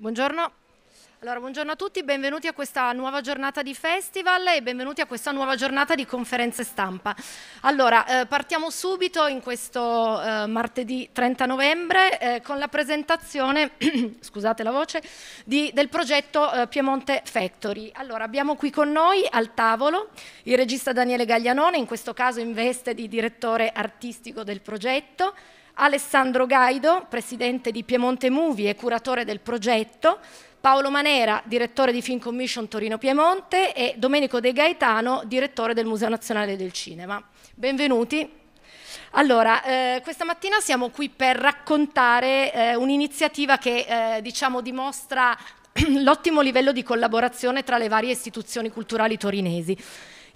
Buongiorno. Allora, buongiorno a tutti, benvenuti a questa nuova giornata di festival e benvenuti a questa nuova giornata di conferenze stampa. Allora, eh, partiamo subito in questo eh, martedì 30 novembre eh, con la presentazione, scusate la voce, di, del progetto eh, Piemonte Factory. Allora, abbiamo qui con noi al tavolo il regista Daniele Gaglianone, in questo caso in veste di direttore artistico del progetto, Alessandro Gaido, presidente di Piemonte Movie e curatore del progetto, Paolo Manera, direttore di Film Commission Torino Piemonte e Domenico De Gaetano, direttore del Museo Nazionale del Cinema. Benvenuti. Allora, eh, questa mattina siamo qui per raccontare eh, un'iniziativa che eh, diciamo dimostra l'ottimo livello di collaborazione tra le varie istituzioni culturali torinesi.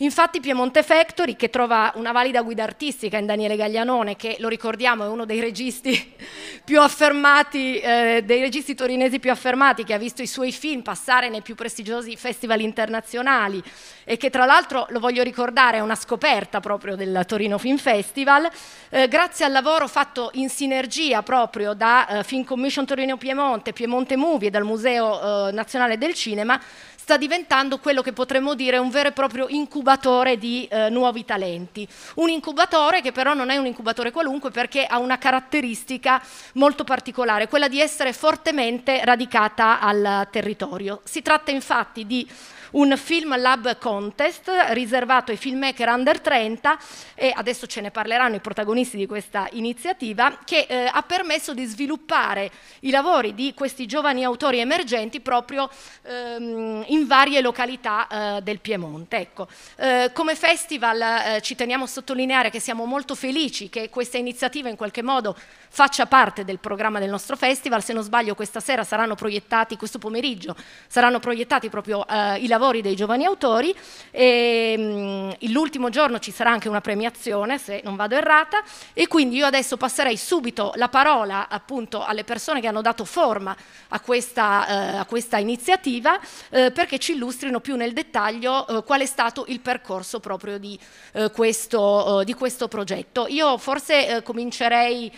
Infatti Piemonte Factory, che trova una valida guida artistica in Daniele Gaglianone, che lo ricordiamo è uno dei registi più affermati, eh, dei registi torinesi più affermati, che ha visto i suoi film passare nei più prestigiosi festival internazionali e che tra l'altro, lo voglio ricordare, è una scoperta proprio del Torino Film Festival, eh, grazie al lavoro fatto in sinergia proprio da eh, Film Commission Torino Piemonte, Piemonte Movie e dal Museo eh, Nazionale del Cinema, sta diventando quello che potremmo dire un vero e proprio incubatore di eh, nuovi talenti. Un incubatore che però non è un incubatore qualunque perché ha una caratteristica molto particolare, quella di essere fortemente radicata al territorio. Si tratta infatti di un Film Lab Contest riservato ai filmmaker under 30 e adesso ce ne parleranno i protagonisti di questa iniziativa che eh, ha permesso di sviluppare i lavori di questi giovani autori emergenti proprio ehm, in varie località eh, del Piemonte. Ecco. Eh, come festival eh, ci teniamo a sottolineare che siamo molto felici che questa iniziativa in qualche modo faccia parte del programma del nostro festival, se non sbaglio questa sera saranno proiettati, questo pomeriggio saranno proiettati proprio eh, i lavori lavori dei giovani autori. Ehm, l'ultimo giorno ci sarà anche una premiazione, se non vado errata, e quindi io adesso passerei subito la parola appunto alle persone che hanno dato forma a questa, eh, a questa iniziativa eh, perché ci illustrino più nel dettaglio eh, qual è stato il percorso proprio di, eh, questo, eh, di questo, progetto. Io forse eh, comincerei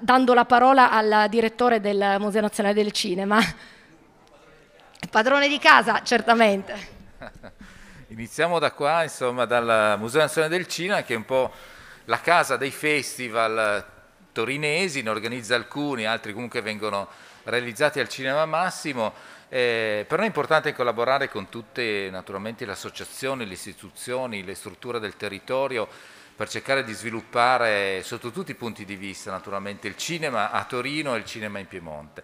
dando la parola al direttore del Museo Nazionale del Cinema padrone di casa, certamente. Iniziamo da qua, insomma, dal Museo Nazionale del Cinema, che è un po' la casa dei festival torinesi, ne organizza alcuni, altri comunque vengono realizzati al Cinema Massimo. Eh, per noi è importante collaborare con tutte naturalmente le associazioni, le istituzioni, le strutture del territorio per cercare di sviluppare sotto tutti i punti di vista naturalmente il cinema a Torino e il cinema in Piemonte.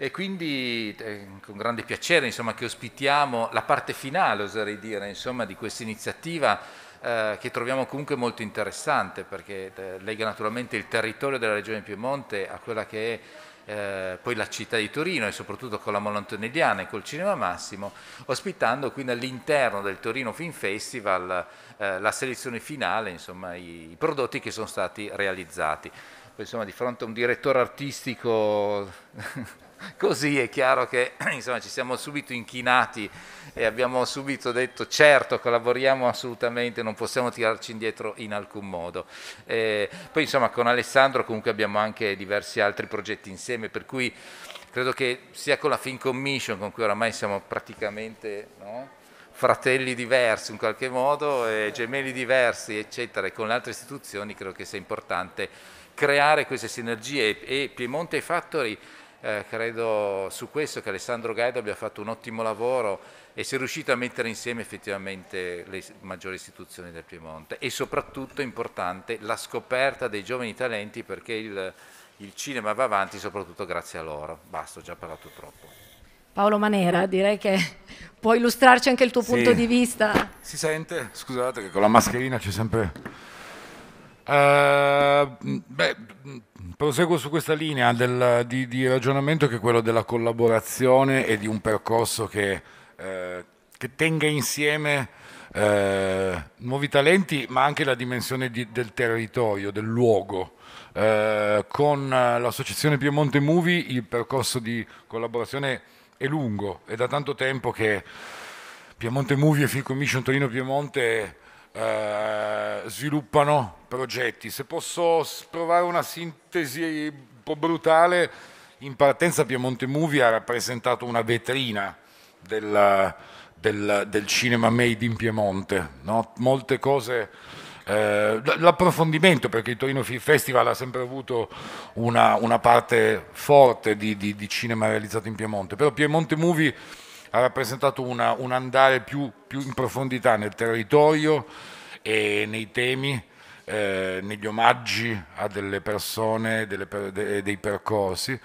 E quindi eh, con grande piacere insomma, che ospitiamo la parte finale, oserei dire, insomma, di questa iniziativa eh, che troviamo comunque molto interessante perché eh, lega naturalmente il territorio della Regione Piemonte a quella che è eh, poi la città di Torino e soprattutto con la Monantonelliana e col Cinema Massimo, ospitando quindi all'interno del Torino Film Festival eh, la selezione finale, insomma i, i, prodotti che sono stati realizzati. insomma di fronte a un direttore artistico così è chiaro che insomma, ci siamo subito inchinati e abbiamo subito detto certo collaboriamo assolutamente, non possiamo tirarci indietro in alcun modo. Eh, poi insomma con Alessandro comunque abbiamo anche diversi altri progetti insieme per cui credo che sia con la Fin Commission con cui oramai siamo praticamente... No? fratelli diversi in qualche modo, eh, gemelli diversi, eccetera, e con le altre istituzioni credo che sia importante creare queste sinergie e Piemonte Factory eh, credo su questo che Alessandro Gaido abbia fatto un ottimo lavoro e sia riuscito a mettere insieme effettivamente le maggiori istituzioni del Piemonte e soprattutto importante la scoperta dei giovani talenti perché il, il cinema va avanti soprattutto grazie a loro. Basta, ho già parlato troppo. Paolo Manera, direi che può illustrarci anche il tuo sì. punto di vista. Si sente? Scusate che con la mascherina c'è sempre eh, beh, proseguo su questa linea del, di, di, ragionamento che è quello della collaborazione e di un percorso che, eh, che tenga insieme eh, nuovi talenti, ma anche la dimensione di, del territorio, del luogo. Eh, con l'associazione Piemonte Movie il percorso di collaborazione è lungo, è da tanto tempo che Piemonte Movie e Film Commission Torino Piemonte eh, sviluppano progetti. Se posso provare una sintesi un po' brutale, in partenza Piemonte Movie ha rappresentato una vetrina del, del, del cinema made in Piemonte, no? molte cose... Eh, l'approfondimento, perché il Torino Film Festival ha sempre avuto una, una parte forte di, di, di cinema realizzato in Piemonte, però Piemonte Movie ha rappresentato una, un andare più, più, in profondità nel territorio e nei temi, eh, negli omaggi a delle persone, delle, de, dei percorsi.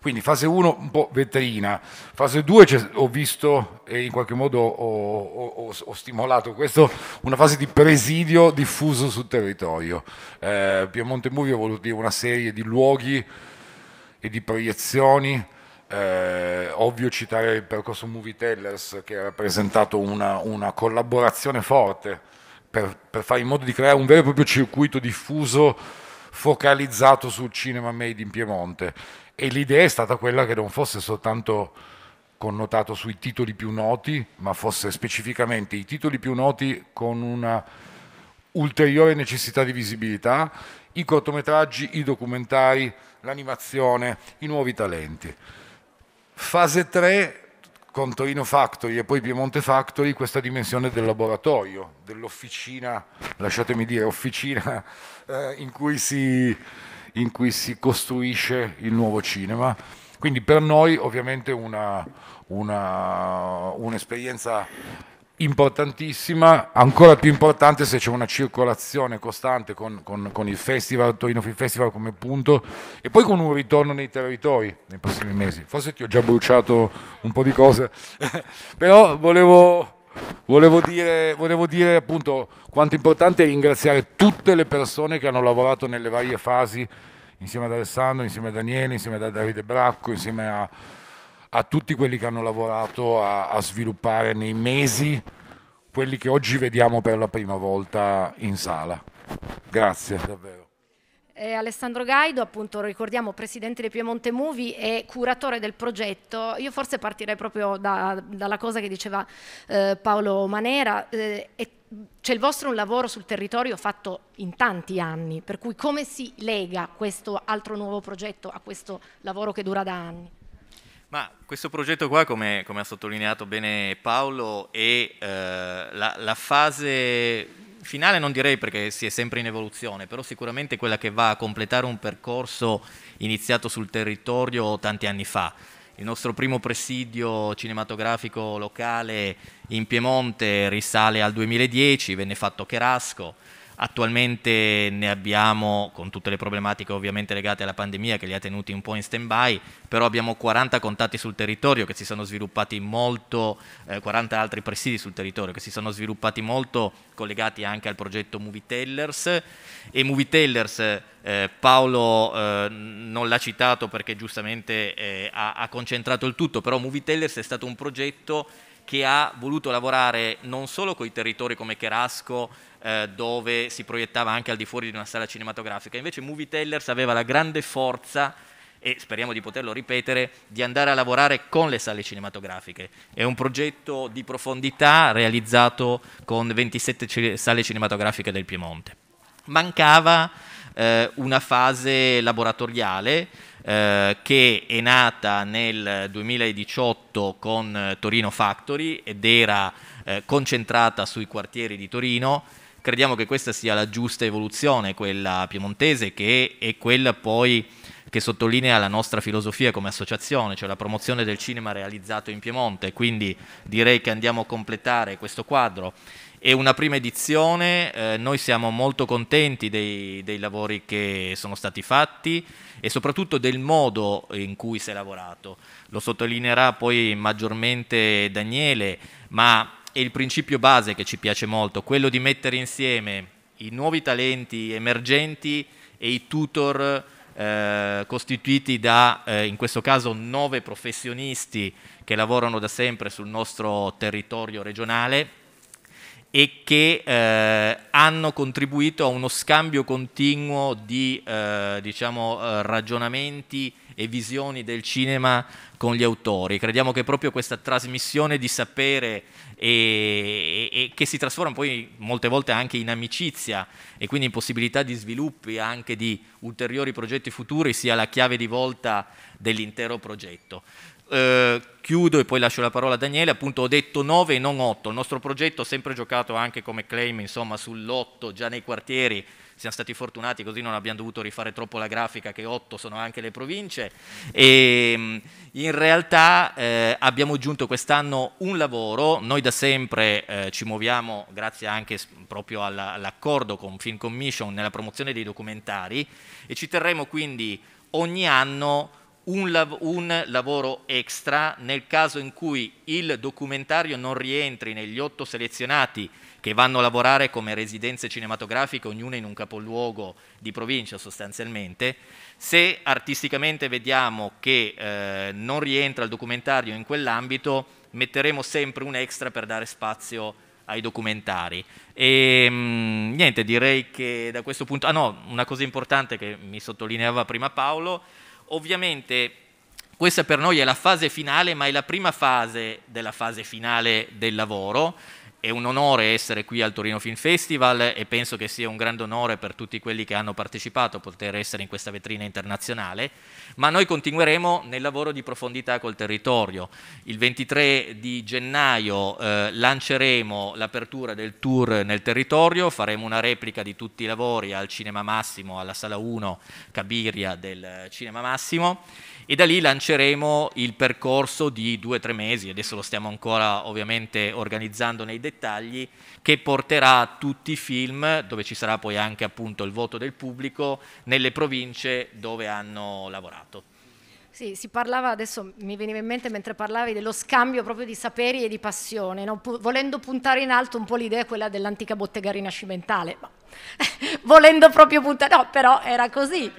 Quindi fase 1 un po' vetrina, fase 2 ho visto e in qualche modo ho, ho, ho stimolato questo, una fase di presidio diffuso sul territorio. Eh, Piemonte Movie ha voluto dire una serie di luoghi e di proiezioni eh, ovvio citare il percorso Movie Tellers che ha rappresentato una, una collaborazione forte per, per, fare in modo di creare un vero e proprio circuito diffuso focalizzato sul cinema made in Piemonte e l'idea è stata quella che non fosse soltanto connotato sui titoli più noti ma fosse specificamente i titoli più noti con una ulteriore necessità di visibilità i cortometraggi, i documentari, l'animazione, i nuovi talenti. Fase 3 con Torino Factory e poi Piemonte Factory, questa dimensione del laboratorio, dell'officina, lasciatemi dire, officina eh, in, cui si, in cui si costruisce il nuovo cinema. Quindi per noi ovviamente una, una, un'esperienza importantissima, ancora più importante se c'è una circolazione costante con, con, con, il festival, Torino Film Festival come punto, e poi con un ritorno nei territori nei prossimi mesi. Forse ti ho già bruciato un po' di cose, però volevo, volevo, dire, volevo dire appunto quanto è importante ringraziare tutte le persone che hanno lavorato nelle varie fasi, insieme ad Alessandro, insieme a Daniele, insieme a Davide Bracco, insieme a a tutti quelli che hanno lavorato a, a sviluppare nei mesi quelli che oggi vediamo per la prima volta in sala. Grazie davvero. Eh, Alessandro Gaido, appunto ricordiamo presidente di Piemonte Movie e curatore del progetto. Io forse partirei proprio da, dalla cosa che diceva eh, Paolo Manera. Eh, c'è il vostro un lavoro sul territorio fatto in tanti anni, per cui come si lega questo altro nuovo progetto a questo lavoro che dura da anni? Ma questo progetto qua, come, come ha sottolineato bene Paolo, è eh, la, la fase finale non direi perché si è sempre in evoluzione, però sicuramente quella che va a completare un percorso iniziato sul territorio tanti anni fa. Il nostro primo presidio cinematografico locale in Piemonte risale al 2010, venne fatto Cherasco. Attualmente ne abbiamo, con tutte le problematiche ovviamente legate alla pandemia che li ha tenuti un po' in stand-by, però abbiamo 40 contatti sul territorio che si sono sviluppati molto, eh, 40 altri presidi sul territorio che si sono sviluppati molto collegati anche al progetto Movie Tellers e Movie Tellers eh, Paolo eh, non l'ha citato perché giustamente eh, ha, ha concentrato il tutto, però Movie Tellers è stato un progetto che ha voluto lavorare non solo con i territori come Cherasco, eh, dove si proiettava anche al di fuori di una sala cinematografica, invece Movie Tellers aveva la grande forza e speriamo di poterlo ripetere, di andare a lavorare con le sale cinematografiche. È un progetto di profondità realizzato con 27 sale cinematografiche del Piemonte. Mancava eh, una fase laboratoriale eh, che è nata nel 2018 con eh, Torino Factory ed era eh, concentrata sui quartieri di Torino. Crediamo che questa sia la giusta evoluzione, quella piemontese, che è quella poi che sottolinea la nostra filosofia come associazione, cioè la promozione del cinema realizzato in Piemonte. Quindi direi che andiamo a completare questo quadro. È una prima edizione, eh, noi siamo molto contenti dei, dei, lavori che sono stati fatti e soprattutto del modo in cui si è lavorato. Lo sottolineerà poi maggiormente Daniele, ma è il principio base che ci piace molto, quello di mettere insieme i nuovi talenti emergenti e i tutor eh, costituiti da, eh, in questo caso, nove professionisti che lavorano da sempre sul nostro territorio regionale e che eh, hanno contribuito a uno scambio continuo di eh, diciamo, eh, ragionamenti e visioni del cinema con gli autori. Crediamo che proprio questa trasmissione di sapere e, e, e che si trasforma poi molte volte anche in amicizia e quindi in possibilità di sviluppi anche di ulteriori progetti futuri sia la chiave di volta dell'intero progetto eh, chiudo e poi lascio la parola a Daniele, appunto ho detto 9 e non 8, il nostro progetto ha sempre giocato anche come claim insomma sull'8 già nei quartieri, siamo stati fortunati così non abbiamo dovuto rifare troppo la grafica che 8 sono anche le province e mm, in realtà eh, abbiamo aggiunto quest'anno un lavoro, noi da sempre eh, ci muoviamo grazie anche proprio all'accordo con Film Commission nella promozione dei documentari e ci terremo quindi ogni anno un, lav- un, lavoro extra nel caso in cui il documentario non rientri negli otto selezionati che vanno a lavorare come residenze cinematografiche, ognuna in un capoluogo di provincia sostanzialmente. Se artisticamente vediamo che eh, non rientra il documentario in quell'ambito, metteremo sempre un extra per dare spazio ai documentari. E ehm, mh, niente, direi che da questo punto... Ah no, una cosa importante che mi sottolineava prima Paolo, ovviamente questa per noi è la fase finale, ma è la prima fase della fase finale del lavoro è un onore essere qui al Torino Film Festival e penso che sia un grande onore per tutti quelli che hanno partecipato poter essere in questa vetrina internazionale, ma noi continueremo nel lavoro di profondità col territorio. Il 23 di gennaio eh, lanceremo l'apertura del tour nel territorio, faremo una replica di tutti i lavori al Cinema Massimo, alla Sala 1 Cabiria del Cinema Massimo e da lì lanceremo il percorso di due o tre mesi, adesso lo stiamo ancora ovviamente organizzando nei dettagli, che porterà tutti i film, dove ci sarà poi anche appunto il voto del pubblico, nelle province dove hanno lavorato. Sì, si parlava adesso, mi veniva in mente mentre parlavi dello scambio proprio di saperi e di passione, no? volendo puntare in alto un po' l'idea quella dell'antica bottega rinascimentale, ma volendo proprio puntare, no, però era così.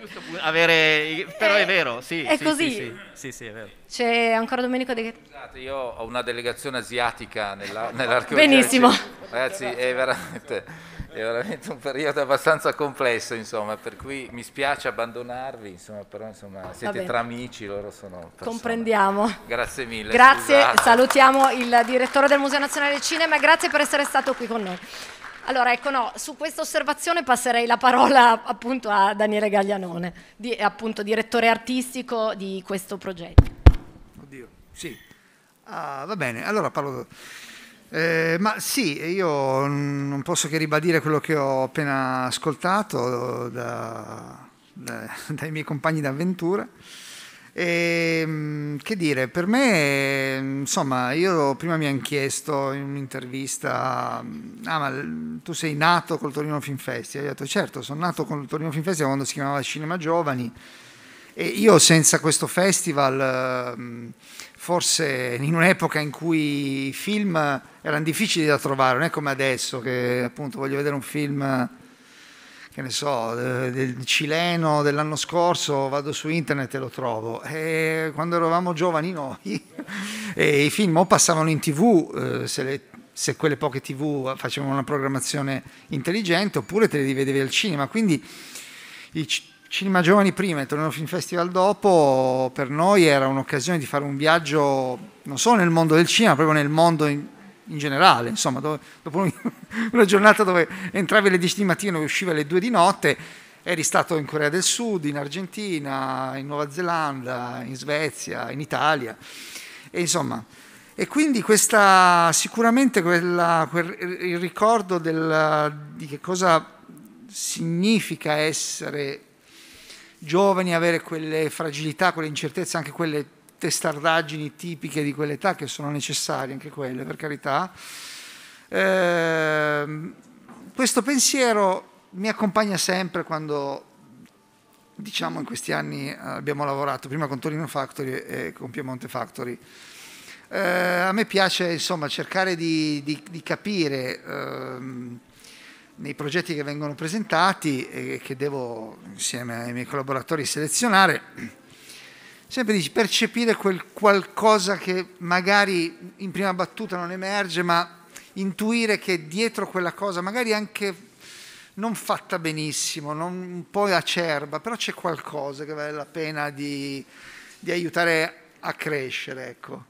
Avere, però è, eh, vero, sì. È sì, così. Sì, sì, sì, è vero. C'è ancora Domenico De Scusate, io ho una delegazione asiatica nella, nell'archeologia. Benissimo. Ragazzi, eh, è veramente, è veramente, un periodo abbastanza complesso, insomma, per cui mi spiace abbandonarvi, insomma, però insomma, siete tra amici, loro sono persone. Comprendiamo. Grazie mille. Grazie, scusate. salutiamo il direttore del Museo Nazionale del Cinema, grazie per essere stato qui con noi. Allora, ecco, no, su questa osservazione passerei la parola appunto a Daniele Gaglianone, di, appunto direttore artistico di questo progetto. Oddio, sì. Ah, va bene, allora parlo... Eh, ma sì, io non posso che ribadire quello che ho appena ascoltato eh, da, da, dai miei compagni d'avventura. E, ehm, che dire, per me, insomma, io prima mi hanno chiesto in un'intervista, ah ma tu sei nato col Torino Film Festival? Io ho detto certo, sono nato col Torino Film Festival quando si chiamava Cinema Giovani e io senza questo festival, mm, forse in un'epoca in cui i film erano difficili da trovare, non è come adesso che appunto voglio vedere un film che ne so, eh, del cileno dell'anno scorso, vado su internet e lo trovo. E quando eravamo giovani noi, i film o passavano in tv, eh, se, le, se, quelle poche tv facevano una programmazione intelligente, oppure te li vedevi al cinema. Quindi i Cinema Giovani prima e Torino Film Festival dopo, per noi era un'occasione di fare un viaggio non solo nel mondo del cinema, proprio nel mondo in, in generale, insomma, dove, dopo una giornata dove entravi alle 10 di mattina e uscivi alle 2 di notte, eri stato in Corea del Sud, in Argentina, in Nuova Zelanda, in Svezia, in Italia, e insomma... E quindi questa, sicuramente quella, quel, il ricordo del, di che cosa significa essere giovani, avere quelle fragilità, quelle incertezze, anche quelle testardaggini tipiche di quell'età che sono necessarie anche quelle, per carità. Eh, questo pensiero mi accompagna sempre quando, diciamo, in questi anni eh, abbiamo lavorato, prima con Torino Factory e con Piemonte Factory. Eh, a me piace, insomma, cercare di, di, di capire ehm, nei progetti che vengono presentati e che devo, insieme ai miei collaboratori, selezionare sempre dici, percepire quel qualcosa che magari in prima battuta non emerge, ma intuire che dietro quella cosa, magari anche non fatta benissimo, non, un po' acerba, però c'è qualcosa che vale la pena di, di aiutare a crescere. Ecco.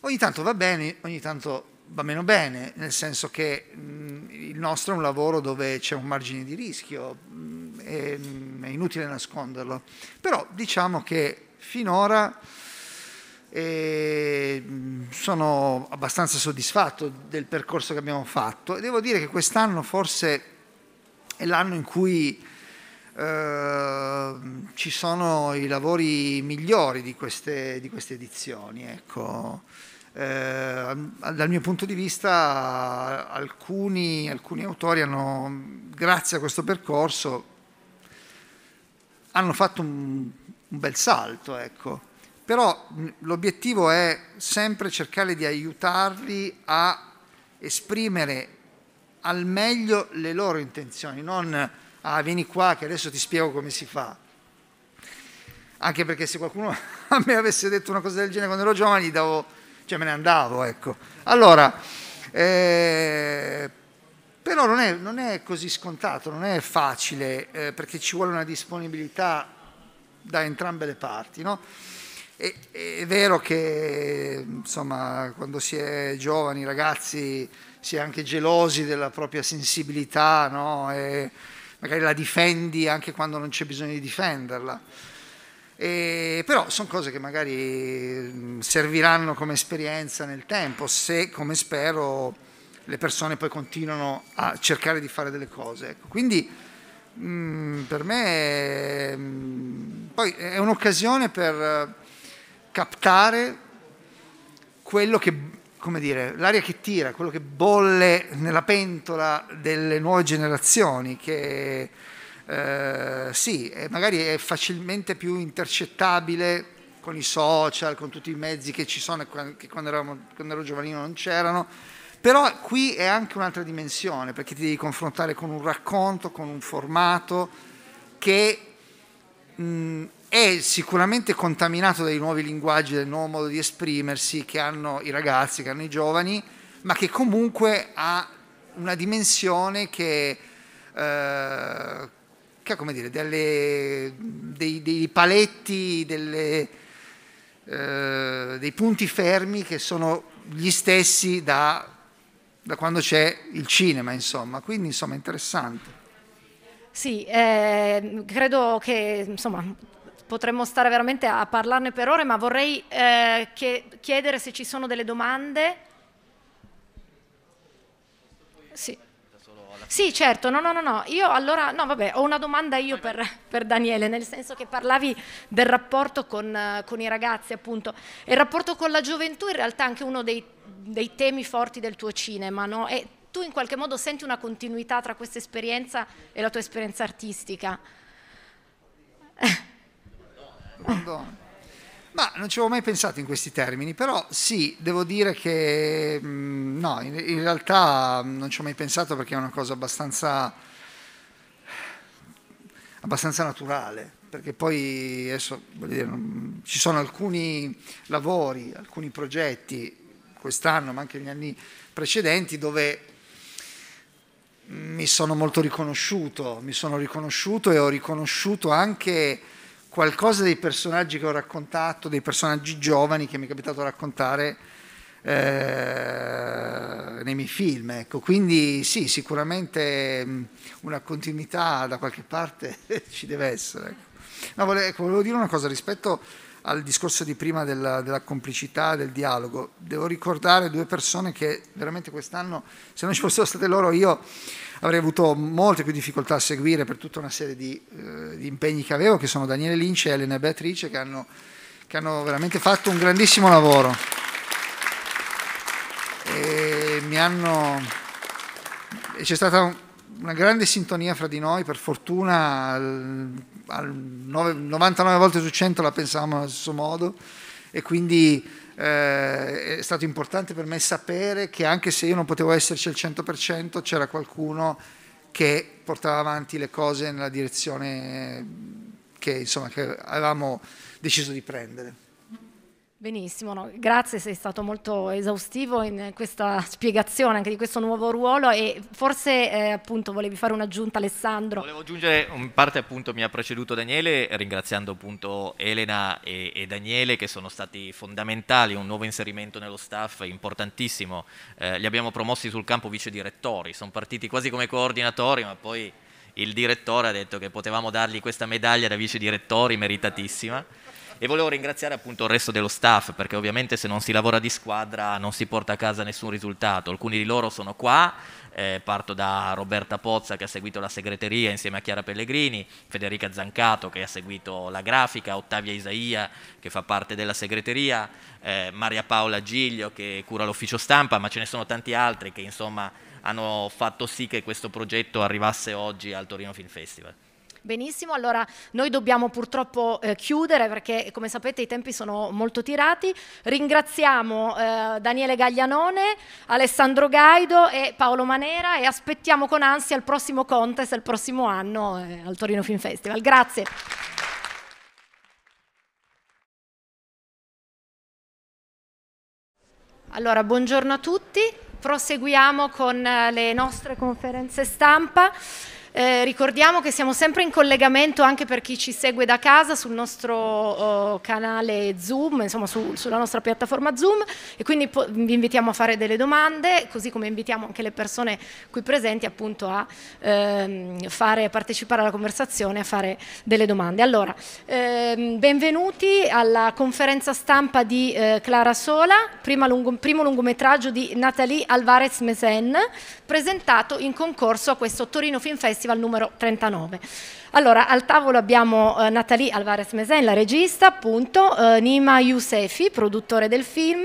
Ogni tanto va bene, ogni tanto va meno bene, nel senso che mh, mm, il nostro è un lavoro dove c'è un margine di rischio, mh, mm, è, mh, mm, è inutile nasconderlo, però diciamo che finora e mm, sono abbastanza soddisfatto del percorso che abbiamo fatto e devo dire che quest'anno forse è l'anno in cui eh, ci sono i lavori migliori di queste, di queste edizioni. Ecco. Eh, dal mio punto di vista alcuni, alcuni autori hanno, grazie a questo percorso, hanno fatto un, un bel salto, ecco. Però l'obiettivo è sempre cercare di aiutarli a esprimere al meglio le loro intenzioni, non ah vieni qua che adesso ti spiego come si fa. Anche perché se qualcuno a me avesse detto una cosa del genere quando ero giovane, gli davo, cioè me ne andavo, ecco. Allora, eh, però non è, non è, così scontato, non è facile, eh, perché ci vuole una disponibilità da entrambe le parti. No? E, è vero che insomma, quando si è giovani, ragazzi, si è anche gelosi della propria sensibilità no? e magari la difendi anche quando non c'è bisogno di difenderla. E, però sono cose che magari mm, serviranno come esperienza nel tempo, se come spero le persone poi continuano a cercare di fare delle cose. Ecco. Quindi Mm, per me è, mm, poi è un'occasione per eh, captare quello che come dire, l'aria che tira, quello che bolle nella pentola delle nuove generazioni, che eh, sì, magari è facilmente più intercettabile con i social, con tutti i mezzi che ci sono, che quando, eravamo, quando ero giovanino non c'erano, però qui è anche un'altra dimensione, perché ti devi confrontare con un racconto, con un formato che mh, mm, è sicuramente contaminato dai nuovi linguaggi, dal nuovo modo di esprimersi che hanno i ragazzi, che hanno i giovani, ma che comunque ha una dimensione che, eh, che ha come dire, delle, dei, dei, paletti, delle, eh, dei punti fermi che sono gli stessi da da quando c'è il cinema, insomma, quindi insomma interessante. Sì, eh, credo che insomma potremmo stare veramente a parlarne per ore, ma vorrei eh, chiedere se ci sono delle domande. Sì. sì. certo, no, no, no, no, io allora, no, vabbè, ho una domanda io per, per Daniele, nel senso che parlavi del rapporto con, con i ragazzi, appunto, e il rapporto con la gioventù in realtà è anche uno dei dei temi forti del tuo cinema, no? E tu in qualche modo senti una continuità tra questa esperienza e la tua esperienza artistica? Madonna. Ma non ci avevo mai pensato in questi termini, però sì, devo dire che mm, no, in, realtà mm, non ci ho mai pensato perché è una cosa abbastanza, abbastanza naturale, perché poi adesso dire, ci sono alcuni lavori, alcuni progetti quest'anno, ma anche negli anni precedenti, dove mi sono molto riconosciuto, mi sono riconosciuto e ho riconosciuto anche qualcosa dei personaggi che ho raccontato, dei personaggi giovani che mi è capitato raccontare eh, nei miei film. Ecco. Quindi sì, sicuramente una continuità da qualche parte ci deve essere. Ecco. No, volevo, ecco, volevo dire una cosa rispetto a al discorso di prima della, della, complicità, del dialogo, devo ricordare due persone che veramente quest'anno, se non ci fossero state loro, io avrei avuto molte più difficoltà a seguire per tutta una serie di, eh, di impegni che avevo, che sono Daniele Lince e Elena Beatrice, che hanno, che hanno veramente fatto un grandissimo lavoro. E mi hanno... c'è stata un, una grande sintonia fra di noi, per fortuna 99 volte su 100 la pensavamo allo stesso modo e quindi eh, è stato importante per me sapere che anche se io non potevo esserci al 100% c'era qualcuno che portava avanti le cose nella direzione che, insomma, che avevamo deciso di prendere. Benissimo, no? grazie, sei stato molto esaustivo in questa spiegazione anche di questo nuovo ruolo e forse eh, appunto volevi fare un'aggiunta Alessandro. Volevo aggiungere, in parte appunto mi ha preceduto Daniele, ringraziando appunto Elena e, e Daniele che sono stati fondamentali, un nuovo inserimento nello staff importantissimo, eh, li abbiamo promossi sul campo vice direttori, sono partiti quasi come coordinatori ma poi il direttore ha detto che potevamo dargli questa medaglia da vice direttori meritatissima e volevo ringraziare appunto il resto dello staff, perché ovviamente se non si lavora di squadra non si porta a casa nessun risultato. Alcuni di loro sono qua, eh, parto da Roberta Pozza che ha seguito la segreteria insieme a Chiara Pellegrini, Federica Zancato che ha seguito la grafica, Ottavia Isaia che fa parte della segreteria, eh, Maria Paola Giglio che cura l'ufficio stampa, ma ce ne sono tanti altri che insomma hanno fatto sì che questo progetto arrivasse oggi al Torino Film Festival. Benissimo, allora noi dobbiamo purtroppo eh, chiudere perché come sapete i tempi sono molto tirati. Ringraziamo eh, Daniele Gaglianone, Alessandro Gaido e Paolo Manera e aspettiamo con ansia il prossimo contest, il prossimo anno eh, al Torino Film Festival. Grazie. Allora, buongiorno a tutti. Proseguiamo con eh, le nostre conferenze stampa. Eh, ricordiamo che siamo sempre in collegamento anche per chi ci segue da casa sul nostro oh, canale Zoom, insomma su, sulla nostra piattaforma Zoom e quindi vi invitiamo a fare delle domande, così come invitiamo anche le persone qui presenti appunto a ehm, fare, partecipare alla conversazione, a fare delle domande. Allora, ehm, benvenuti alla conferenza stampa di eh, Clara Sola, lungo, primo lungometraggio di Nathalie Alvarez Mesen, presentato in concorso a questo Torino Film Fest Festival numero 39. Allora, al tavolo abbiamo eh, Nathalie Alvarez Mesen, la regista, appunto, eh, Nima Youssefi, produttore del film,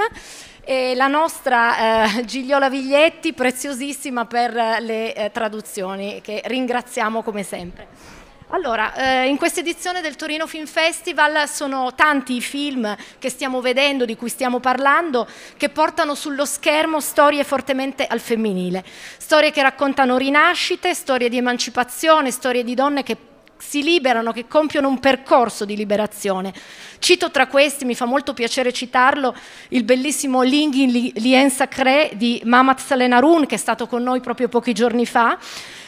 e la nostra eh, Gigliola Viglietti, preziosissima per eh, le eh, traduzioni, che ringraziamo come sempre. Allora, eh, in questa edizione del Torino Film Festival sono tanti i film che stiamo vedendo, di cui stiamo parlando, che portano sullo schermo storie fortemente al femminile. Storie che raccontano rinascite, storie di emancipazione, storie di donne che si liberano, che compiono un percorso di liberazione. Cito tra questi, mi fa molto piacere citarlo, il bellissimo Ling in Lien Sacré di Mamat Run, che è stato con noi proprio pochi giorni fa,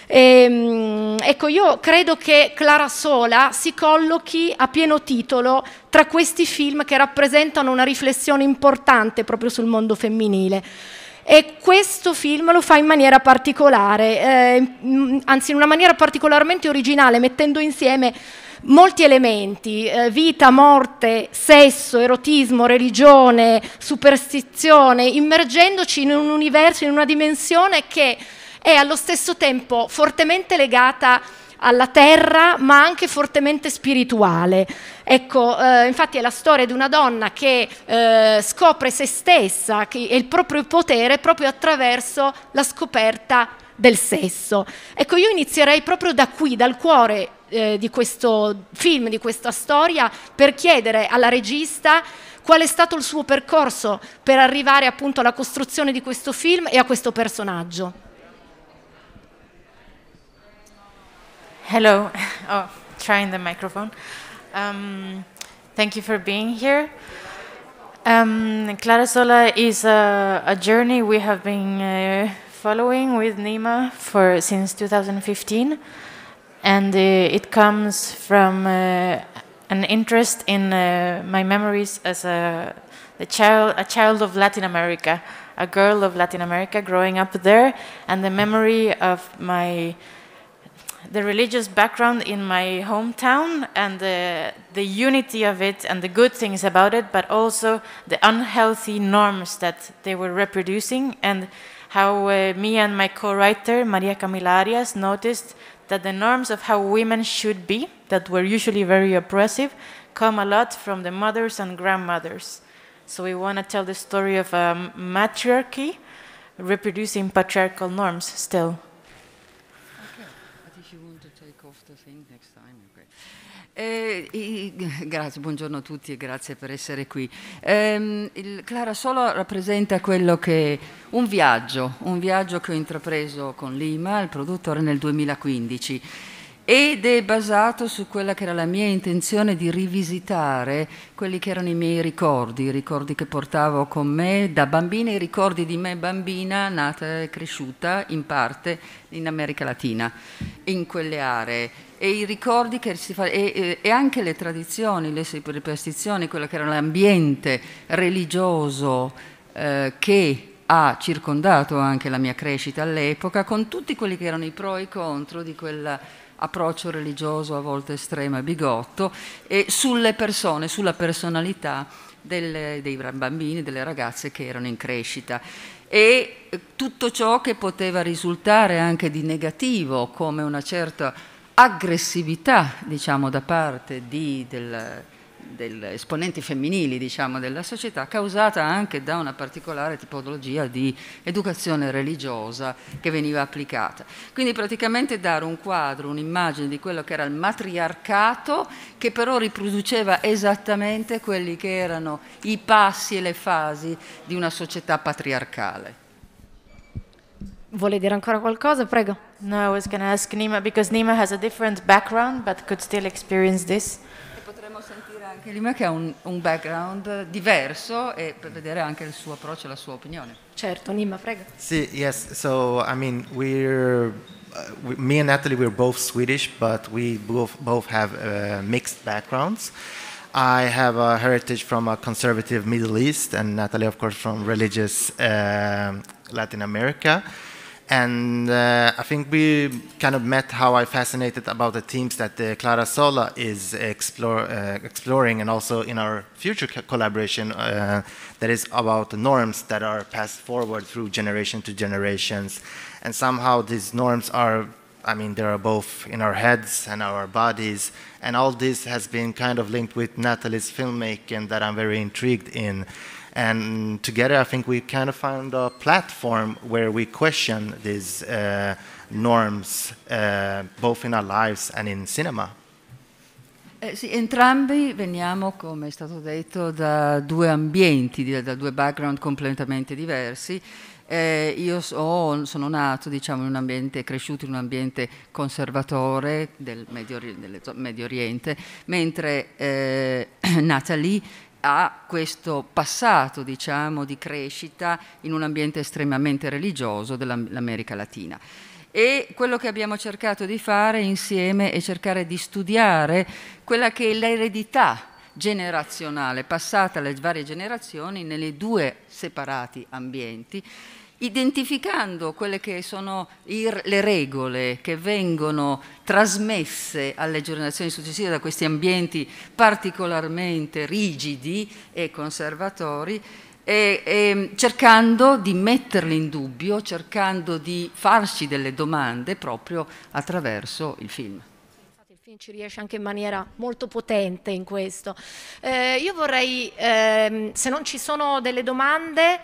e, ehm, ecco, io credo che Clara Sola si collochi a pieno titolo tra questi film che rappresentano una riflessione importante proprio sul mondo femminile. E questo film lo fa in maniera particolare, eh, anzi in una maniera particolarmente originale, mettendo insieme molti elementi, eh, vita, morte, sesso, erotismo, religione, superstizione, immergendoci in un universo, in una dimensione che è allo stesso tempo fortemente legata alla terra, ma anche fortemente spirituale. Ecco, eh, infatti è la storia di una donna che eh, scopre se stessa e il proprio potere proprio attraverso la scoperta del sesso. Ecco, io inizierei proprio da qui, dal cuore eh, di questo film, di questa storia, per chiedere alla regista qual è stato il suo percorso per arrivare appunto alla costruzione di questo film e a questo personaggio. Hello. Oh, trying the microphone. Um, thank you for being here. Um, Clara Sola is a, a, journey we have been uh, following with NEMA for since 2015, and uh, it comes from uh, an interest in uh, my memories as a, a child, a child of Latin America, a girl of Latin America, growing up there, and the memory of my the religious background in my hometown and the, the unity of it and the good things about it, but also the unhealthy norms that they were reproducing and how uh, me and my co-writer Maria Camila Arias noticed that the norms of how women should be, that were usually very oppressive, come a lot from the mothers and grandmothers. So we want to tell the story of a um, matriarchy reproducing patriarchal norms still. Eh, grazie, buongiorno a tutti e grazie per essere qui. Eh, il Clara Solo rappresenta quello che un viaggio, un viaggio che ho intrapreso con Lima, il produttore, nel 2015 ed è basato su quella che era la mia intenzione di rivisitare quelli che erano i miei ricordi, i ricordi che portavo con me da bambina, i ricordi di me bambina nata e cresciuta in parte in America Latina, in quelle aree e i ricordi che si fa, e, e, anche le tradizioni, le superstizioni, quello che era l'ambiente religioso eh, che ha circondato anche la mia crescita all'epoca, con tutti quelli che erano i pro e i contro di quell'approccio religioso a volte estremo e bigotto, e sulle persone, sulla personalità delle, dei bambini, delle ragazze che erano in crescita e eh, tutto ciò che poteva risultare anche di negativo, come una certa aggressività diciamo, da parte di, del, del esponenti femminili diciamo, della società, causata anche da una particolare tipologia di educazione religiosa che veniva applicata. Quindi praticamente dare un quadro, un'immagine di quello che era il matriarcato, che però riproduceva esattamente quelli che erano i passi e le fasi di una società patriarcale. Vuole dire ancora qualcosa? Prego. No, I was going to ask Nima because Nima has a different background but could still experience this. E potremmo sentire anche Nima che ha un, un background diverso e per vedere anche il suo approccio e la sua opinione. Certo, Nima, prego. Sì, yes, so I mean we're Uh, we, me and Natalie, we're both Swedish, but we both, both have uh, mixed backgrounds. I have a heritage from a conservative Middle East, and Natalie, of course, from religious uh, Latin America. And uh, I think we kind of met how I fascinated about the themes that uh, Clara Sola is explore, uh, exploring and also in our future co collaboration uh, that is about the norms that are passed forward through generation to generations. And somehow these norms are, I mean, they are both in our heads and our bodies. And all this has been kind of linked with Natalie's filmmaking that I'm very intrigued in. And together, I think we kind of found a platform where we question these uh, norms, uh, both in our lives and in cinema. Eh sì, entrambi veniamo, come è stato detto, da due ambienti, da, due background completamente diversi. Eh, io so, sono nato diciamo, in un ambiente, cresciuto in un ambiente conservatore del Medio, Medio Oriente, mentre eh, Natalie ha questo passato diciamo, di crescita in un ambiente estremamente religioso dell'America Latina. E quello che abbiamo cercato di fare insieme è cercare di studiare quella che è l'eredità generazionale passata alle varie generazioni nelle due separati ambienti identificando quelle che sono le regole che vengono trasmesse alle generazioni successive da questi ambienti particolarmente rigidi e conservatori, e, e cercando di metterle in dubbio, cercando di farci delle domande proprio attraverso il film ci riesce anche in maniera molto potente in questo. Eh, io vorrei, ehm, se non ci sono delle domande,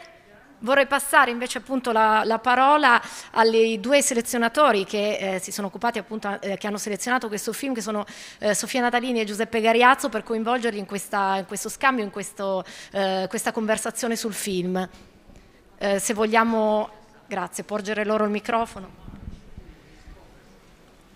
Vorrei passare invece appunto la, la parola ai due selezionatori che eh, si sono occupati appunto, eh, che hanno selezionato questo film, che sono eh, Sofia Natalini e Giuseppe Gariazzo, per coinvolgerli in, questa, in questo scambio, in questo, eh, questa conversazione sul film. Eh, se vogliamo, grazie, porgere loro il microfono.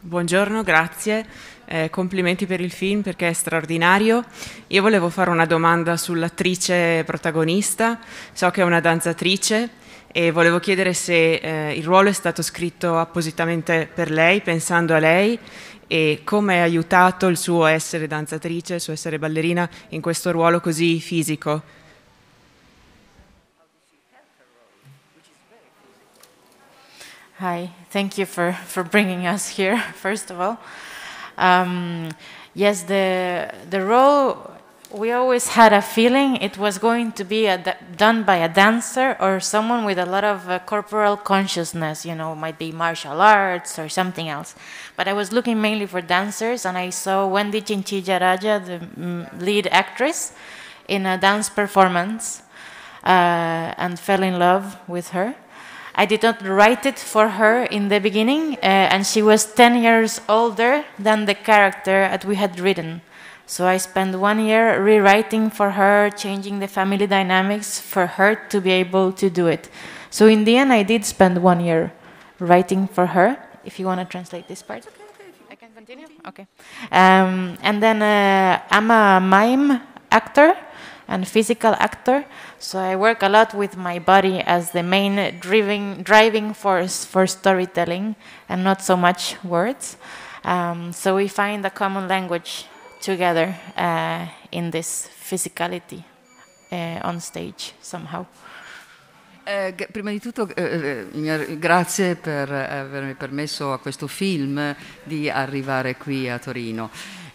Buongiorno, grazie. Eh, complimenti per il film perché è straordinario. Io volevo fare una domanda sull'attrice protagonista. So che è una danzatrice e volevo chiedere se eh, il ruolo è stato scritto appositamente per lei, pensando a lei, e come ha aiutato il suo essere danzatrice, il suo essere ballerina in questo ruolo così fisico. Hi, thank you for, for bringing us here, first of all. Um, yes, the, the role, we always had a feeling it was going to be done by a dancer or someone with a lot of uh, corporal consciousness, you know, might be martial arts or something else. But I was looking mainly for dancers and I saw Wendy Chinchilla Raja, the mm, lead actress, in a dance performance uh, and fell in love with her. I did not write it for her in the beginning, uh, and she was 10 years older than the character that we had written. So I spent one year rewriting for her, changing the family dynamics for her to be able to do it. So in the end, I did spend one year writing for her. If you want to translate this part. Okay, I can continue? Okay. Um, and then uh, I'm a mime actor and physical actor. So I work a lot with my body as the main driving, driving force for storytelling and not so much words. Um, so we find a common language together uh, in this physicality uh, on stage somehow. Eh, prima di tutto eh, eh grazie per eh, avermi permesso a questo film di arrivare qui a Torino.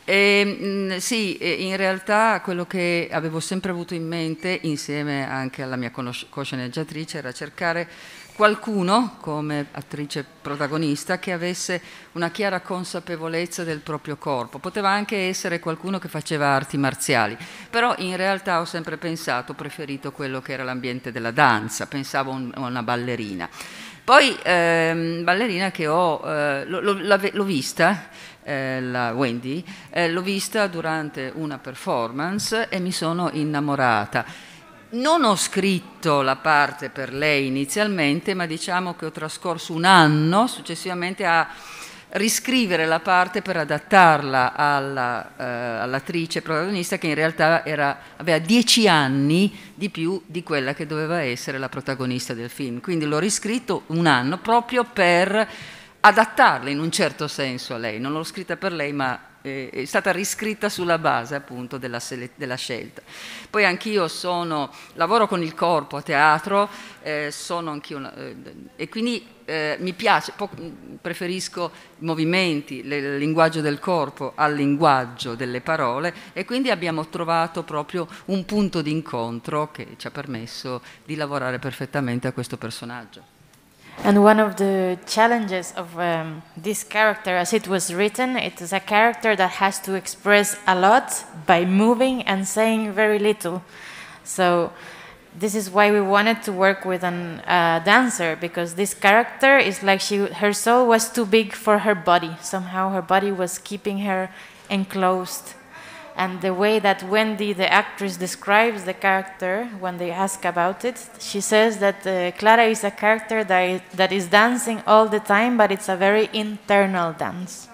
E, mm, sì, in realtà quello che avevo sempre avuto in mente, insieme anche alla mia cosceneggiatrice, era cercare qualcuno come attrice protagonista che avesse una chiara consapevolezza del proprio corpo. Poteva anche essere qualcuno che faceva arti marziali, però in realtà ho sempre pensato, preferito quello che era l'ambiente della danza, pensavo a un, una ballerina. Poi ehm, ballerina che ho, eh, l'ho vista eh, la Wendy, eh, l'ho vista durante una performance e mi sono innamorata. Non ho scritto la parte per lei inizialmente, ma diciamo che ho trascorso un anno successivamente a riscrivere la parte per adattarla alla, eh, all'attrice protagonista che in realtà era, aveva dieci anni di più di quella che doveva essere la protagonista del film. Quindi l'ho riscritto un anno proprio per adattarla in un certo senso a lei, non l'ho scritta per lei ma eh, è stata riscritta sulla base appunto della, della scelta. Poi anch'io sono, lavoro con il corpo a teatro eh, una, eh, e quindi eh, mi piace, preferisco i movimenti, il linguaggio del corpo al linguaggio delle parole e quindi abbiamo trovato proprio un punto di incontro che ci ha permesso di lavorare perfettamente a questo personaggio. And one of the challenges of um, this character, as it was written, it is a character that has to express a lot by moving and saying very little. So, this is why we wanted to work with a uh, dancer because this character is like she, her soul was too big for her body. Somehow, her body was keeping her enclosed and the way that Wendy, the actress, describes the character when they ask about it, she says that uh, Clara is a character that is, that is dancing all the time, but it's a very internal dance.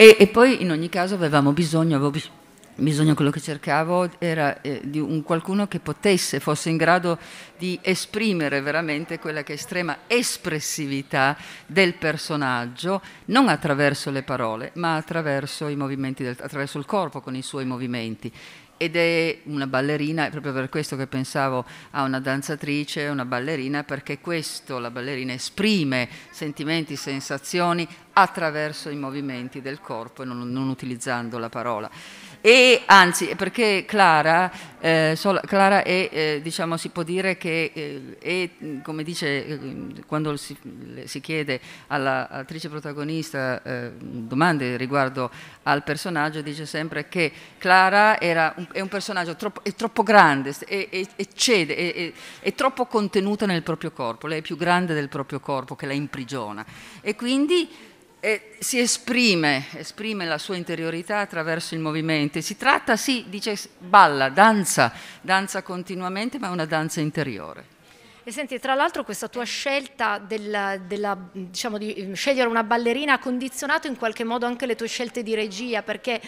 E, e poi in ogni caso avevamo bisogno, avevo bisogno bisogno, quello che cercavo era eh, di un qualcuno che potesse, fosse in grado di esprimere veramente quella che è estrema espressività del personaggio, non attraverso le parole, ma attraverso i movimenti, del, attraverso il corpo con i suoi movimenti ed è una ballerina, è proprio per questo che pensavo a una danzatrice, una ballerina, perché questo, la ballerina esprime sentimenti, sensazioni attraverso i movimenti del corpo e non, non utilizzando la parola e anzi perché Clara, eh, so, Clara è, eh, diciamo, si può dire che eh, è, come dice eh, quando si, si chiede all'attrice protagonista eh, domande riguardo al personaggio, dice sempre che Clara era un, è un personaggio troppo, è troppo grande, è, è, è cede, è, è troppo contenuta nel proprio corpo, lei è più grande del proprio corpo che la imprigiona e quindi e si esprime, esprime la sua interiorità attraverso il movimento. Si tratta, sì, dice, balla, danza, danza continuamente, ma è una danza interiore. E senti, tra l'altro questa tua scelta della, della, diciamo, di ehm, scegliere una ballerina ha condizionato in qualche modo anche le tue scelte di regia, perché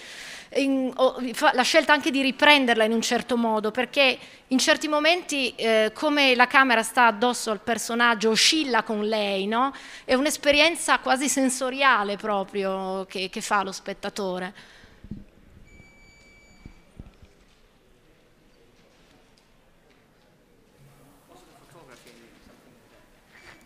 in, oh, la scelta anche di riprenderla in un certo modo, perché in certi momenti eh, come la camera sta addosso al personaggio, oscilla con lei, no? è un'esperienza quasi sensoriale proprio che, che fa lo spettatore.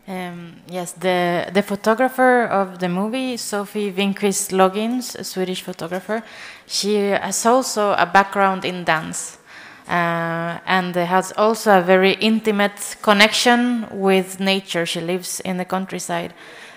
Um, yes, the, the photographer of the movie, Sophie Winquist Loggins, a Swedish photographer, she has also a background in dance uh, and has also a very intimate connection with nature. She lives in the countryside.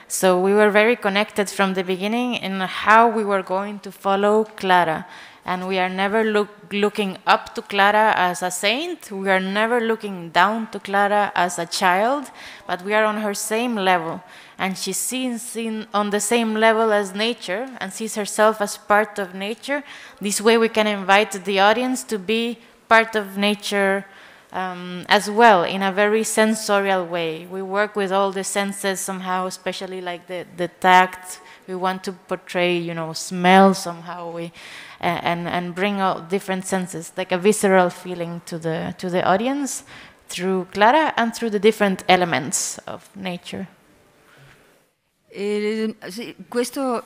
So we were very connected from the beginning in how we were going to follow Clara and we are never look, looking up to Clara as a saint, we are never looking down to Clara as a child, but we are on her same level. And she sees in, on the same level as nature and sees herself as part of nature. This way, we can invite the audience to be part of nature um, as well in a very sensorial way. We work with all the senses somehow, especially like the, the tact. We want to portray, you know, smell somehow. We, and, and bring out different senses, like a visceral feeling to the, to the audience through Clara and through the different elements of nature. Eh, sì, questo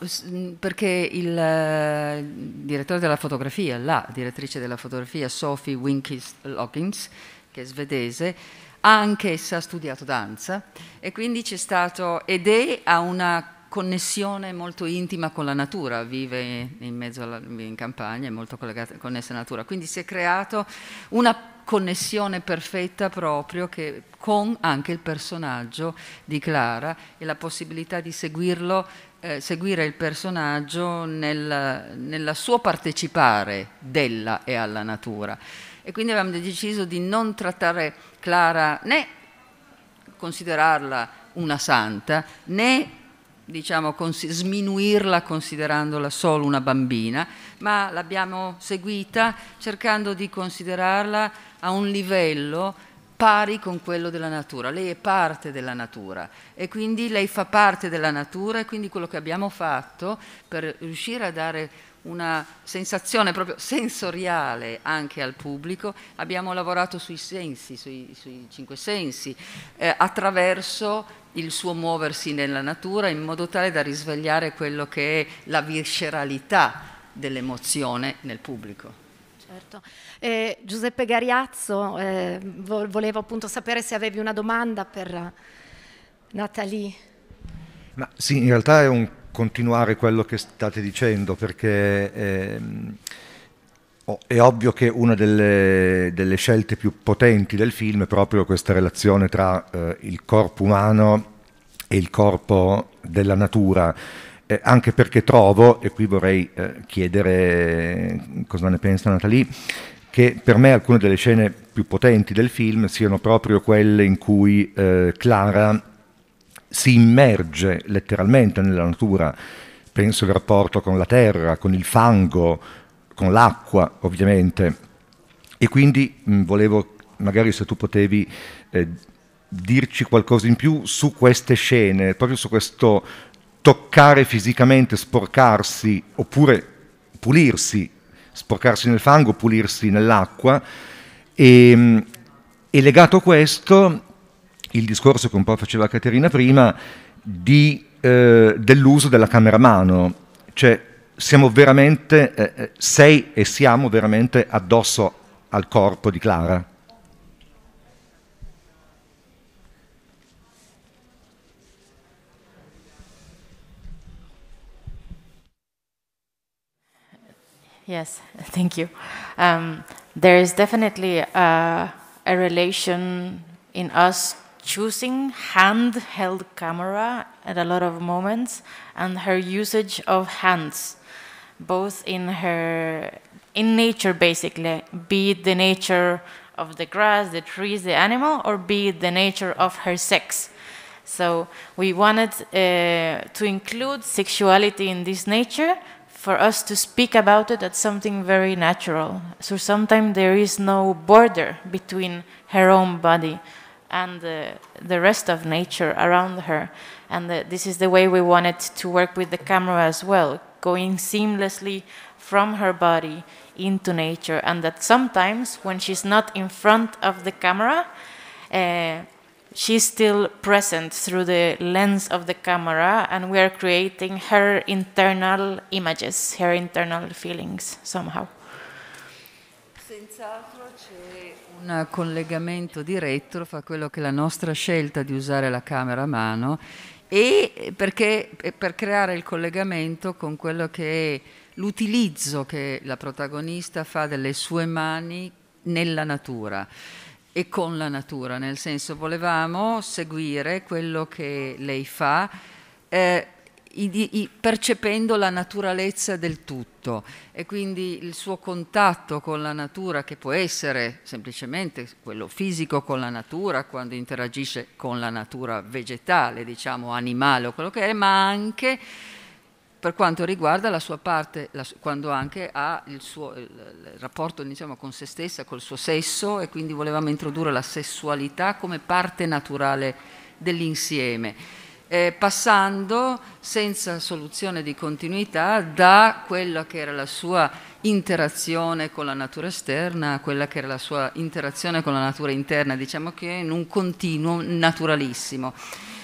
perché il eh, direttore della fotografia, la direttrice della fotografia Sophie Winkis Loggins, che è svedese, ha anch'essa studiato danza e quindi c'è stato ed è a una connessione molto intima con la natura, vive in mezzo alla, in campagna, è molto collegata, connessa alla natura, quindi si è creato una connessione perfetta proprio che, con anche il personaggio di Clara e la possibilità di seguirlo, eh, seguire il personaggio nel, nel suo partecipare della e alla natura. E quindi abbiamo deciso di non trattare Clara né considerarla una santa né diciamo, cons sminuirla considerandola solo una bambina, ma l'abbiamo seguita cercando di considerarla a un livello pari con quello della natura. Lei è parte della natura e quindi lei fa parte della natura e quindi quello che abbiamo fatto per riuscire a dare una sensazione proprio sensoriale anche al pubblico, abbiamo lavorato sui sensi, sui, sui cinque sensi, eh, attraverso il suo muoversi nella natura in modo tale da risvegliare quello che è la visceralità dell'emozione nel pubblico. Certo. Eh, Giuseppe Gariazzo, eh, vo- volevo appunto sapere se avevi una domanda per Nathalie. Ma sì, in realtà è un continuare quello che state dicendo perché... Ehm, Oh, è ovvio che una delle, delle, scelte più potenti del film è proprio questa relazione tra eh, il corpo umano e il corpo della natura, eh, anche perché trovo, e qui vorrei eh, chiedere cosa ne pensa Natalie, che per me alcune delle scene più potenti del film siano proprio quelle in cui eh, Clara si immerge letteralmente nella natura, penso al rapporto con la terra, con il fango, con l'acqua ovviamente. E quindi mh, mm, volevo, magari se tu potevi eh, dirci qualcosa in più su queste scene, proprio su questo toccare fisicamente, sporcarsi, oppure pulirsi, sporcarsi nel fango, pulirsi nell'acqua. E, ehm, e legato a questo, il discorso che un po' faceva Caterina prima, di, eh, dell'uso della camera a mano, cioè siamo veramente, eh, eh, sei e siamo veramente addosso al corpo di Clara. Yes, thank you. Um, there is definitely a, a relation in us choosing handheld camera at a lot of moments and her usage of hands both in her in nature basically, be it the nature of the grass, the trees, the animal, or be it the nature of her sex. So we wanted uh, to include sexuality in this nature for us to speak about it as something very natural. So sometimes there is no border between her own body and uh, the rest of nature around her. And uh, this is the way we wanted to work with the camera as well, going seamlessly from her body into nature, and that sometimes when she's not in front of the camera, uh, she's still present through the lens of the camera, and we are creating her internal images, her internal feelings somehow. Senz'altro c'è un collegamento diretto fra quello che la nostra scelta di usare la camera a mano e eh, perché, eh, per creare il collegamento con quello che è l'utilizzo che la protagonista fa delle sue mani nella natura e con la natura, nel senso volevamo seguire quello che lei fa eh, percependo la naturalezza del tutto e quindi il suo contatto con la natura che può essere semplicemente quello fisico con la natura quando interagisce con la natura vegetale, diciamo animale o quello che è, ma anche per quanto riguarda la sua parte, la, quando anche ha il suo il, il rapporto diciamo, con se stessa, col suo sesso e quindi volevamo introdurre la sessualità come parte naturale dell'insieme eh, passando senza soluzione di continuità da quella che era la sua interazione con la natura esterna a quella che era la sua interazione con la natura interna, diciamo che in un continuo naturalissimo.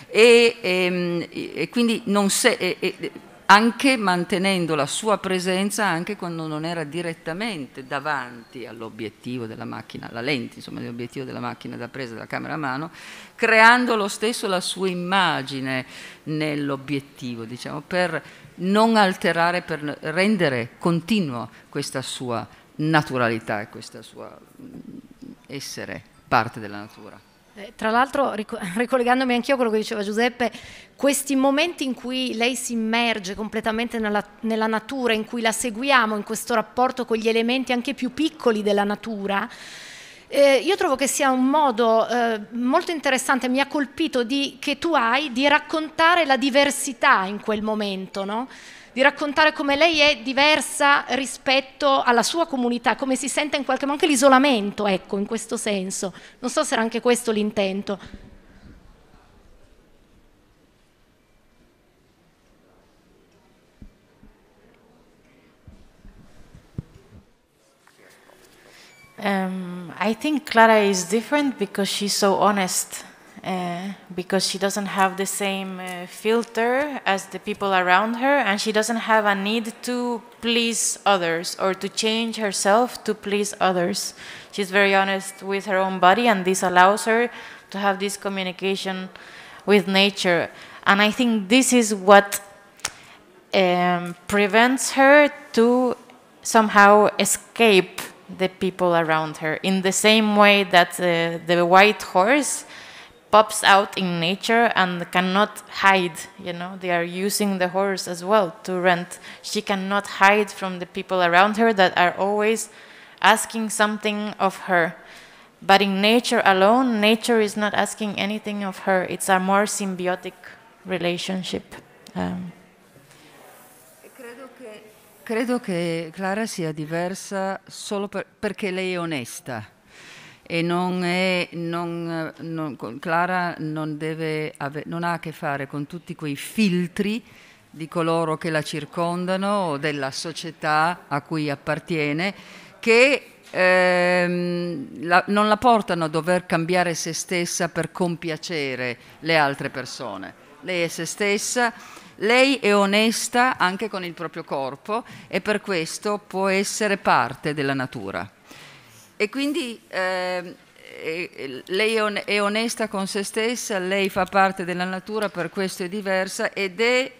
E, ehm, e, e quindi non se, e, anche mantenendo la sua presenza anche quando non era direttamente davanti all'obiettivo della macchina, alla lente, insomma, l'obiettivo della macchina da presa della camera a mano, creando lo stesso la sua immagine nell'obiettivo, diciamo, per non alterare, per rendere continua questa sua naturalità e questa sua mm, essere parte della natura. Eh, tra l'altro, rico- ricollegandomi anch'io a quello che diceva Giuseppe, questi momenti in cui lei si immerge completamente nella, nella natura, in cui la seguiamo in questo rapporto con gli elementi anche più piccoli della natura, eh, io trovo che sia un modo eh, molto interessante, mi ha colpito di, che tu hai di raccontare la diversità in quel momento, no? di raccontare come lei è diversa rispetto alla sua comunità, come si sente in qualche modo anche l'isolamento, ecco, in questo senso. Non so se era anche questo l'intento. Um, I think Clara is different because she's so honest Eh, because she doesn't have the same uh, filter as the people around her, and she doesn't have a need to please others or to change herself to please others. She's very honest with her own body, and this allows her to have this communication with nature. And I think this is what um, prevents her to somehow escape the people around her in the same way that uh, the white horse pops out in nature and cannot hide you know they are using the horse as well to rent she cannot hide from the people around her that are always asking something of her but in nature alone nature is not asking anything of her it's a more symbiotic relationship um. credo, che, Clara sia diversa solo per, perché lei è onesta e non è, non, non, Clara non, deve, non ha a che fare con tutti quei filtri di coloro che la circondano o della società a cui appartiene che ehm, la, non la portano a dover cambiare se stessa per compiacere le altre persone. Lei è se stessa, lei è onesta anche con il proprio corpo e per questo può essere parte della natura. E quindi eh, lei è onesta con se stessa, lei fa parte della natura, per questo è diversa ed è,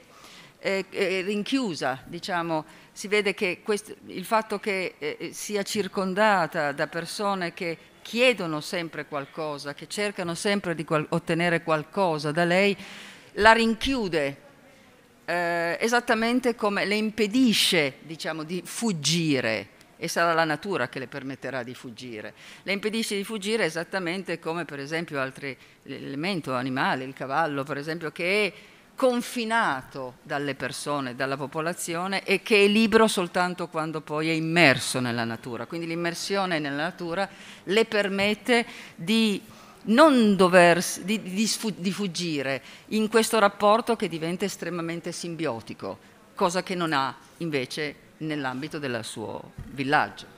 è, è rinchiusa, diciamo. Si vede che questo, il fatto che eh, eh, sia circondata da persone che chiedono sempre qualcosa, che cercano sempre di qual ottenere qualcosa da lei, la rinchiude eh, esattamente come le impedisce diciamo, di fuggire e sarà la natura che le permetterà di fuggire. Le impedisce di fuggire esattamente come per esempio altri elementi animali, il cavallo per esempio, che è confinato dalle persone, dalla popolazione e che è libero soltanto quando poi è immerso nella natura. Quindi l'immersione nella natura le permette di non doversi, di, di, di fuggire in questo rapporto che diventa estremamente simbiotico, cosa che non ha invece nell'ambito del suo villaggio.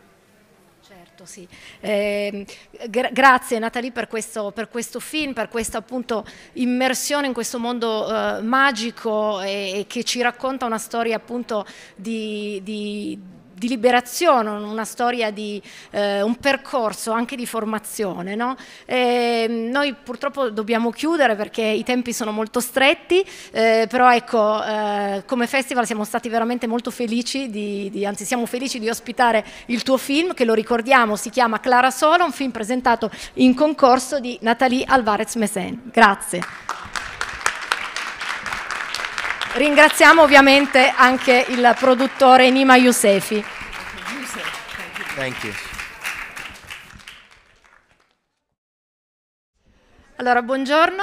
Certo, sì. Eh, gra grazie Nathalie per questo, per questo, film, per questa appunto immersione in questo mondo eh, magico e, e, che ci racconta una storia appunto di, di di liberazione, una storia di eh, un percorso anche di formazione. No? Ehm, noi purtroppo dobbiamo chiudere perché i tempi sono molto stretti, eh, però ecco, eh, come festival siamo stati veramente molto felici, di, di, anzi siamo felici di ospitare il tuo film, che lo ricordiamo si chiama Clara Sola, un film presentato in concorso di Nathalie Alvarez Mesen. Grazie. Ringraziamo ovviamente anche il produttore Nima Yousefi. Thank you. Allora, buongiorno.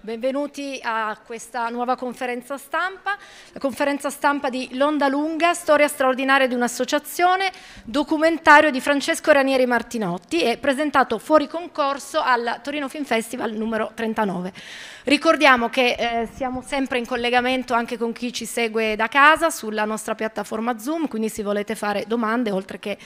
Benvenuti a questa nuova conferenza stampa, la conferenza stampa di L'Onda Lunga, storia straordinaria di un'associazione, documentario di Francesco Ranieri Martinotti e presentato fuori concorso al Torino Film Festival numero 39. Ricordiamo che eh, siamo sempre in collegamento anche con chi ci segue da casa sulla nostra piattaforma Zoom, quindi se volete fare domande, oltre che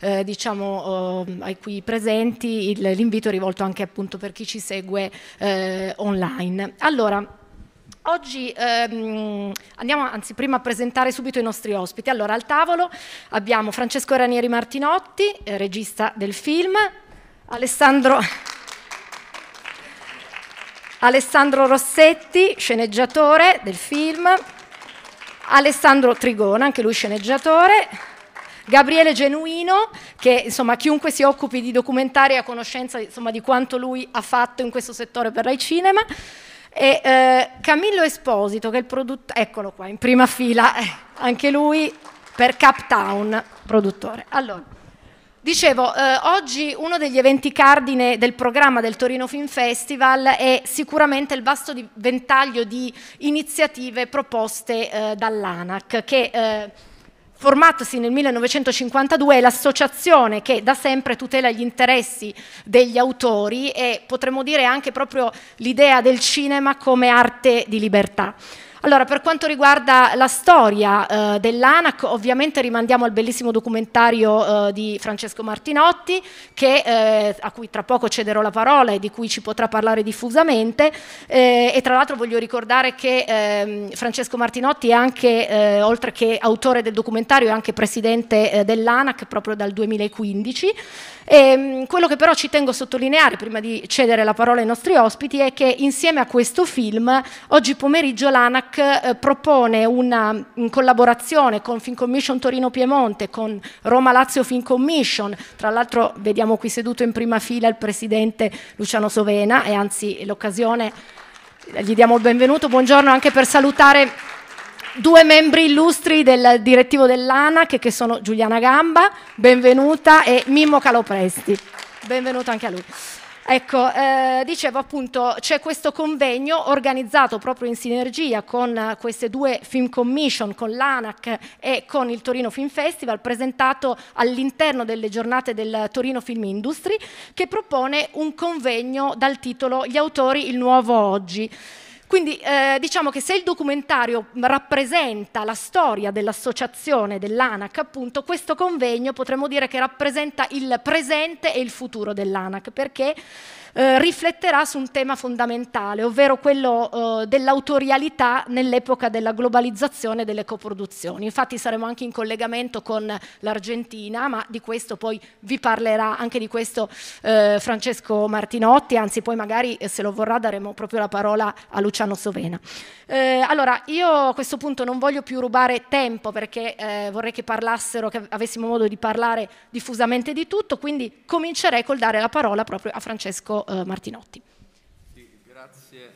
eh, diciamo, eh, ai qui presenti, l'invito è rivolto anche appunto per chi ci segue eh, online. Allora, Oggi ehm, andiamo anzi prima a presentare subito i nostri ospiti. Allora al tavolo abbiamo Francesco Ranieri Martinotti, eh, regista del film, Alessandro... Alessandro Rossetti, sceneggiatore del film, Alessandro Trigona, anche lui sceneggiatore, Gabriele Genuino, che insomma, chiunque si occupi di documentari ha conoscenza insomma, di quanto lui ha fatto in questo settore per Rai Cinema, e eh, Camillo Esposito, che è il produttore, eccolo qua, in prima fila, eh, anche lui per Cap Town, produttore. Allora. Dicevo, eh, oggi uno degli eventi cardine del programma del Torino Film Festival è sicuramente il vasto di ventaglio di iniziative proposte eh, dall'ANAC, che eh, formatosi nel 1952 è l'associazione che da sempre tutela gli interessi degli autori e potremmo dire anche proprio l'idea del cinema come arte di libertà. Allora, per quanto riguarda la storia eh, dell'ANAC, ovviamente rimandiamo al bellissimo documentario eh, di Francesco Martinotti, che, eh, a cui tra poco cederò la parola e di cui ci potrà parlare diffusamente. Eh, e tra l'altro voglio ricordare che ehm, Francesco Martinotti è anche, eh, oltre che autore del documentario, è anche presidente eh, dell'ANAC proprio dal 2015. E, ehm, quello che però ci tengo a sottolineare, prima di cedere la parola ai nostri ospiti, è che insieme a questo film, oggi pomeriggio l'ANAC eh, propone una collaborazione con Commission Torino Piemonte, con Roma Lazio Commission, tra l'altro vediamo qui seduto in prima fila il presidente Luciano Sovena e anzi l'occasione gli diamo il benvenuto, buongiorno anche per salutare due membri illustri del direttivo dell'ANAC che sono Giuliana Gamba, benvenuta, e Mimmo Calopresti, benvenuto anche a lui. Ecco, eh, dicevo appunto c'è questo convegno organizzato proprio in sinergia con queste due film commission, con l'ANAC e con il Torino Film Festival, presentato all'interno delle giornate del Torino Film Industry, che propone un convegno dal titolo Gli autori, il nuovo oggi. Quindi eh, diciamo che se il documentario rappresenta la storia dell'associazione, dell'ANAC appunto, questo convegno potremmo dire che rappresenta il presente e il futuro dell'ANAC perché eh, rifletterà su un tema fondamentale, ovvero quello eh, dell'autorialità nell'epoca della globalizzazione delle coproduzioni. Infatti saremo anche in collegamento con l'Argentina, ma di questo poi vi parlerà anche di questo eh, Francesco Martinotti, anzi poi magari eh, se lo vorrà daremo proprio la parola a Luciano Sovena. Eh, allora, io a questo punto non voglio più rubare tempo perché vorrei che parlassero, che avessimo modo di parlare diffusamente di tutto, quindi comincerei col dare la parola proprio a Francesco eh, Martinotti. Sì, grazie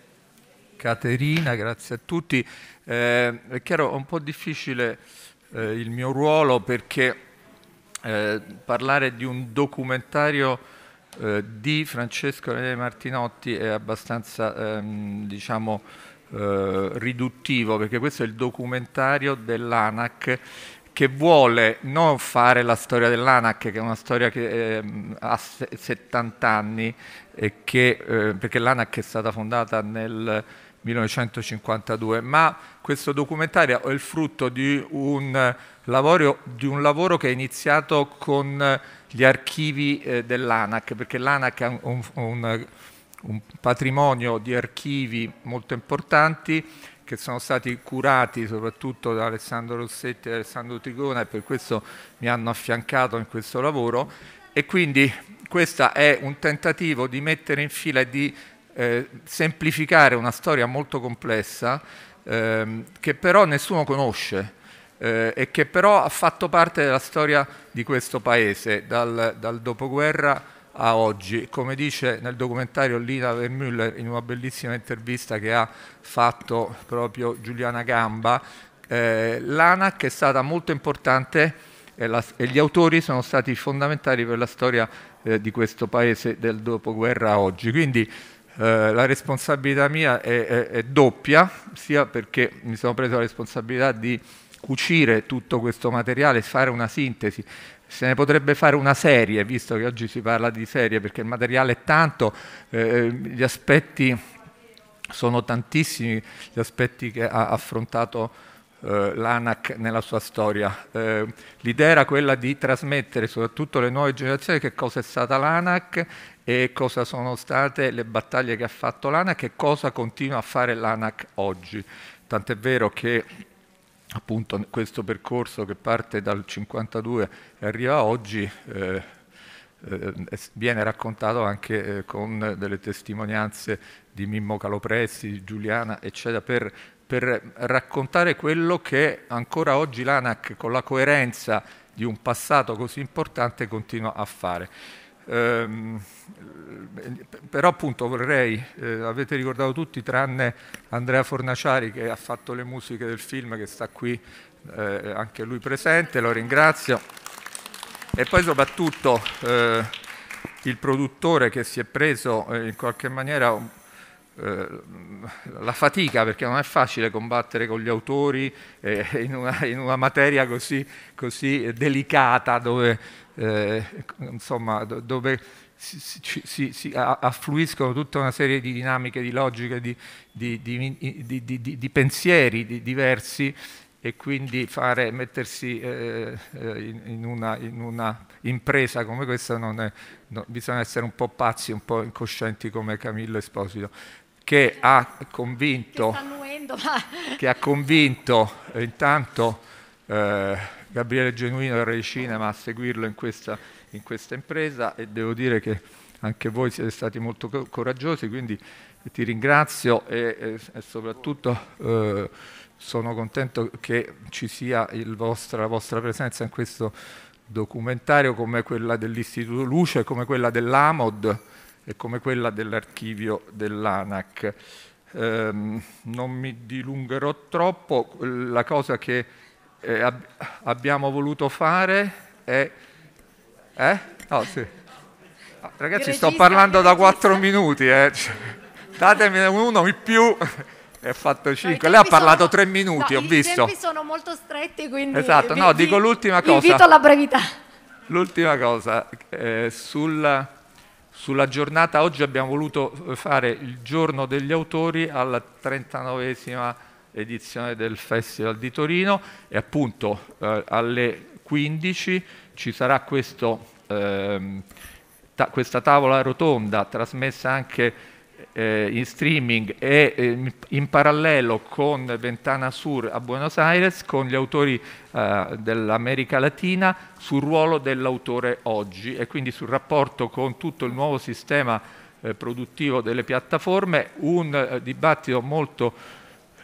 Caterina, grazie a tutti. Eh, è chiaro, è un po' difficile eh, il mio ruolo perché eh, parlare di un documentario eh, di Francesco Rene Martinotti è abbastanza, ehm, diciamo, eh, riduttivo perché questo è il documentario dell'ANAC che vuole non fare la storia dell'ANAC, che è una storia che eh, ha 70 anni, che, eh, perché l'ANAC è stata fondata nel 1952, ma questo documentario è il frutto di un lavoro, di un lavoro che è iniziato con gli archivi eh, dell'ANAC, perché l'ANAC è un, un, un patrimonio di archivi molto importanti che sono stati curati soprattutto da Alessandro Rossetti e Alessandro Trigona e per questo mi hanno affiancato in questo lavoro e quindi questo è un tentativo di mettere in fila e di eh, semplificare una storia molto complessa ehm, che però nessuno conosce eh, e che però ha fatto parte della storia di questo paese dal, dal dopoguerra a oggi. Come dice nel documentario Lina Vermüller in una bellissima intervista che ha fatto proprio Giuliana Gamba, eh, l'ANAC è stata molto importante e, la, e, gli autori sono stati fondamentali per la storia eh, di questo paese del dopoguerra a oggi. Quindi eh, la responsabilità mia è, è, è doppia, sia perché mi sono preso la responsabilità di cucire tutto questo materiale, fare una sintesi se ne potrebbe fare una serie, visto che oggi si parla di serie, perché il materiale è tanto, eh, eh, gli aspetti sono tantissimi, gli aspetti che ha affrontato eh, l'ANAC nella sua storia. Eh, l'idea era quella di trasmettere soprattutto alle nuove generazioni che cosa è stata l'ANAC e cosa sono state le battaglie che ha fatto l'ANAC e cosa continua a fare l'ANAC oggi. Tant'è vero che appunto questo percorso che parte dal 52 e arriva oggi eh, eh, viene raccontato anche eh, con delle testimonianze di Mimmo Calopresti, di Giuliana, eccetera, per, per raccontare quello che ancora oggi l'ANAC con la coerenza di un passato così importante continua a fare. Ehm, però appunto vorrei, eh, avete ricordato tutti tranne Andrea Fornaciari che ha fatto le musiche del film che sta qui eh, anche lui presente, lo ringrazio e poi soprattutto eh, il produttore che si è preso eh, in qualche maniera eh, la fatica, perché non è facile combattere con gli autori eh, in, una, in, una, materia così, così delicata dove, eh, insomma, dove si, si, si, affluiscono tutta una serie di dinamiche, di logiche, di, di, di, di pensieri diversi e quindi fare, mettersi eh, eh in, una, in, una, impresa come questa non è, no, bisogna essere un po' pazzi, un po' incoscienti come Camillo Esposito che ha convinto, che ma... che ha convinto eh, intanto eh, Gabriele Genuino e Rai Cinema a seguirlo in questa, in questa impresa e devo dire che anche voi siete stati molto coraggiosi, quindi ti ringrazio e, e soprattutto eh, sono contento che ci sia vostra, la vostra presenza in questo documentario come quella dell'Istituto Luce, come quella dell'AMOD e come quella dell'archivio dell'ANAC. Um, non mi dilungherò troppo, la cosa che eh, ab abbiamo voluto fare è... Eh? No, sì. ah, ragazzi sto parlando da quattro minuti, eh. datemi uno in più e ha fatto 5. No, Lei ha parlato 3 minuti, no, ho visto. I tempi sono molto stretti, quindi... Esatto, vi, no, dico l'ultima cosa. Invito alla brevità. L'ultima cosa, eh, sulla sulla giornata oggi abbiamo voluto eh, fare il giorno degli autori alla 39esima edizione del Festival di Torino e appunto eh, alle 15 ci sarà questo, eh, ta questa tavola rotonda trasmessa anche eh, in streaming e eh, in parallelo con Ventana Sur a Buenos Aires con gli autori eh, dell'America Latina sul ruolo dell'autore oggi e quindi sul rapporto con tutto il nuovo sistema eh, produttivo delle piattaforme, un eh, dibattito molto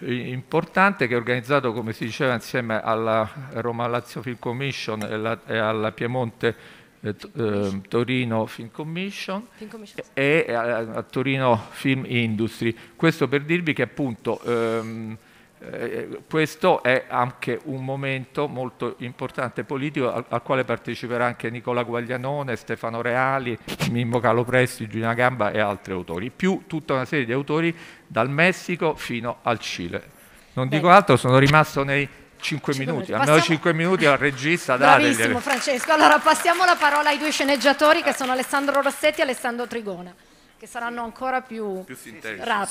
eh, importante che è organizzato, come si diceva, insieme alla Roma Lazio Film Commission e, alla, e alla Piemonte eh, ehm, Torino Film Commission, Film Commission. e eh, a, a, Torino Film Industry. Questo per dirvi che appunto ehm, eh, questo è anche un momento molto importante politico al, al, quale parteciperà anche Nicola Guaglianone, Stefano Reali, Mimmo Calopresti, Giulia Gamba e altri autori, più tutta una serie di autori dal Messico fino al Cile. Non Bene. dico altro, sono rimasto nei 5 minuti, passiamo... almeno 5 minuti al regista. Bravissimo delle... Francesco, allora passiamo la parola ai due sceneggiatori che sono Alessandro Rossetti e Alessandro Trigona che saranno ancora più, più sintetici. rapidi.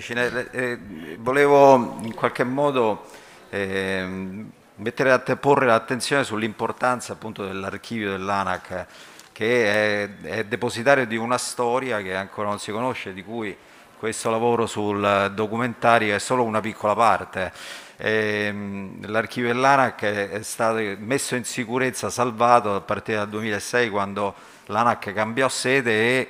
Sintetici. Eh, volevo in qualche modo eh, mettere, porre l'attenzione sull'importanza appunto dell'archivio dell'ANAC che è, è depositario di una storia che ancora non si conosce, di cui questo lavoro sul documentario è solo una piccola parte. Ehm, l'archivio dell'ANAC è stato messo in sicurezza, salvato a partire dal 2006 quando l'ANAC cambiò sede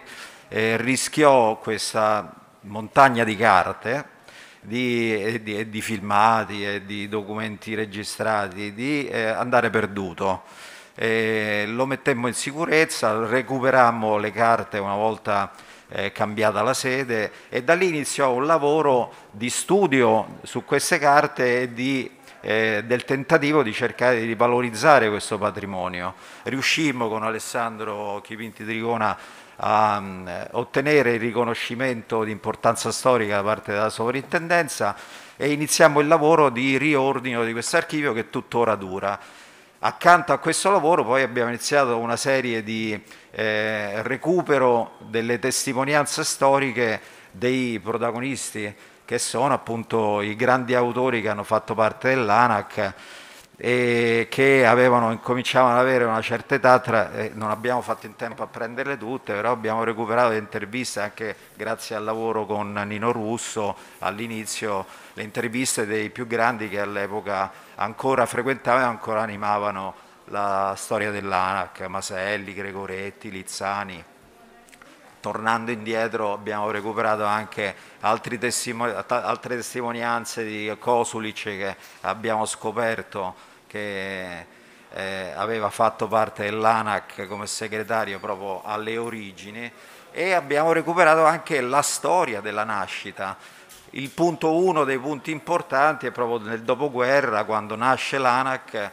e rischiò questa montagna di carte, di, di, di, filmati e di documenti registrati, di eh, andare perduto. E lo mettemmo in sicurezza, recuperammo le carte una volta eh, cambiata la sede e da lì iniziò un lavoro di studio su queste carte e di eh, del tentativo di cercare di valorizzare questo patrimonio. Riuscimmo con Alessandro Chivinti Trigona a um, ottenere il riconoscimento di importanza storica da parte della sovrintendenza e iniziamo il lavoro di riordino di questo archivio che tuttora dura. Accanto a questo lavoro poi abbiamo iniziato una serie di eh, recupero delle testimonianze storiche dei protagonisti che sono appunto i grandi autori che hanno fatto parte dell'ANAC e che avevano, incominciavano ad avere una certa età, tra, eh, non abbiamo fatto in tempo a prenderle tutte, però abbiamo recuperato le interviste anche grazie al lavoro con Nino Russo all'inizio, le interviste dei più grandi che all'epoca ancora frequentavano e ancora animavano la storia dell'ANAC, Maselli, Gregoretti, Lizzani. Tornando indietro abbiamo recuperato anche testimoni- altre testimonianze di Cosulic che abbiamo scoperto che eh, aveva fatto parte dell'ANAC come segretario proprio alle origini e abbiamo recuperato anche la storia della nascita il punto uno dei punti importanti è proprio nel dopoguerra, quando nasce l'ANAC,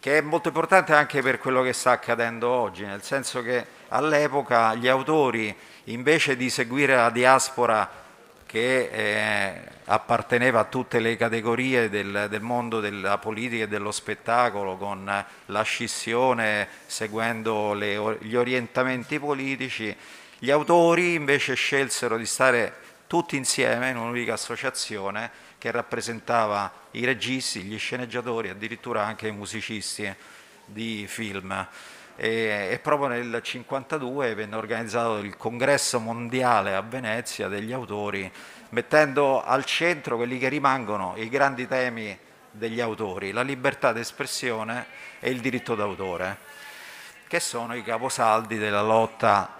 che è molto importante anche per quello che sta accadendo oggi, nel senso che all'epoca gli autori, invece di seguire la diaspora che eh, apparteneva a tutte le categorie del, del, mondo della politica e dello spettacolo, con la scissione, seguendo le, gli orientamenti politici, gli autori invece scelsero di stare tutti insieme in un'unica associazione che rappresentava i registi, gli sceneggiatori, addirittura anche i musicisti di film. E, e proprio nel 1952 venne organizzato il congresso mondiale a Venezia degli autori, mettendo al centro quelli che rimangono i grandi temi degli autori, la libertà d'espressione e il diritto d'autore, che sono i caposaldi della lotta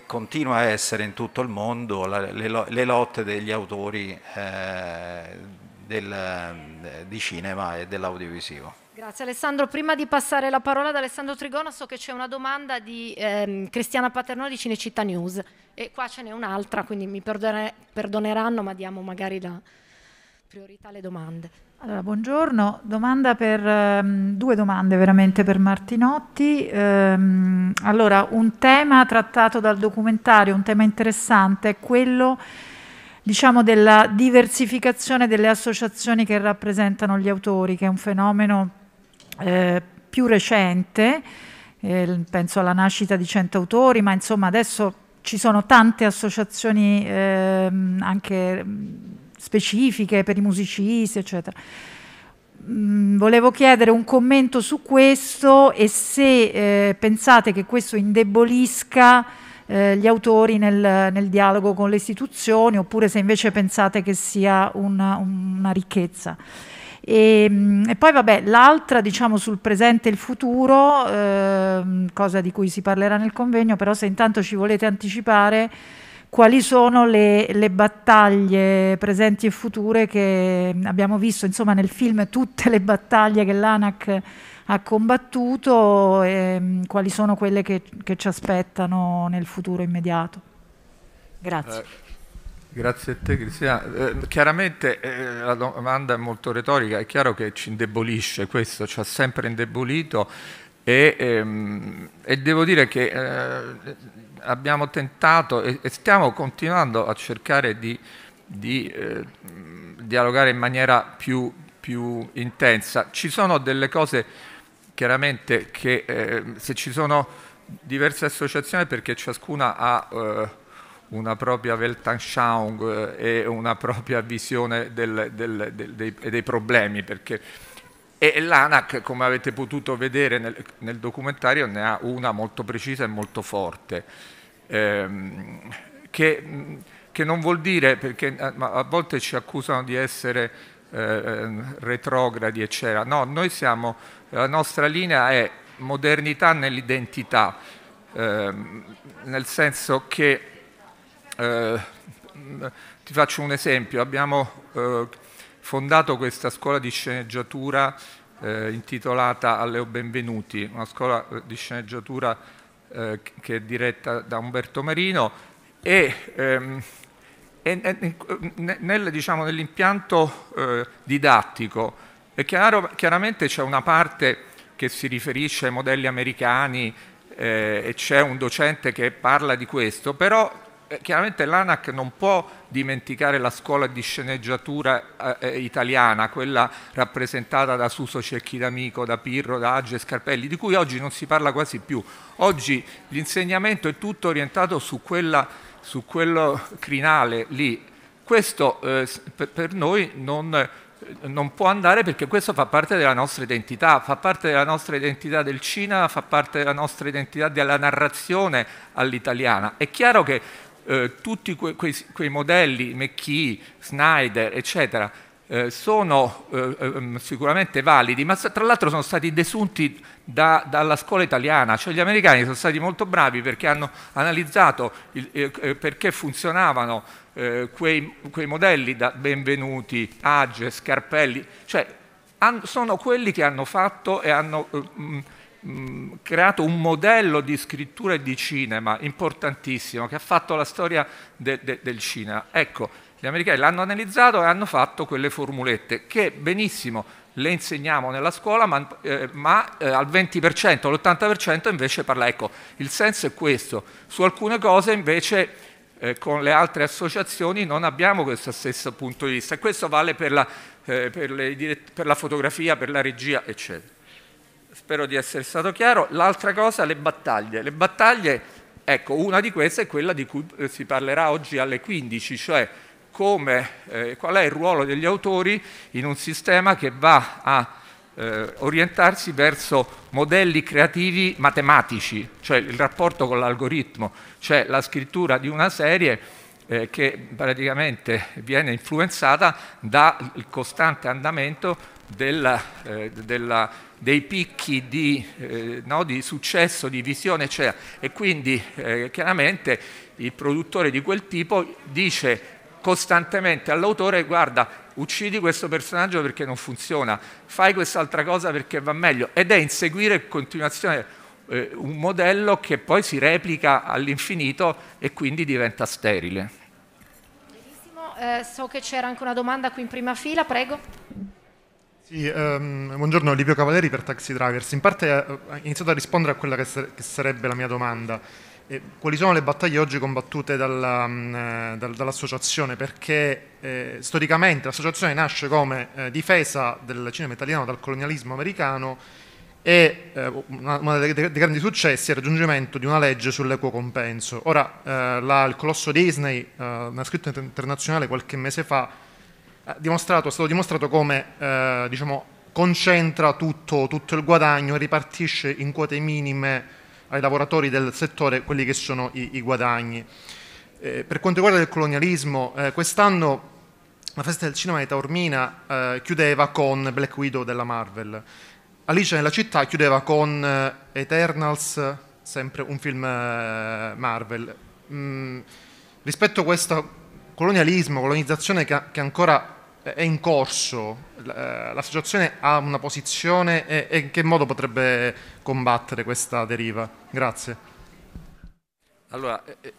che continua a essere in tutto il mondo la, le, le, lotte degli autori eh, del, eh, di cinema e dell'audiovisivo. Grazie Alessandro. Prima di passare la parola ad Alessandro Trigona so che c'è una domanda di ehm, Cristiana Paternò di Cinecittà News e qua ce n'è un'altra, quindi mi perdone, perdoneranno ma diamo magari la priorità alle domande. Allora, buongiorno, Domanda per, um, due domande veramente per Martinotti. Um, allora, un tema trattato dal documentario, un tema interessante, è quello diciamo, della diversificazione delle associazioni che rappresentano gli autori, che è un fenomeno eh, più recente, eh, penso alla nascita di 100 autori, ma insomma adesso ci sono tante associazioni eh, anche specifiche per i musicisti, eccetera. Mm, volevo chiedere un commento su questo e se eh, pensate che questo indebolisca eh, gli autori nel, nel, dialogo con le istituzioni oppure se invece pensate che sia una, una ricchezza. E, mm, e, poi vabbè, l'altra diciamo sul presente e il futuro, eh, cosa di cui si parlerà nel convegno, però se intanto ci volete anticipare quali sono le, le, battaglie presenti e future che abbiamo visto insomma, nel film tutte le battaglie che l'ANAC ha combattuto e ehm, quali sono quelle che, che ci aspettano nel futuro immediato. Grazie. Eh, grazie a te Cristina. Eh, chiaramente eh, la domanda è molto retorica, è chiaro che ci indebolisce questo, ci ha sempre indebolito e, ehm, e devo dire che eh, abbiamo tentato e, e, stiamo continuando a cercare di, di eh, dialogare in maniera più, più, intensa. Ci sono delle cose chiaramente che eh, se ci sono diverse associazioni perché ciascuna ha eh, una propria Weltanschauung eh, e una propria visione del, del, del, dei, dei, problemi perché e l'ANAC, come avete potuto vedere nel, nel, documentario, ne ha una molto precisa e molto forte ehm, che, che, non vuol dire, perché eh, a, a volte ci accusano di essere eh, ehm, retrogradi, eccetera. No, noi siamo, la nostra linea è modernità nell'identità, ehm, nel senso che, eh, ti faccio un esempio, abbiamo eh, fondato questa scuola di sceneggiatura eh, intitolata Alleo Benvenuti, una scuola eh, di sceneggiatura eh, che è diretta da Umberto Marino e, ehm, e nel, diciamo, nell'impianto eh, didattico è chiaro, chiaramente c'è una parte che si riferisce ai modelli americani eh, e c'è un docente che parla di questo, però eh, chiaramente l'ANAC non può dimenticare la scuola di sceneggiatura eh, eh, italiana, quella rappresentata da Suso Cecchi d'Amico, da Pirro, da Agge Scarpelli, di cui oggi non si parla quasi più. Oggi l'insegnamento è tutto orientato su, quella, su quello crinale lì. Questo eh, per noi non eh, non può andare perché questo fa parte della nostra identità, fa parte della nostra identità del cinema, fa parte della nostra identità della narrazione all'italiana. È chiaro che eh, tutti que- quei, quei, modelli, McKee, Snyder, eccetera, eh, sono eh, ehm, sicuramente validi, ma tra l'altro sono stati desunti da, dalla scuola italiana, cioè gli americani sono stati molto bravi perché hanno analizzato il, eh, eh, perché funzionavano eh, quei, quei, modelli da Benvenuti, Age, Scarpelli, cioè han, sono quelli che hanno fatto e hanno... Mh, creato un modello di scrittura e di cinema importantissimo che ha fatto la storia de, de, del cinema. Ecco, gli americani l'hanno analizzato e hanno fatto quelle formulette che benissimo le insegniamo nella scuola, ma, eh, ma eh, al 20%, all'80% invece parla. Ecco, il senso è questo. Su alcune cose invece eh, con le altre associazioni non abbiamo questo stesso punto di vista. e Questo vale per la, eh, per, le, per la fotografia, per la regia, eccetera. Spero di essere stato chiaro. L'altra cosa, le battaglie. Le battaglie, ecco, una di queste è quella di cui eh, si parlerà oggi alle 15, cioè come, eh, qual è il ruolo degli autori in un sistema che va a eh, orientarsi verso modelli creativi matematici, cioè il rapporto con l'algoritmo, cioè la scrittura di una serie eh, che praticamente viene influenzata dal costante andamento della, eh, della, dei picchi di, eh, no, di, successo, di visione, eccetera. E quindi eh, chiaramente il produttore di quel tipo dice costantemente all'autore guarda uccidi questo personaggio perché non funziona, fai quest'altra cosa perché va meglio ed è inseguire in continuazione eh, un modello che poi si replica all'infinito e quindi diventa sterile. Benissimo, eh, so che c'era anche una domanda qui in prima fila, prego. Sì, ehm, buongiorno Livio Cavaleri per Taxi Drivers. In parte ha eh, iniziato a rispondere a quella che, sarebbe la mia domanda. Eh, quali sono le battaglie oggi combattute dalla, mh, mm, eh, dal, dall'associazione? Perché eh, storicamente l'associazione nasce come eh, difesa del cinema italiano dal colonialismo americano e eh, uno dei, dei, grandi successi è il raggiungimento di una legge sull'equo compenso. Ora, la, il colosso Disney, una scritta internazionale qualche mese fa, è stato dimostrato come eh, diciamo, concentra tutto, tutto, il guadagno e ripartisce in quote minime ai lavoratori del settore quelli che sono i, i guadagni. Eh, per quanto riguarda il colonialismo, eh, quest'anno la festa del cinema di Taormina eh, chiudeva con Black Widow della Marvel. Alice nella città chiudeva con eh, Eternals, sempre un film eh, Marvel. Mm, rispetto a questo colonialismo, colonizzazione che, che ancora eh, è in corso, eh, l'associazione ha una posizione e, in che modo potrebbe combattere questa deriva? Grazie. Allora, eh,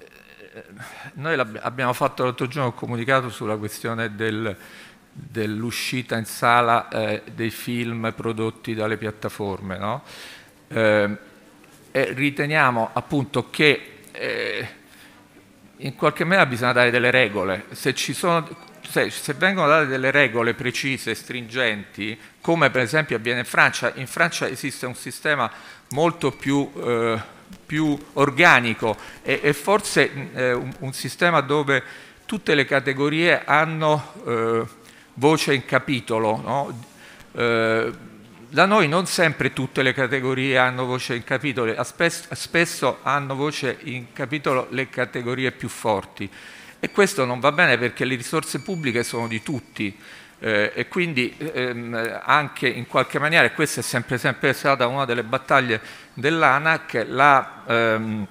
noi abbiamo fatto l'altro giorno un comunicato sulla questione del, dell'uscita in sala dei film prodotti dalle piattaforme. No? e riteniamo appunto che in qualche maniera bisogna dare delle regole. Se ci sono se, se, vengono date delle regole precise, stringenti, come per esempio avviene in Francia, in Francia esiste un sistema molto più, eh, più organico e, e forse eh, un, un, sistema dove tutte le categorie hanno eh, voce in capitolo. No? Eh, da noi non sempre tutte le categorie hanno voce in capitolo, spesso, spesso hanno voce in capitolo le categorie più forti e questo non va bene perché le risorse pubbliche sono di tutti eh, e quindi ehm, anche in qualche maniera, e questa è sempre, sempre stata una delle battaglie dell'ANAC, la, ehm,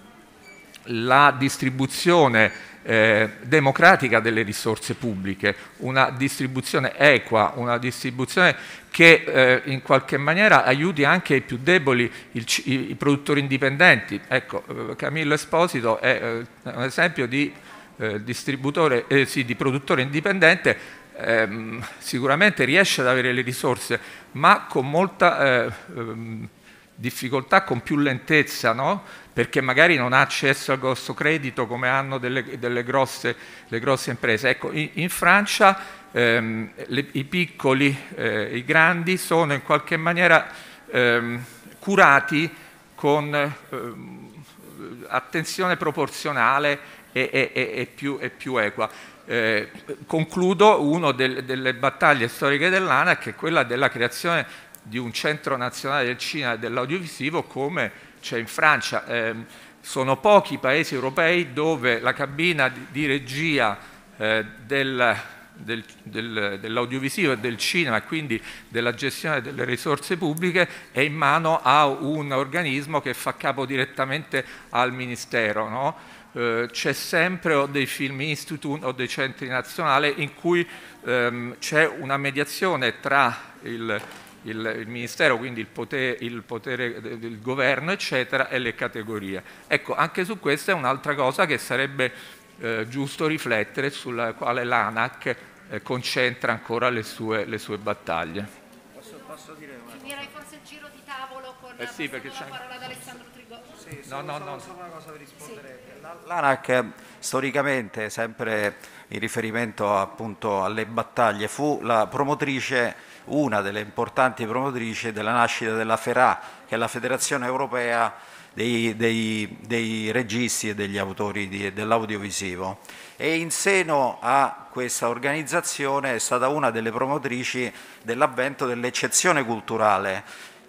la distribuzione eh, democratica delle risorse pubbliche, una distribuzione equa, una distribuzione che eh, in qualche maniera aiuti anche i più deboli, il, i, i, produttori indipendenti. Ecco, eh, Camillo Esposito è eh, un esempio di eh, distributore, eh, sì, di produttore indipendente ehm, sicuramente riesce ad avere le risorse, ma con molta eh, ehm, difficoltà, con più lentezza, no? perché magari non ha accesso al grosso credito come hanno delle, delle grosse, grosse, imprese. Ecco, in, in Francia ehm, le, i piccoli, eh, i grandi sono in qualche maniera ehm, curati con ehm, attenzione proporzionale e, e, e più, più, equa. Eh, concludo una del, delle battaglie storiche dell'ANAC che è quella della creazione di un centro nazionale del cinema e dell'audiovisivo come c'è in Francia. Eh, sono pochi i paesi europei dove la cabina di, di regia eh, del, del, del, dell'audiovisivo e del cinema, quindi della gestione delle risorse pubbliche, è in mano a un organismo che fa capo direttamente al Ministero. No? Eh, c'è sempre o dei film institute o dei centri nazionali in cui ehm, c'è una mediazione tra il, il, il ministero, quindi il potere, il potere, eh, del governo, eccetera, e le categorie. Ecco, anche su questa è un'altra cosa che sarebbe eh, giusto riflettere, sulla quale l'ANAC eh, concentra ancora le sue, le sue battaglie. Posso, posso dire una cosa? Finirei forse il giro di tavolo con eh sì, la parola ad Alessandro Trigò. Sì, no, no, no. solo una cosa per rispondere. Sì L'ANAC storicamente, sempre in riferimento appunto alle battaglie, fu la promotrice, una delle importanti promotrici della nascita della FERA, che è la Federazione Europea dei, dei, dei registi e degli autori dell'audiovisivo. E in seno a questa organizzazione è stata una delle promotrici dell'avvento dell'eccezione culturale,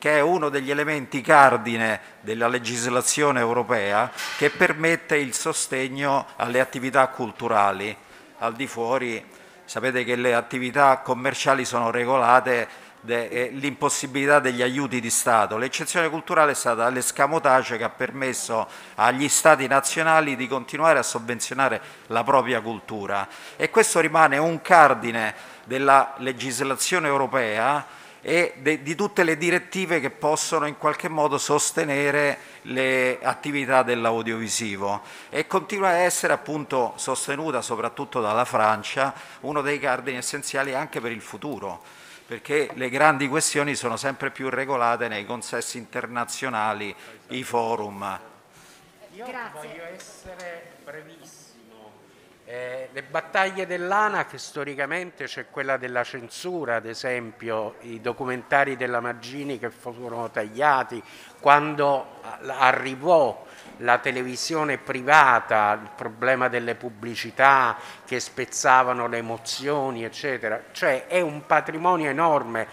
che è uno degli elementi cardine della legislazione europea che permette il sostegno alle attività culturali. Al di fuori sapete che le attività commerciali sono regolate de, l'impossibilità degli aiuti di Stato. L'eccezione culturale è stata l'escamotage che ha permesso agli Stati nazionali di continuare a sovvenzionare la propria cultura e questo rimane un cardine della legislazione europea e de, di tutte le direttive che possono in qualche modo sostenere le attività dell'audiovisivo e continua a essere appunto sostenuta soprattutto dalla Francia uno dei cardini essenziali anche per il futuro perché le grandi questioni sono sempre più regolate nei consessi internazionali, i forum. Io Grazie. voglio essere brevissimo. Eh, le battaglie dell'ANAC storicamente c'è quella della censura, ad esempio i documentari della Maggini che furono tagliati, quando arrivò la televisione privata, il problema delle pubblicità che spezzavano le emozioni, eccetera. Cioè è un patrimonio enorme.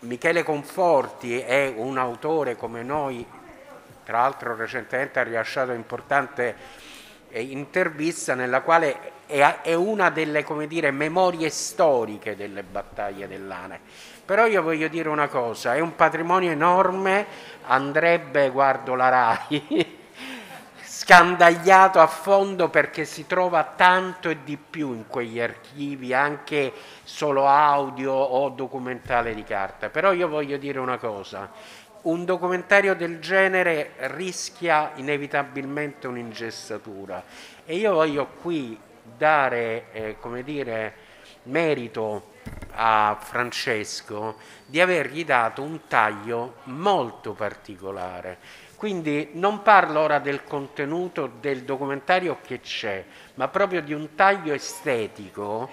Michele Conforti è un autore come noi, tra l'altro recentemente ha rilasciato importante intervista nella quale è, una delle come dire, memorie storiche delle battaglie dell'Ane. Però io voglio dire una cosa, è un patrimonio enorme, andrebbe, guardo la RAI, scandagliato a fondo perché si trova tanto e di più in quegli archivi, anche solo audio o documentale di carta. Però io voglio dire una cosa, un documentario del genere rischia inevitabilmente un'ingessatura e io voglio qui dare, eh, come dire, merito a Francesco di avergli dato un taglio molto particolare. Quindi non parlo ora del contenuto del documentario che c'è, ma proprio di un taglio estetico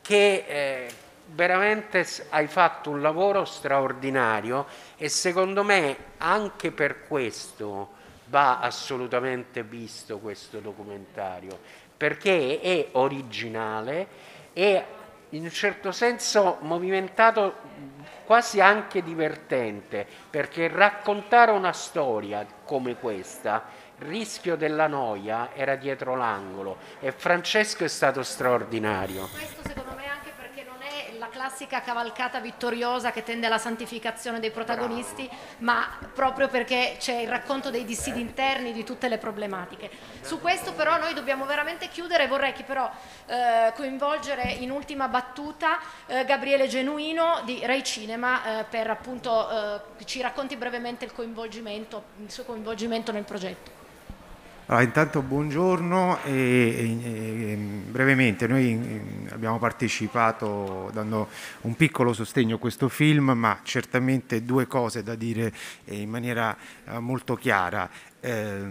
che, eh, veramente hai fatto un lavoro straordinario e secondo me anche per questo va assolutamente visto questo documentario, perché è originale e in un certo senso movimentato quasi anche divertente, perché raccontare una storia come questa, il rischio della noia era dietro l'angolo e Francesco è stato straordinario classica cavalcata vittoriosa che tende alla santificazione dei protagonisti, ma proprio perché c'è il racconto dei dissidi eh. interni di tutte le problematiche. Su questo però noi dobbiamo veramente chiudere, vorrei che però eh, coinvolgere in ultima battuta eh, Gabriele Genuino di Rai Cinema eh, per appunto eh, ci racconti brevemente il, coinvolgimento, il suo coinvolgimento nel progetto. Allora, intanto buongiorno e, e, e, brevemente noi mm, abbiamo partecipato dando un piccolo sostegno a questo film, ma certamente due cose da dire eh, in maniera eh, molto chiara. Eh,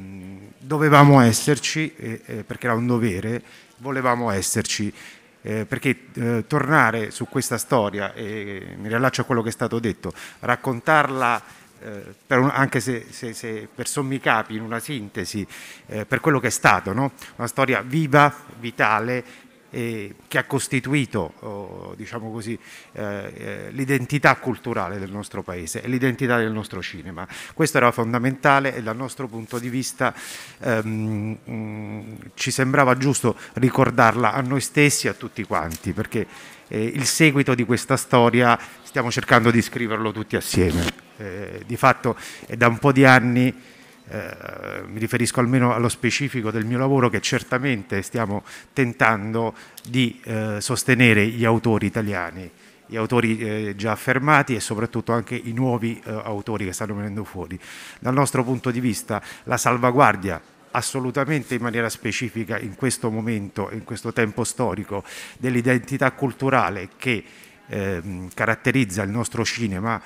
dovevamo esserci eh, perché era un dovere, volevamo esserci. Eh, perché eh, tornare su questa storia, e mi riallaccio a quello che è stato detto, raccontarla eh, un, anche se, se, se, per sommi capi, in una sintesi, eh, per quello che è stato, no? una storia viva, vitale, eh, che ha costituito oh, diciamo così, eh, eh, l'identità culturale del nostro paese e l'identità del nostro cinema. Questo era fondamentale e dal nostro punto di vista ehm, mh, mm, ci sembrava giusto ricordarla a noi stessi e a tutti quanti, perché eh, il seguito di questa storia stiamo cercando di scriverlo tutti assieme. Eh, di fatto è da un po' di anni, eh, mi riferisco almeno allo specifico del mio lavoro, che certamente stiamo tentando di eh, sostenere gli autori italiani, gli autori eh, già affermati e soprattutto anche i nuovi eh, autori che stanno venendo fuori. Dal nostro punto di vista la salvaguardia assolutamente in maniera specifica in questo momento, in questo tempo storico, dell'identità culturale che eh, caratterizza il nostro cinema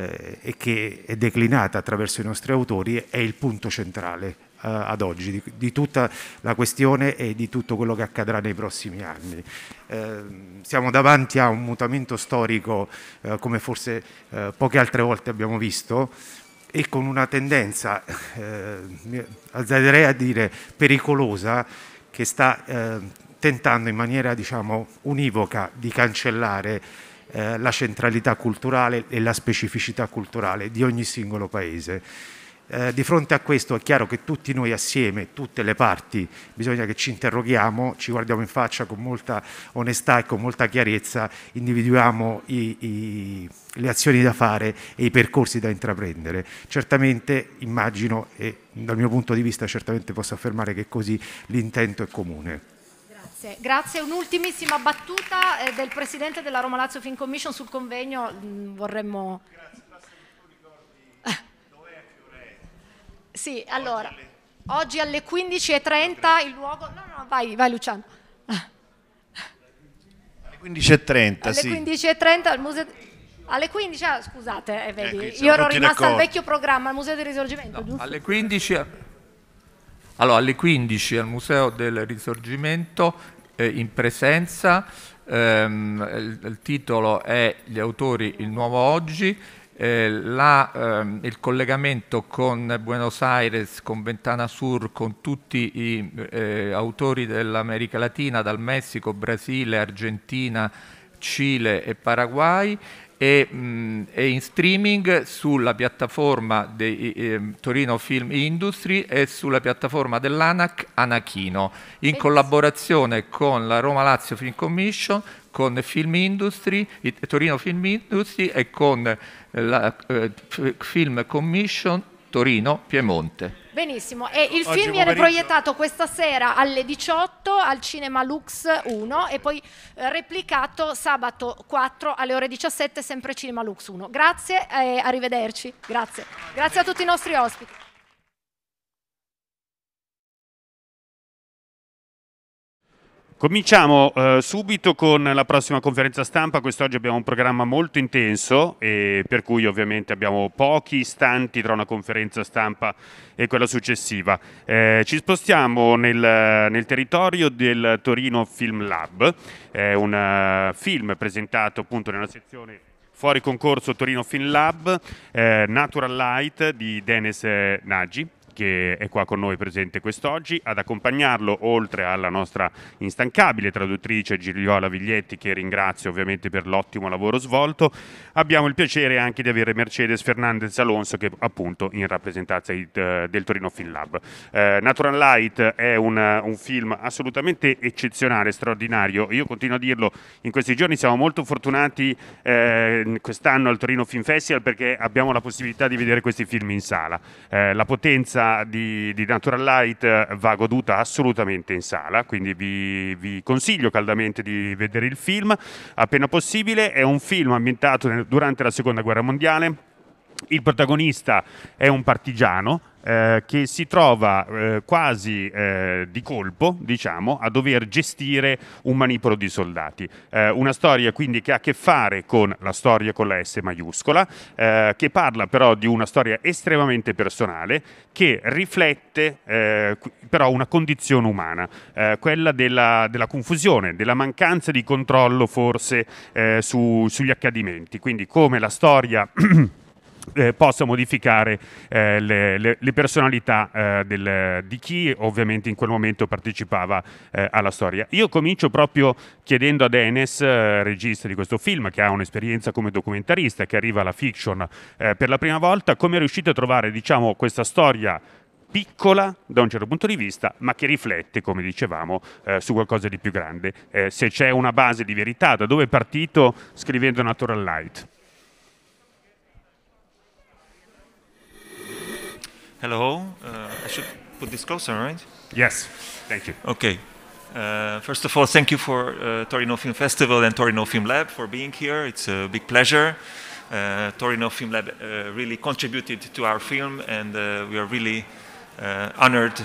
eh, e che è declinata attraverso i nostri autori è il punto centrale eh, ad oggi di, di, tutta la questione e di tutto quello che accadrà nei prossimi anni. Eh, siamo davanti a un mutamento storico eh, come forse eh, poche altre volte abbiamo visto e con una tendenza, eh, mi azzarderei a dire, pericolosa che sta tentando in maniera diciamo, univoca di cancellare eh, la centralità culturale e la specificità culturale di ogni singolo paese. Eh, di fronte a questo è chiaro che tutti noi assieme, tutte le parti, bisogna che ci interroghiamo, ci guardiamo in faccia con molta onestà e con molta chiarezza, individuiamo i, i, le azioni da fare e i percorsi da intraprendere. Certamente immagino e dal mio punto di vista certamente posso affermare che così l'intento è comune. Grazie, grazie. Un'ultimissima battuta eh, del Presidente della Roma Lazio Fin Commission sul convegno, mh, mm, vorremmo... Grazie, basta che dov'è a che ora Sì, allora, oggi alle, oggi alle 15.30 il luogo... No, no, vai, vai Luciano. Alle 15.30, alle sì. 15.30 al museo... Alle 15, ah, scusate, eh, vedi, ecco, io ero rimasta al vecchio programma, al Museo del Risorgimento, no, Alle 15... Allora, alle 15 al Museo del Risorgimento eh, in presenza, ehm, il, il, titolo è Gli autori, il nuovo oggi, eh, la, ehm, il collegamento con Buenos Aires, con Ventana Sur, con tutti i eh, autori dell'America Latina, dal Messico, Brasile, Argentina, Cile e Paraguay e mh, mm, è in streaming sulla piattaforma di eh, Torino Film Industry e sulla piattaforma dell'ANAC Anachino, in collaborazione con la Roma Lazio Film Commission, con Film Industry, Torino Film Industry e con eh, la eh, Film Commission Torino Piemonte. Benissimo, e il Oggi film viene proiettato questa sera alle 18 al Cinema Lux 1 e poi eh, replicato sabato 4 alle ore 17 sempre Cinema Lux 1. Grazie e arrivederci. Grazie. Grazie a tutti i nostri ospiti. Cominciamo eh, subito con la prossima conferenza stampa, quest'oggi abbiamo un programma molto intenso e per cui ovviamente abbiamo pochi istanti tra una conferenza stampa e quella successiva. Eh, ci spostiamo nel, nel, territorio del Torino Film Lab, è un uh, film presentato appunto nella sezione fuori concorso Torino Film Lab, eh, Natural Light di Denis eh, Nagy che è qua con noi presente quest'oggi, ad accompagnarlo oltre alla nostra instancabile traduttrice Gigliola Viglietti che ringrazio ovviamente per l'ottimo lavoro svolto, abbiamo il piacere anche di avere Mercedes Fernandez Alonso che appunto in rappresentanza eh, del Torino Film Lab. Eh, Natural Light è un, un, film assolutamente eccezionale, straordinario, io continuo a dirlo, in questi giorni siamo molto fortunati eh, quest'anno al Torino Film Festival perché abbiamo la possibilità di vedere questi film in sala. Eh, la potenza l'esperienza di, di, Natural Light eh, va goduta assolutamente in sala, quindi vi, vi, consiglio caldamente di vedere il film appena possibile. È un film ambientato durante la Seconda Guerra Mondiale. Il protagonista è un partigiano eh, che si trova eh, quasi eh, di colpo, diciamo, a dover gestire un manipolo di soldati. Eh, una storia quindi che ha a che fare con la storia con la S maiuscola, eh, che parla però di una storia estremamente personale che riflette però una condizione umana, quella della, della, confusione, della mancanza di controllo forse su, sugli accadimenti, quindi come la storia eh, possa modificare eh, le, le, le, personalità eh, del, di chi ovviamente in quel momento partecipava eh, alla storia. Io comincio proprio chiedendo ad Enes, eh, regista di questo film, che ha un'esperienza come documentarista, che arriva alla fiction per la prima volta, come è riuscito a trovare diciamo, questa storia piccola da un certo punto di vista, ma che riflette, come dicevamo, eh, su qualcosa di più grande. Eh, se c'è una base di verità, da dove è partito scrivendo Natural Light? Hello. Uh, I should put this closer, right? Yes. Thank you. Okay. Uh, first of all, thank you for uh, Torino Film Festival and Torino Film Lab for being here. It's a big pleasure. Uh, Torino Film Lab uh, really contributed to our film, and uh, we are really honored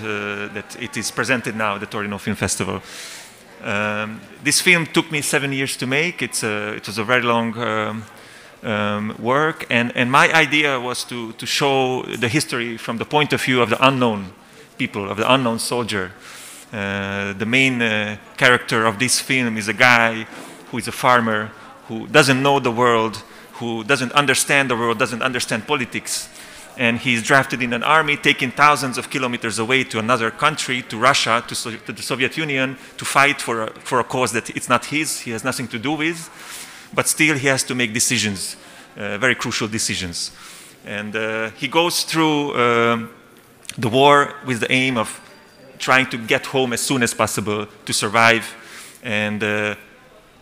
that it is presented now at the Torino Film Festival. Um, this film took me seven years to make. It's a, it was a very long um, um, work. And, and my idea was to, to show the history from the point of view of the unknown people, of the unknown soldier. Uh, the main uh, character of this film is a guy who is a farmer, who doesn't know the world, who doesn't understand the world, doesn't understand politics. And he's drafted in an army, taken thousands of kilometers away to another country, to Russia, to, so to the Soviet Union, to fight for a, for a cause that it's not his, he has nothing to do with but still he has to make decisions, uh, very crucial decisions. And uh, he goes through um, the war with the aim of trying to get home as soon as possible to survive. And uh,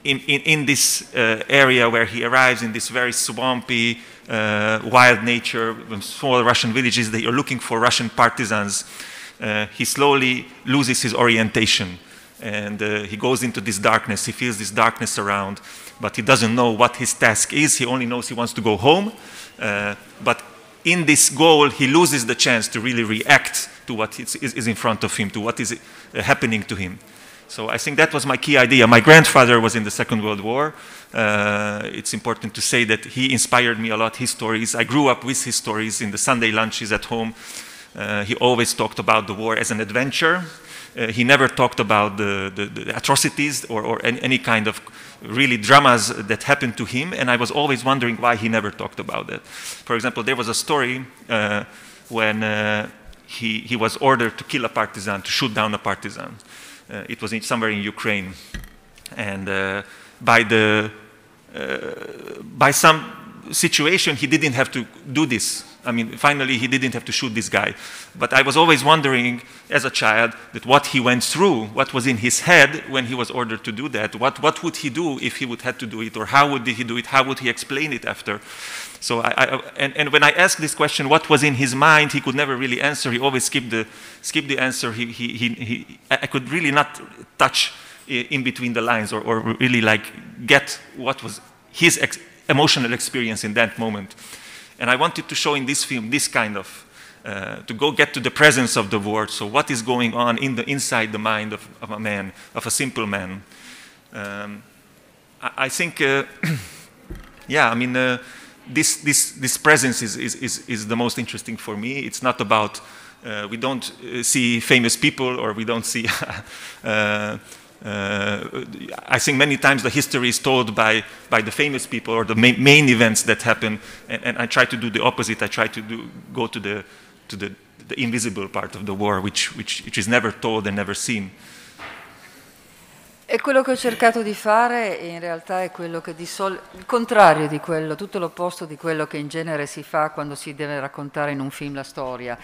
in, in, in, this uh, area where he arrives, in this very swampy, uh, wild nature, um, small Russian villages, they are looking for Russian partisans. he slowly loses his orientation and he goes into this darkness. He feels this darkness around but he doesn't know what his task is. He only knows he wants to go home. Uh, but in this goal, he loses the chance to really react to what is, is in front of him, to what is uh, happening to him. So I think that was my key idea. My grandfather was in the Second World War. Uh, it's important to say that he inspired me a lot, his stories. I grew up with his stories in the Sunday lunches at home. Uh, he always talked about the war as an adventure. Uh, he never talked about the, the, the atrocities or, or any, any, kind of really dramas that happened to him, and I was always wondering why he never talked about that. For example, there was a story uh, when uh, he, he was ordered to kill a partisan, to shoot down a partisan. Uh, it was in, somewhere in Ukraine. And uh, by, the, uh, by some situation, he didn't have to do this I mean, finally, he didn't have to shoot this guy. But I was always wondering, as a child, that what he went through, what was in his head when he was ordered to do that. What, what would he do if he would had to do it, or how would he do it? How would he explain it after? So, I, I, and, and when I asked this question, what was in his mind, he could never really answer. He always skipped the, skipped the answer. He, he, he, he I could really not touch eh, in between the lines or, or really like get what was his ex emotional experience in that moment. And I wanted to show in this film this kind of, uh, to go get to the presence of the word. So what is going on in the, inside the mind of, of a man, of a simple man? Um, I, I, think, uh, yeah, I mean, uh, this, this, this presence is, is, is, is the most interesting for me. It's not about, uh, we don't uh, see famous people or we don't see uh, Uh, I think many times the history is told by, by the famous people or the ma main events that happen, and, and, I try to do the opposite. I try to do, go to the, to the, the invisible part of the war, which, which, which is never told and never seen. E quello che ho cercato di fare in realtà è quello che di sol- il contrario di quello, tutto l'opposto di quello che in genere si fa quando si deve raccontare in un film la storia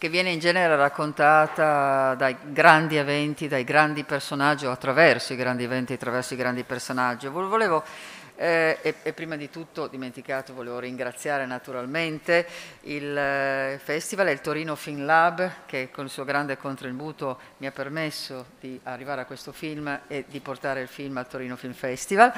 che viene in genere raccontata dai grandi eventi, dai grandi personaggi o attraverso i grandi eventi, attraverso i grandi personaggi. Volevo eh, e, e, prima di tutto, dimenticato, volevo ringraziare naturalmente il eh, festival e il Torino Film Lab che con il suo grande contributo mi ha permesso di arrivare a questo film e di portare il film al Torino Film Festival.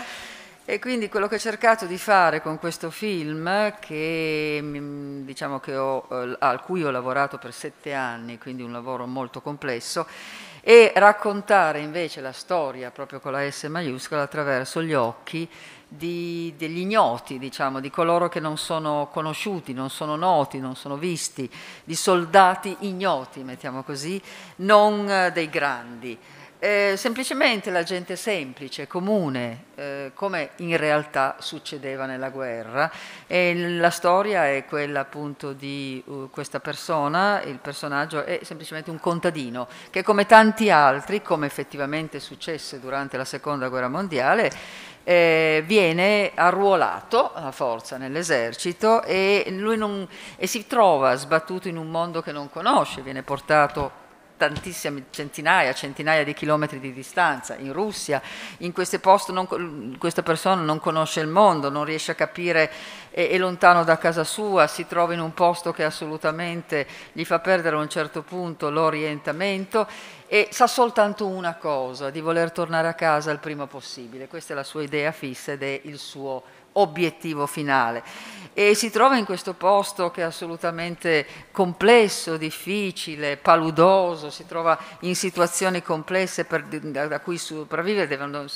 E quindi quello che ho cercato di fare con questo film, che, mm, diciamo che ho, eh, a cui ho lavorato per sette anni, quindi un lavoro molto complesso, è raccontare invece la storia, proprio con la S maiuscola, attraverso gli occhi di, degli ignoti, diciamo, di coloro che non sono conosciuti, non sono noti, non sono visti, di soldati ignoti, mettiamo così, non eh, dei grandi. Eh, semplicemente la gente semplice, comune, eh, come in realtà succedeva nella guerra. E la storia è quella appunto di uh, questa persona, il personaggio è semplicemente un contadino che come tanti altri, come effettivamente successe durante la seconda guerra mondiale, eh, viene arruolato a forza nell'esercito e, non, e si trova sbattuto in un mondo che non conosce, viene portato tantissime centinaia, centinaia di chilometri di distanza, in Russia, in questi posti non, questa persona non conosce il mondo, non riesce a capire, è, è, lontano da casa sua, si trova in un posto che assolutamente gli fa perdere a un certo punto l'orientamento e sa soltanto una cosa, di voler tornare a casa il prima possibile. Questa è la sua idea fissa ed è il suo obiettivo finale. E si trova in questo posto che è assolutamente complesso, difficile, paludoso, si trova in situazioni complesse per, da, da, cui sopravvive, deve,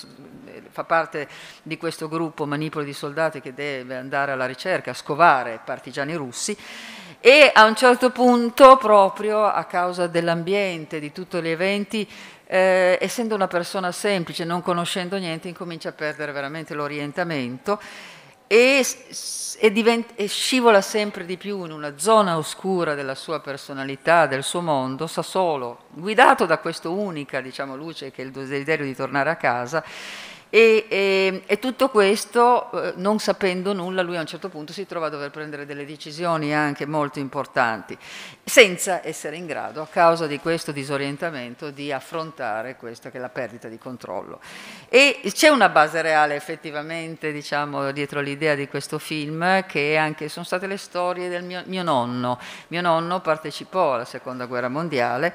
fa parte di questo gruppo manipolo di soldati che deve andare alla ricerca, a scovare partigiani russi e a un certo punto proprio a causa dell'ambiente, di tutti gli eventi, eh, essendo una persona semplice, non conoscendo niente, incomincia a perdere veramente l'orientamento e, e, diventa, e, scivola sempre di più in una zona oscura della sua personalità, del suo mondo, sa solo, guidato da questa unica diciamo, luce che è il desiderio di tornare a casa, e, e, ehm, e, tutto questo, eh, non sapendo nulla, lui a un certo punto si trova a dover prendere delle decisioni anche molto importanti, senza essere in grado, a causa di questo disorientamento, di affrontare questa che è la perdita di controllo. E c'è una base reale effettivamente, diciamo, dietro l'idea di questo film, che anche, sono state le storie del mio, mio nonno. Mio nonno partecipò alla Seconda Guerra Mondiale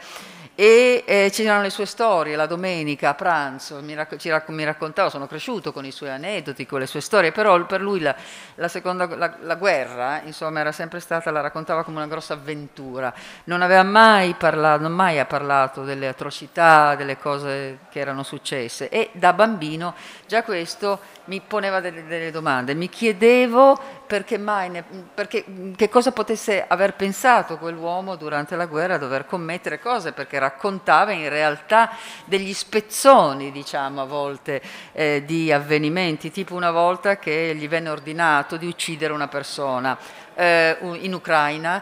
e eh, c'erano le sue storie la domenica a pranzo, mi, racc- rac- mi, raccontava, sono cresciuto con i suoi aneddoti, con le sue storie, però per lui la, la, seconda, la, la guerra insomma, era sempre stata, la raccontava come una grossa avventura, non aveva mai parlato, non mai ha parlato delle atrocità, delle cose che erano successe e da bambino già questo mi poneva delle, delle domande, mi chiedevo perché mai, ne, perché, che cosa potesse aver pensato quell'uomo durante la guerra a dover commettere cose, perché raccontava in realtà degli spezzoni, diciamo a volte, eh, di avvenimenti, tipo una volta che gli venne ordinato di uccidere una persona eh, in Ucraina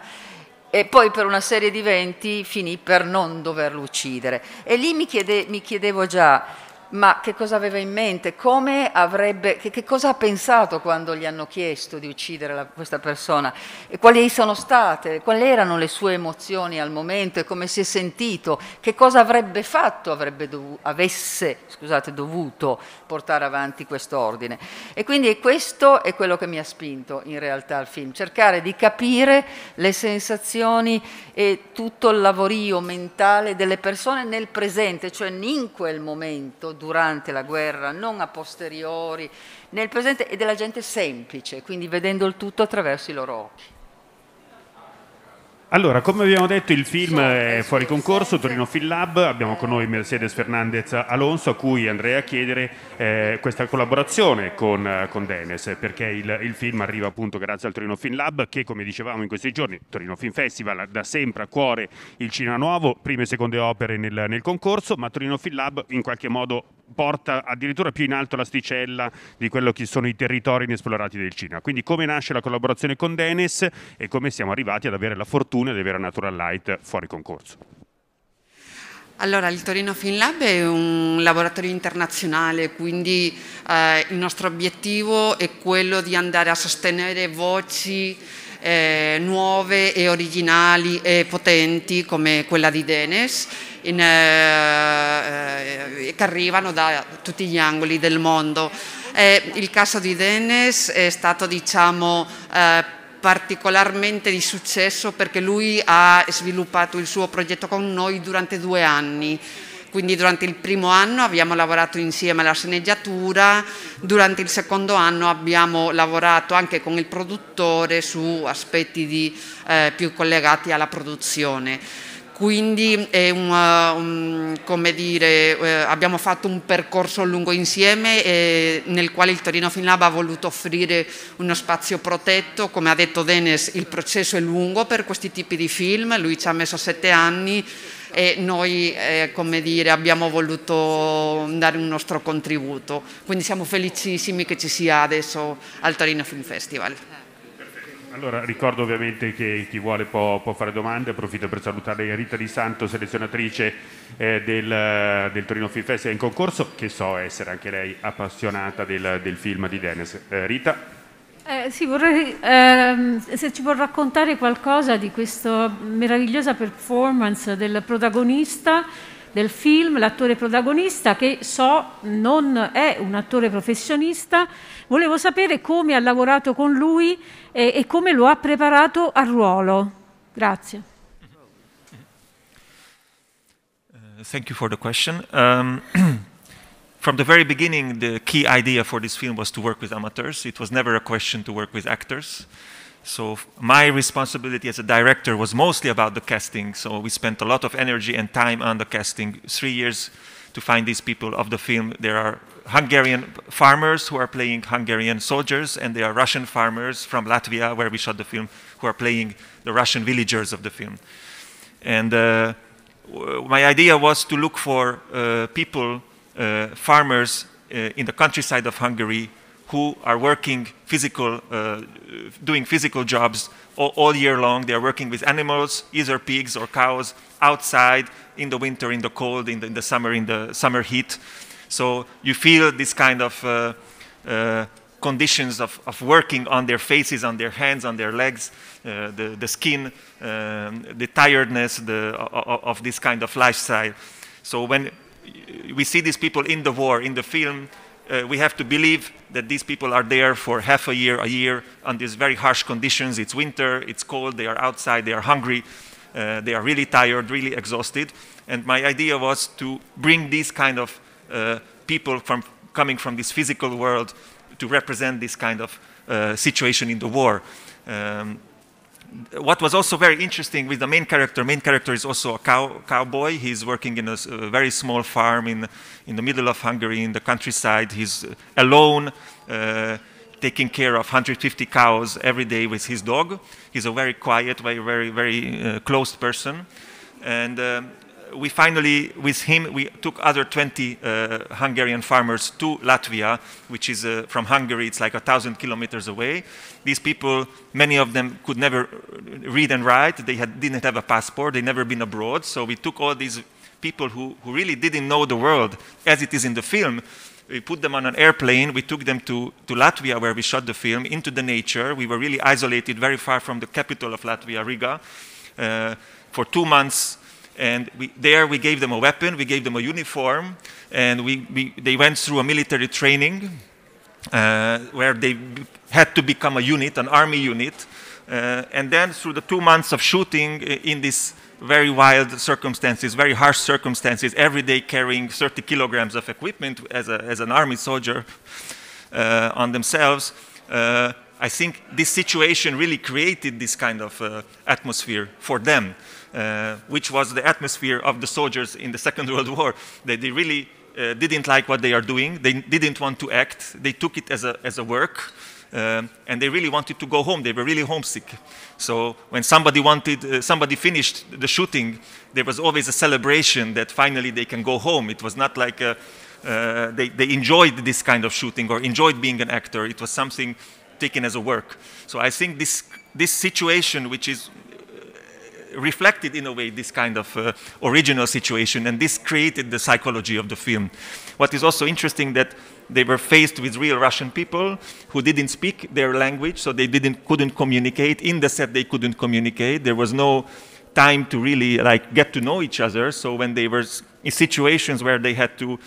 e poi per una serie di eventi finì per non doverlo uccidere. E lì mi, chiede, mi chiedevo già ma che cosa aveva in mente, Come avrebbe, che, che, cosa ha pensato quando gli hanno chiesto di uccidere la, questa persona e quali sono state, quali erano le sue emozioni al momento e come si è sentito, che cosa avrebbe fatto, avrebbe dovuto, avesse scusate, dovuto portare avanti questo ordine. E quindi questo è quello che mi ha spinto in realtà al film, cercare di capire le sensazioni e tutto il lavorio mentale delle persone nel presente, cioè in quel momento, durante la guerra, non a posteriori, nel presente e della gente semplice, quindi vedendo il tutto attraverso i loro occhi. Allora, come abbiamo detto, il film è fuori concorso, Torino Film Lab, abbiamo con noi Mercedes Fernandez Alonso, a cui andrei a chiedere eh, questa collaborazione con, con Denes, perché il, il, film arriva appunto grazie al Torino Film Lab, che come dicevamo in questi giorni, Torino Film Festival da sempre a cuore il cinema nuovo, prime e seconde opere nel, nel concorso, ma Torino Film Lab in qualche modo porta addirittura più in alto l'asticella di quello che sono i territori inesplorati del cinema. Quindi come nasce la collaborazione con Dennis e come siamo arrivati ad avere la fortuna fortuna di avere Natural Light fuori concorso. Allora, il Torino FinLab è un laboratorio internazionale, quindi eh, il nostro obiettivo è quello di andare a sostenere voci eh, nuove e originali e potenti come quella di Denes, in, eh, eh, eh, che arrivano da tutti gli angoli del mondo. Eh, il caso di Denes è stato, diciamo, particolarmente di successo perché lui ha sviluppato il suo progetto con noi durante due anni. Quindi durante il primo anno abbiamo lavorato insieme alla sceneggiatura, durante il secondo anno abbiamo lavorato anche con il produttore su aspetti di, eh, più collegati alla produzione quindi una, un, eh, dire, eh, abbiamo fatto un percorso lungo insieme eh, nel quale il Torino FinLab ha voluto offrire uno spazio protetto, come ha detto Denis il processo è lungo per questi tipi di film, lui ci ha messo sette anni e noi eh, dire, abbiamo voluto dare un nostro contributo, quindi siamo felicissimi che ci sia adesso al Torino Film Festival. Allora ricordo ovviamente che chi vuole può, può fare domande, approfitto per salutare Rita Di Santo, selezionatrice eh, del, del, Torino Film Festival in concorso, che so essere anche lei appassionata del, del film di Dennis. Eh, Rita? Eh, sì, vorrei, ehm, se ci può raccontare qualcosa di questa meravigliosa performance del protagonista del film, l'attore protagonista che so non è un attore professionista, volevo sapere come ha lavorato con lui e, eh, e come lo ha preparato al ruolo. Grazie. Uh, thank you for the question. Um, from the very beginning, the key idea for this film was to work with amateurs. It was never a question to work with actors. So my responsibility as a director was mostly about the casting. So we spent a lot of energy and time on the casting. Three years to find these people of the film. There are Hungarian farmers who are playing Hungarian soldiers, and there are Russian farmers from Latvia, where we shot the film, who are playing the Russian villagers of the film. And uh, my idea was to look for uh, people, uh, farmers uh, in the countryside of Hungary who are working physical, uh, doing physical jobs all, all, year long. They are working with animals, either pigs or cows, outside in the winter, in the cold, in the, in the summer, in the summer heat. So you feel this kind of uh, uh, conditions of, of, working on their faces, on their hands, on their legs, uh, the, the, skin, um, the tiredness the, of, of this kind of lifestyle. So when we see these people in the war, in the film, uh, we have to believe that these people are there for half a year, a year, under these very harsh conditions. It's winter, it's cold, they are outside, they are hungry, uh, they are really tired, really exhausted. And my idea was to bring these kind of uh, people from, coming from this physical world to represent this kind of uh, situation in the war. Um, what was also very interesting with the main character, main character is also a cow, cowboy. He's working in a, a, very small farm in, in the middle of Hungary, in the countryside. He's alone, uh, taking care of 150 cows every day with his dog. He's a very quiet, very, very, very uh, closed person. And um, we finally, with him, we took other 20 uh, Hungarian farmers to Latvia, which is uh, from Hungary, it's like a thousand kilometers away. These people, many of them could never read and write, they had, didn't have a passport, they never been abroad, so we took all these people who, who really didn't know the world as it is in the film, we put them on an airplane, we took them to, to Latvia where we shot the film, into the nature. We were really isolated, very far from the capital of Latvia, Riga. Uh, for two months, and we, there we gave them a weapon, we gave them a uniform, and we, we they went through a military training uh, where they had to become a unit, an army unit. Uh, and then through the two months of shooting in these very wild circumstances, very harsh circumstances, every day carrying 30 kilograms of equipment as, a, as an army soldier uh, on themselves, uh, I think this situation really created this kind of uh, atmosphere for them. Uh, which was the atmosphere of the soldiers in the Second World War. They, they really uh, didn't like what they are doing. They didn't want to act. They took it as a, as a work. Um, and they really wanted to go home. They were really homesick. So when somebody wanted, uh, somebody finished the shooting, there was always a celebration that finally they can go home. It was not like a, uh, they, they, enjoyed this kind of shooting or enjoyed being an actor. It was something taken as a work. So I think this this situation, which is reflected in a way this kind of uh, original situation and this created the psychology of the film what is also interesting that they were faced with real russian people who didn't speak their language so they didn't couldn't communicate in the set they couldn't communicate there was no time to really like get to know each other so when they were in situations where they had to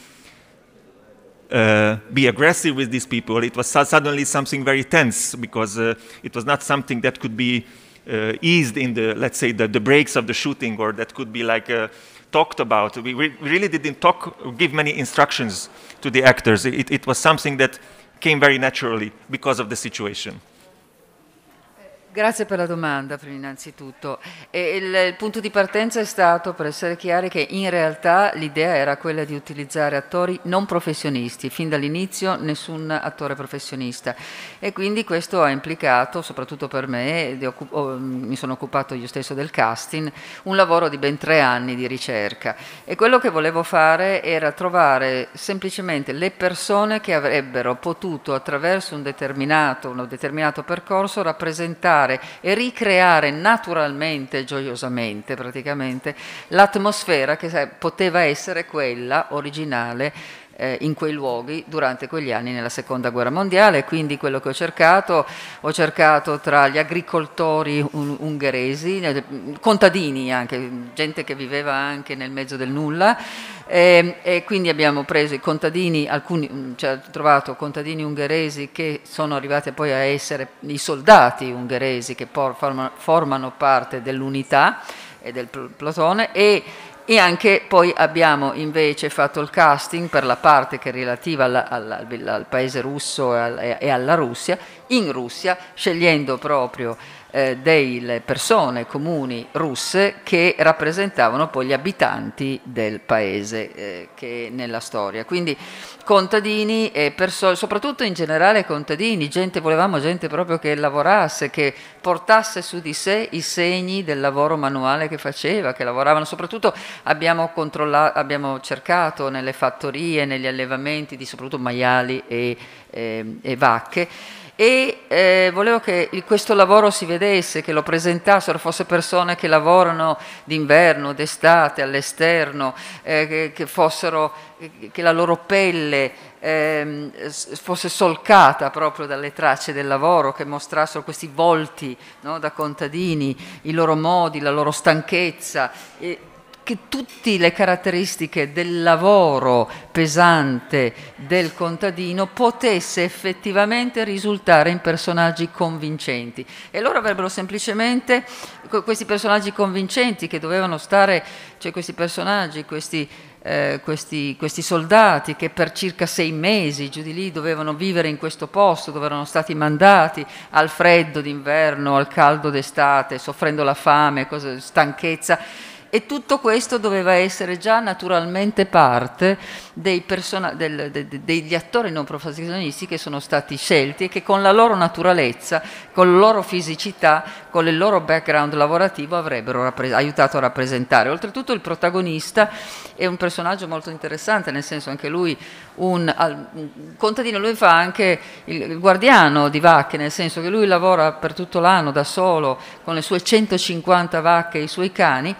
uh, be aggressive with these people. It was suddenly something very tense because uh, it was not something that could be uh, eased in the, let's say, the, the breaks of the shooting, or that could be like uh, talked about. We, re really didn't talk, give many instructions to the actors. It, it was something that came very naturally because of the situation. Grazie per la domanda, innanzitutto. Il, il, punto di partenza è stato, per essere chiari, che in realtà l'idea era quella di utilizzare attori non professionisti, fin dall'inizio nessun attore professionista e quindi questo ha implicato, soprattutto per me, oh, mi sono occupato io stesso del casting, un lavoro di ben tre anni di ricerca e quello che volevo fare era trovare semplicemente le persone che avrebbero potuto attraverso un determinato, un determinato percorso rappresentare ricreare e ricreare naturalmente, gioiosamente praticamente, l'atmosfera che poteva essere quella originale eh, in quei luoghi durante quegli anni nella seconda guerra mondiale. Quindi quello che ho cercato, ho cercato tra gli agricoltori un ungheresi, eh, contadini anche, gente che viveva anche nel mezzo del nulla, e, ehm, e quindi abbiamo preso i contadini, alcuni, cioè, trovato contadini ungheresi che sono arrivati poi a essere i soldati ungheresi che formano, formano parte dell'unità e del plotone e e anche poi abbiamo invece fatto il casting per la parte che è relativa alla, alla, al paese russo e alla Russia, in Russia, scegliendo proprio eh, delle persone comuni russe che rappresentavano poi gli abitanti del paese eh, che nella storia. Quindi contadini e persone, soprattutto in generale contadini, gente, volevamo gente proprio che lavorasse, che portasse su di sé i segni del lavoro manuale che faceva, che lavoravano, soprattutto abbiamo, abbiamo cercato nelle fattorie, negli allevamenti di soprattutto maiali e, e, ehm, e vacche e eh, volevo che questo lavoro si vedesse, che lo presentassero, fosse persone che lavorano d'inverno, d'estate, all'esterno, eh, che, che, fossero, che la loro pelle eh, fosse solcata proprio dalle tracce del lavoro, che mostrassero questi volti no, da contadini, i loro modi, la loro stanchezza. E, che tutte le caratteristiche del lavoro pesante del contadino potesse effettivamente risultare in personaggi convincenti. E loro avrebbero semplicemente questi personaggi convincenti che dovevano stare, cioè questi personaggi, questi eh, questi, questi, soldati che per circa sei mesi giù di lì dovevano vivere in questo posto dove erano stati mandati al freddo d'inverno, al caldo d'estate, soffrendo la fame, cosa, stanchezza e tutto questo doveva essere già naturalmente parte person- del, de, de, degli attori non professionisti che sono stati scelti e che con la loro naturalezza, con la loro fisicità, con il loro background lavorativo avrebbero rappre- aiutato a rappresentare. Oltretutto il protagonista è un personaggio molto interessante, nel senso anche lui un, un contadino, lui fa anche il, il guardiano di vacche, nel senso che lui lavora per tutto l'anno da solo con le sue 150 vacche e i suoi cani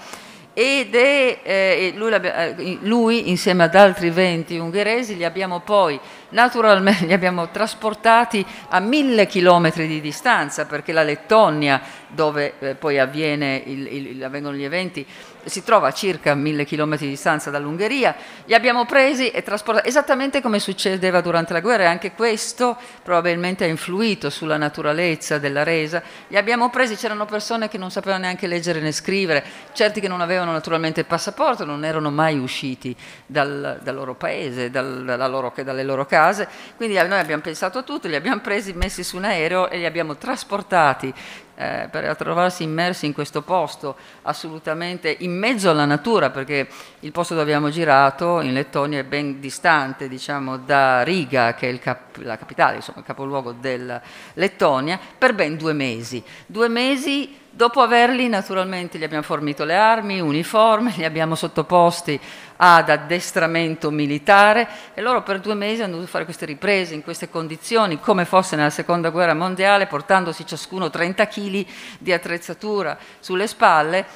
ed è, eh, lui, eh, lui, insieme ad altri 20 ungheresi li abbiamo poi naturalmente li abbiamo trasportati a mille chilometri di distanza perché la Lettonia, dove eh, poi il, il, avvengono gli eventi, si trova a circa mille chilometri di distanza dall'Ungheria, li abbiamo presi e trasportati esattamente come succedeva durante la guerra e anche questo probabilmente ha influito sulla naturalezza della resa. Li abbiamo presi, c'erano persone che non sapevano neanche leggere né scrivere, certi che non avevano naturalmente il passaporto, non erano mai usciti dal, dal loro paese, dal, loro, dalle loro case case, quindi noi abbiamo pensato a tutto, li abbiamo presi, messi su un aereo e li abbiamo trasportati eh, per trovarsi immersi in questo posto assolutamente in mezzo alla natura, perché il posto dove abbiamo girato in Lettonia è ben distante diciamo, da Riga, che è cap la capitale, insomma, il capoluogo della Lettonia, per ben due mesi. Due mesi Dopo averli naturalmente gli abbiamo fornito le armi, uniformi, li abbiamo sottoposti ad addestramento militare e loro per due mesi hanno dovuto fare queste riprese in queste condizioni, come fosse nella seconda guerra mondiale, portandosi ciascuno 30 kg di attrezzatura sulle spalle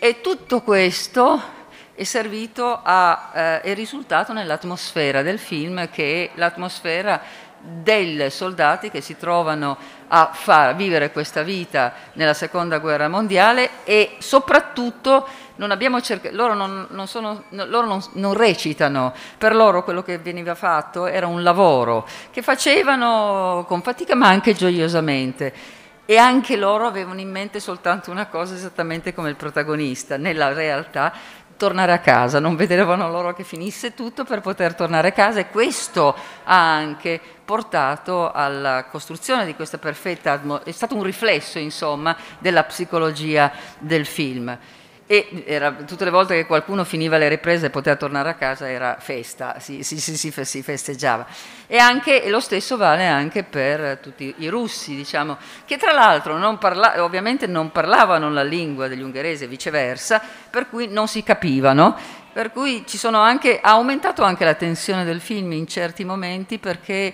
e tutto questo è servito a, eh, è risultato nell'atmosfera del film che è l'atmosfera dei soldati che si trovano a far vivere questa vita nella seconda guerra mondiale e soprattutto non loro, non, non, sono, loro non, recitano, per loro quello che veniva fatto era un lavoro che facevano con fatica ma anche gioiosamente e anche loro avevano in mente soltanto una cosa esattamente come il protagonista, nella realtà tornare a casa, non vedevano loro che finisse tutto per poter tornare a casa e questo ha anche portato alla costruzione di questa perfetta atmosfera, è stato un riflesso insomma della psicologia del film e eh, era, tutte le volte che qualcuno finiva le riprese e poteva tornare a casa era festa, si, si, si, si festeggiava. E, anche, e, lo stesso vale anche per tutti i russi, diciamo, che tra l'altro non parla, ovviamente non parlavano la lingua degli ungheresi e viceversa, per cui non si capivano. Per cui anche, ha aumentato anche la tensione del film in certi momenti perché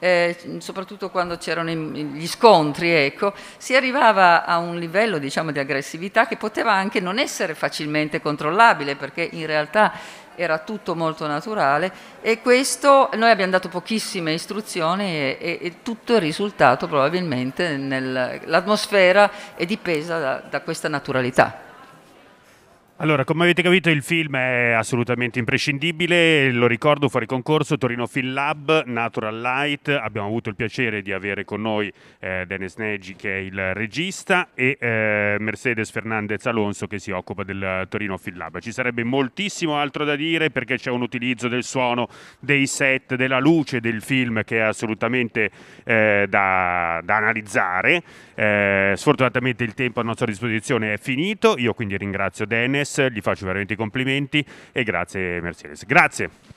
eh, soprattutto quando c'erano gli scontri, ecco, si arrivava a un livello diciamo, di aggressività che poteva anche non essere facilmente controllabile perché in realtà era tutto molto naturale e questo noi abbiamo dato pochissime istruzioni e, e, e tutto è risultato probabilmente nell'atmosfera è dipesa da, da questa naturalità. Allora, come avete capito, il film è assolutamente imprescindibile. Lo ricordo fuori concorso Torino Film Lab, Natural Light. Abbiamo avuto il piacere di avere con noi eh, Dennis Neggi, che è il regista, e eh, Mercedes Fernandez Alonso, che si occupa del Torino Film Lab. Ci sarebbe moltissimo altro da dire perché c'è un utilizzo del suono, dei set, della luce del film che è assolutamente eh, da, da, analizzare. Eh, sfortunatamente il tempo a nostra disposizione è finito. Io quindi ringrazio Dennis Mercedes, gli faccio veramente i complimenti e grazie Mercedes. Grazie.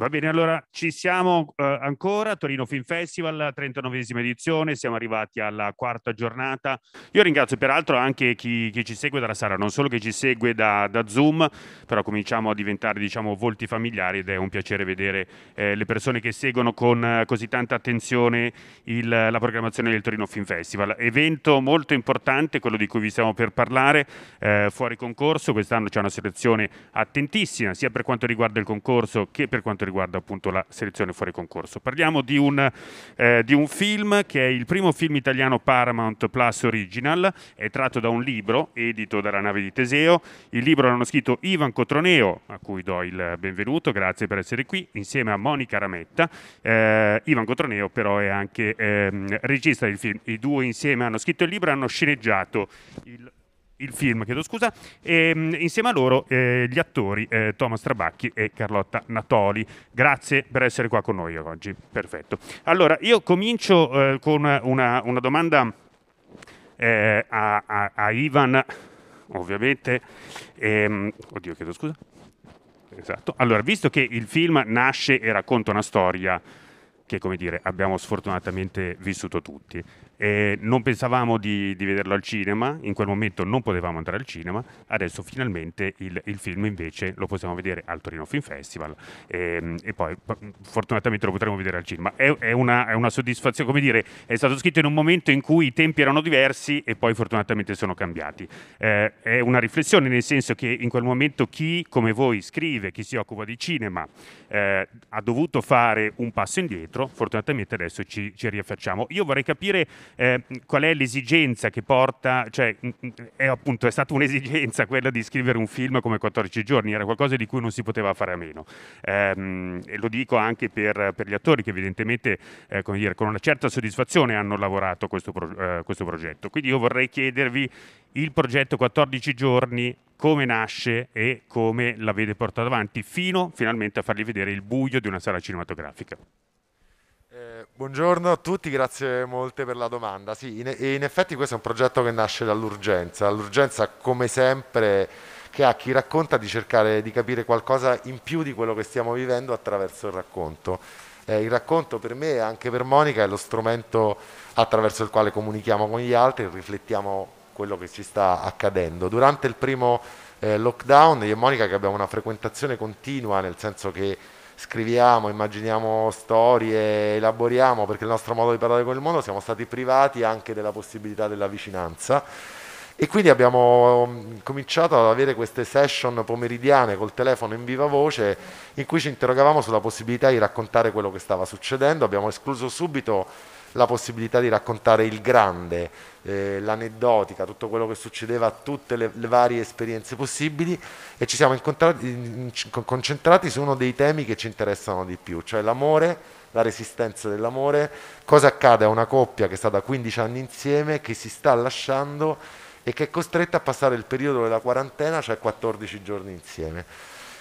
Va bene, allora ci siamo eh, ancora, Torino Film Festival, 39esima edizione, siamo arrivati alla quarta giornata. Io ringrazio peraltro anche chi, chi ci segue dalla Sara, non solo chi ci segue da, da, Zoom, però cominciamo a diventare diciamo, volti familiari ed è un piacere vedere eh, le persone che seguono con eh, così tanta attenzione il, la programmazione del Torino Film Festival. Evento molto importante, quello di cui vi stiamo per parlare, eh, fuori concorso, quest'anno c'è una selezione attentissima sia per quanto riguarda il concorso che per quanto riguarda riguarda appunto la selezione fuori concorso. Parliamo di un, eh, di un film che è il primo film italiano Paramount Plus Original, è tratto da un libro edito dalla nave di Teseo. Il libro l'hanno scritto Ivan Cotroneo, a cui do il benvenuto, grazie per essere qui, insieme a Monica Rametta. Eh, Ivan Cotroneo però è anche eh, regista del film, i due insieme hanno scritto il libro e hanno sceneggiato il il film, chiedo scusa, e ehm, insieme a loro eh, gli attori eh, Thomas Trabacchi e Carlotta Natoli. Grazie per essere qua con noi oggi, perfetto. Allora, io comincio eh, con una, una domanda eh, a, a, a, Ivan, ovviamente. Ehm, oddio, chiedo scusa. Esatto. Allora, visto che il film nasce e racconta una storia che, come dire, abbiamo sfortunatamente vissuto tutti, eh, non pensavamo di, di, vederlo al cinema, in quel momento non potevamo andare al cinema, adesso finalmente il, il film invece lo possiamo vedere al Torino Film Festival ehm, e poi fortunatamente lo potremo vedere al cinema. È, è, una, è, una, soddisfazione, come dire, è stato scritto in un momento in cui i tempi erano diversi e poi fortunatamente sono cambiati. Eh, è una riflessione nel senso che in quel momento chi come voi scrive, chi si occupa di cinema, eh, ha dovuto fare un passo indietro, fortunatamente adesso ci, ci riaffacciamo. Io vorrei capire eh, qual è l'esigenza che porta, cioè mm, mm, è appunto è stata un'esigenza quella di scrivere un film come 14 giorni, era qualcosa di cui non si poteva fare a meno. Eh, e lo dico anche per, per gli attori che evidentemente eh, dire, con una certa soddisfazione hanno lavorato questo, pro, eh, questo progetto. Quindi io vorrei chiedervi il progetto 14 giorni come nasce e come l'avete portato avanti fino finalmente a fargli vedere il buio di una sala cinematografica buongiorno a tutti, grazie molte per la domanda. Sì, in, in effetti questo è un progetto che nasce dall'urgenza, l'urgenza come sempre che ha chi racconta di cercare di capire qualcosa in più di quello che stiamo vivendo attraverso il racconto. Eh, il racconto per me e anche per Monica è lo strumento attraverso il quale comunichiamo con gli altri e riflettiamo quello che ci sta accadendo. Durante il primo eh, lockdown io e Monica che abbiamo una frequentazione continua, nel senso che scriviamo, immaginiamo storie, elaboriamo, perché il nostro modo di parlare con il mondo siamo stati privati anche della possibilità della vicinanza. E quindi abbiamo mm, cominciato ad avere queste session pomeridiane col telefono in viva voce in cui ci interrogavamo sulla possibilità di raccontare quello che stava succedendo. Abbiamo escluso subito la possibilità di raccontare il grande, eh, l'aneddotica, tutto quello che succedeva, tutte le, le varie esperienze possibili e ci siamo concentrati su uno dei temi che ci interessano di più, cioè l'amore, la resistenza dell'amore, cosa accade a una coppia che è stata 15 anni insieme, che si sta lasciando e che è costretta a passare il periodo della quarantena, cioè 14 giorni insieme.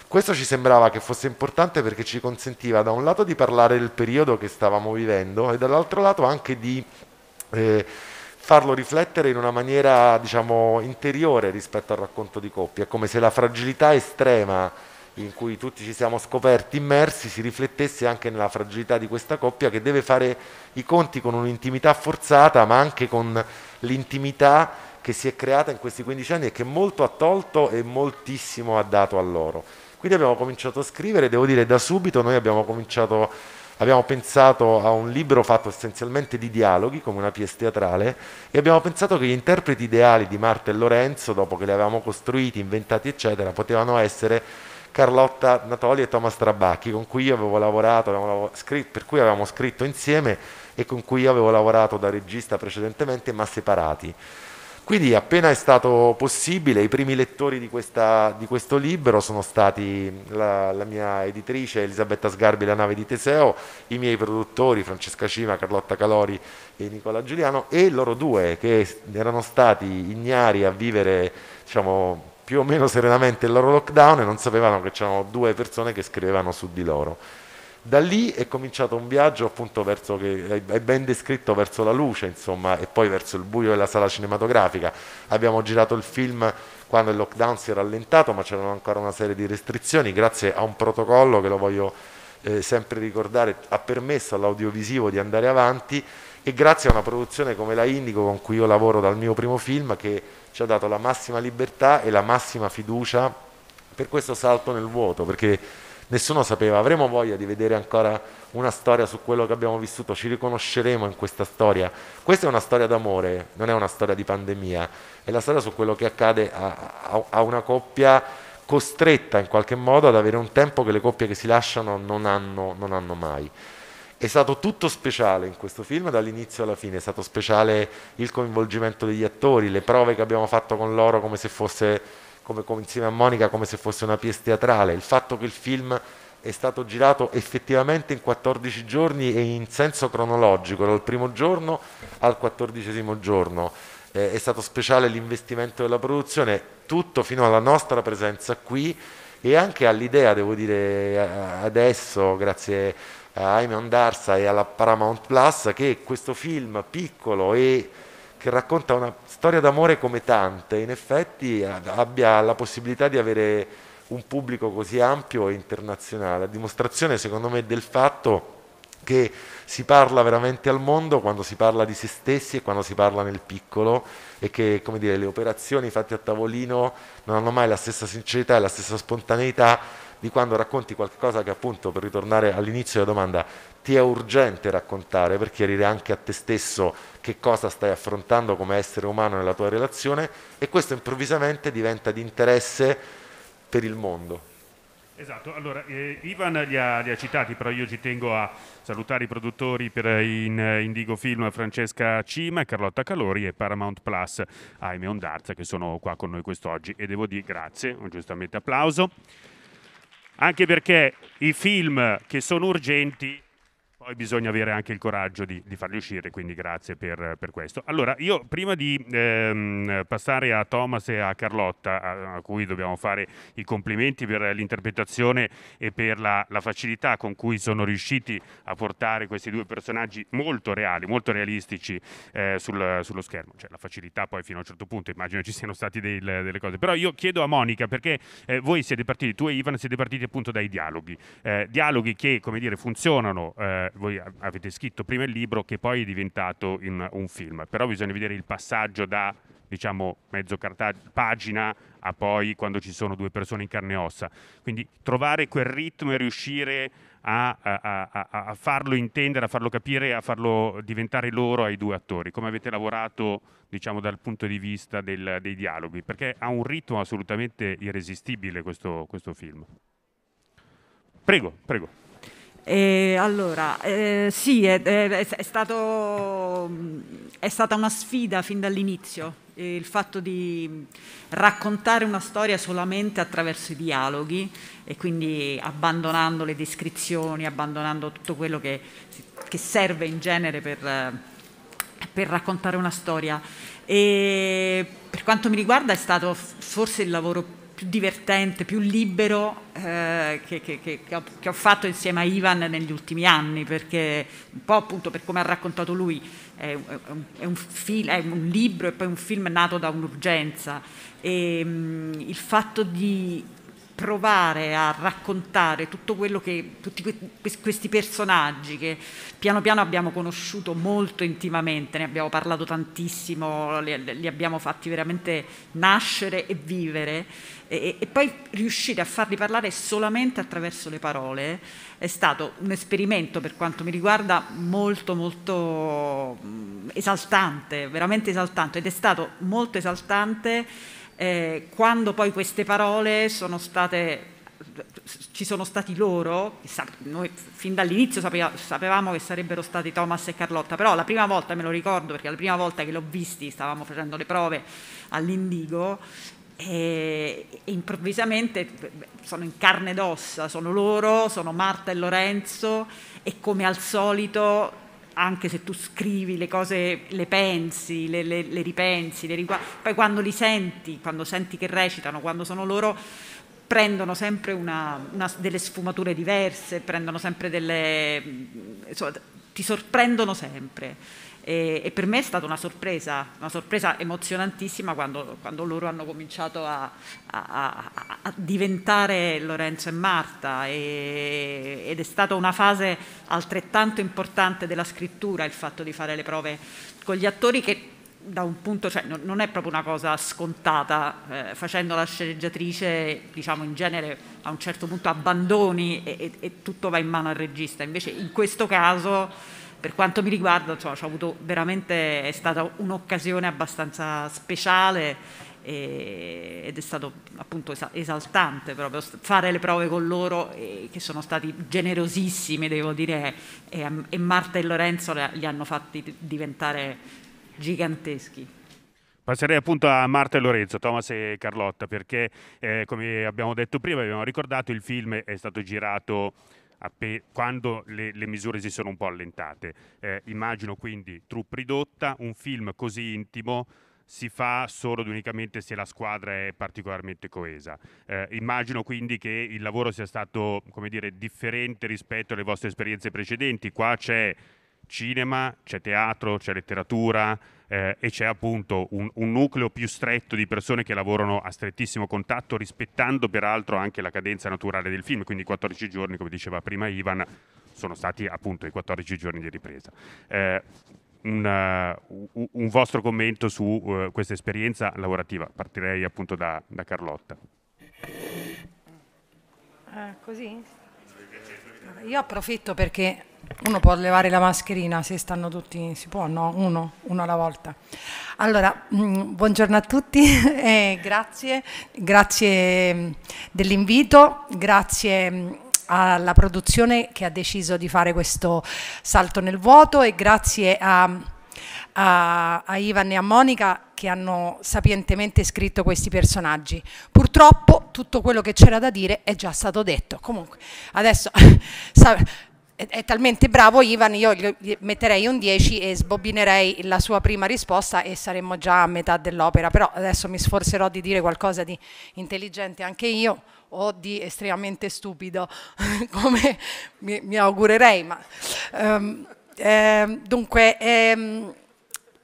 Questo ci sembrava che fosse importante perché ci consentiva da un lato di parlare del periodo che stavamo vivendo e dall'altro lato anche di eh, farlo riflettere in una maniera diciamo interiore rispetto al racconto di coppia, è come se la fragilità estrema in cui tutti ci siamo scoperti immersi si riflettesse anche nella fragilità di questa coppia che deve fare i conti con un'intimità forzata ma anche con l'intimità che si è creata in questi 15 anni e che molto ha tolto e moltissimo ha dato a loro. Quindi abbiamo cominciato a scrivere, devo dire da subito noi abbiamo cominciato, abbiamo pensato a un libro fatto essenzialmente di dialoghi, come una pièce teatrale, e abbiamo pensato che gli interpreti ideali di Marta e Lorenzo, dopo che li avevamo costruiti, inventati, eccetera, potevano essere Carlotta Natoli e Thomas Trabacchi, con cui io avevo lavorato, avevo scritto, per cui avevamo scritto insieme e con cui io avevo lavorato da regista precedentemente, ma separati. Quindi appena è stato possibile, i primi lettori di, questa, di questo libro sono stati la, la, mia editrice Elisabetta Sgarbi, La nave di Teseo, i miei produttori Francesca Cima, Carlotta Calori e Nicola Giuliano e loro due che erano stati ignari a vivere diciamo, più o meno serenamente il loro lockdown e non sapevano che c'erano due persone che scrivevano su di loro da lì è cominciato un viaggio appunto verso che è ben descritto verso la luce insomma e poi verso il buio della sala cinematografica abbiamo girato il film quando il lockdown si è rallentato ma c'erano ancora una serie di restrizioni grazie a un protocollo che lo voglio eh, sempre ricordare ha permesso all'audiovisivo di andare avanti e grazie a una produzione come la Indico con cui io lavoro dal mio primo film che ci ha dato la massima libertà e la massima fiducia per questo salto nel vuoto perché nessuno sapeva. Avremo voglia di vedere ancora una storia su quello che abbiamo vissuto, ci riconosceremo in questa storia. Questa è una storia d'amore, non è una storia di pandemia, è la storia su quello che accade a, a, a una coppia costretta in qualche modo ad avere un tempo che le coppie che si lasciano non hanno, non hanno mai. È stato tutto speciale in questo film dall'inizio alla fine, è stato speciale il coinvolgimento degli attori, le prove che abbiamo fatto con loro come se fosse come, come insieme a Monica, come se fosse una pièce teatrale. Il fatto che il film è stato girato effettivamente in 14 giorni e in senso cronologico, dal primo giorno al quattordicesimo giorno. Eh, è stato speciale l'investimento della produzione, tutto fino alla nostra presenza qui e anche all'idea, devo dire adesso, grazie a Aimon Darsa e alla Paramount Plus, che questo film piccolo e che racconta una storia d'amore come tante, in effetti abbia la possibilità di avere un pubblico così ampio e internazionale, a dimostrazione secondo me del fatto che si parla veramente al mondo quando si parla di se stessi e quando si parla nel piccolo e che come dire, le operazioni fatte a tavolino non hanno mai la stessa sincerità e la stessa spontaneità di quando racconti qualcosa che appunto, per ritornare all'inizio della domanda, ti è urgente raccontare per chiarire anche a te stesso che cosa stai affrontando come essere umano nella tua relazione e questo improvvisamente diventa di interesse per il mondo. Esatto, allora eh, Ivan li ha, li ha, citati, però io ci tengo a salutare i produttori per in, eh, Indigo Film, Francesca Cima, Carlotta Calori e Paramount Plus, Aime Ondarza, che sono qua con noi quest'oggi e devo dire grazie, un giustamente applauso, anche perché i film che sono urgenti poi bisogna avere anche il coraggio di, di farli uscire, quindi grazie per, per, questo. Allora, io prima di ehm, passare a Thomas e a Carlotta, a, a, cui dobbiamo fare i complimenti per l'interpretazione e per la, la, facilità con cui sono riusciti a portare questi due personaggi molto reali, molto realistici eh, sul, sullo schermo. Cioè, la facilità poi fino a un certo punto, immagino ci siano state delle cose. Però io chiedo a Monica, perché eh, voi siete partiti, tu e Ivan siete partiti appunto dai dialoghi. Eh, dialoghi che, come dire, funzionano eh, voi avete scritto prima il libro che poi è diventato in, un film, però bisogna vedere il passaggio da diciamo mezzo carta- pagina a poi quando ci sono due persone in carne e ossa. Quindi trovare quel ritmo e riuscire a, a, a, a farlo intendere, a farlo capire, a farlo diventare loro ai due attori. Come avete lavorato diciamo, dal punto di vista del, dei dialoghi? Perché ha un ritmo assolutamente irresistibile questo, questo film. Prego, prego. E allora, eh, sì, è, è, è, stato, è, stata una sfida fin dall'inizio eh, il fatto di raccontare una storia solamente attraverso i dialoghi e quindi abbandonando le descrizioni, abbandonando tutto quello che, che serve in genere per, per raccontare una storia. E per quanto mi riguarda è stato forse il lavoro più più divertente, più libero eh, che, che, che, ho, che, ho, fatto insieme a Ivan negli ultimi anni, perché un po' appunto per come ha raccontato lui, è, un, è un, film, è un libro e poi un film nato da un'urgenza. E, mh, mm, il fatto di provare a raccontare tutto quello che tutti questi personaggi che piano piano abbiamo conosciuto molto intimamente, ne abbiamo parlato tantissimo, li, li abbiamo fatti veramente nascere e vivere e, e, poi riuscire a farli parlare solamente attraverso le parole è stato un esperimento per quanto mi riguarda molto molto mm, esaltante, veramente esaltante ed è stato molto esaltante eh, quando poi queste parole sono state ci sono stati loro, noi fin dall'inizio sapevamo che sarebbero stati Thomas e Carlotta, però la prima volta me lo ricordo perché la prima volta che l'ho visti stavamo facendo le prove all'Indigo e, eh, e improvvisamente sono in carne ed ossa, sono loro, sono Marta e Lorenzo e come al solito anche se tu scrivi le cose, le pensi, le, le, le ripensi, le rigu- poi quando li senti, quando senti che recitano, quando sono loro, prendono sempre una, una, delle sfumature diverse, prendono sempre delle... Insomma, ti sorprendono sempre. E, e, per me è stata una sorpresa, una sorpresa emozionantissima quando, quando loro hanno cominciato a, a, a, diventare Lorenzo e Marta e, ed è stata una fase altrettanto importante della scrittura il fatto di fare le prove con gli attori che da un punto, cioè, non, non è proprio una cosa scontata, eh, facendo la sceneggiatrice diciamo in genere a un certo punto abbandoni e, e tutto va in mano al regista, invece in questo caso per quanto mi riguarda insomma, avuto veramente, è stata un'occasione abbastanza speciale e, ed è stato appunto esaltante proprio fare le prove con loro e, che sono stati generosissimi devo dire e, e Marta e Lorenzo li hanno fatti diventare giganteschi. Passerei appunto a Marta e Lorenzo, Thomas e Carlotta, perché eh, come abbiamo detto prima, abbiamo ricordato, il film è stato girato quando le, le, misure si sono un po' allentate. Eh, immagino quindi troupe ridotta, un film così intimo si fa solo ed unicamente se la squadra è particolarmente coesa. Eh, immagino quindi che il lavoro sia stato dire, differente rispetto alle vostre esperienze precedenti. Qua c'è cinema, c'è teatro, c'è letteratura, eh, e c'è appunto un, un, nucleo più stretto di persone che lavorano a strettissimo contatto, rispettando peraltro anche la cadenza naturale del film, quindi 14 giorni, come diceva prima Ivan, sono stati appunto i 14 giorni di ripresa. Eh, un, uh, un, vostro commento su uh, questa esperienza lavorativa, partirei appunto da, da Carlotta. Uh, così? Io approfitto perché uno può levare la mascherina se stanno tutti, si può, no? Uno, uno alla volta. Allora, mm, buongiorno a tutti, eh, grazie, grazie mm, dell'invito, grazie mm, alla produzione che ha deciso di fare questo salto nel vuoto e grazie a, a, a Ivan e a Monica che hanno sapientemente scritto questi personaggi. Purtroppo tutto quello che c'era da dire è già stato detto. Comunque, adesso è, talmente bravo Ivan, io gli metterei un 10 e sbobinerei la sua prima risposta e saremmo già a metà dell'opera, però adesso mi sforzerò di dire qualcosa di intelligente anche io o di estremamente stupido, come mi, augurerei. Ma, um, eh, dunque, ehm,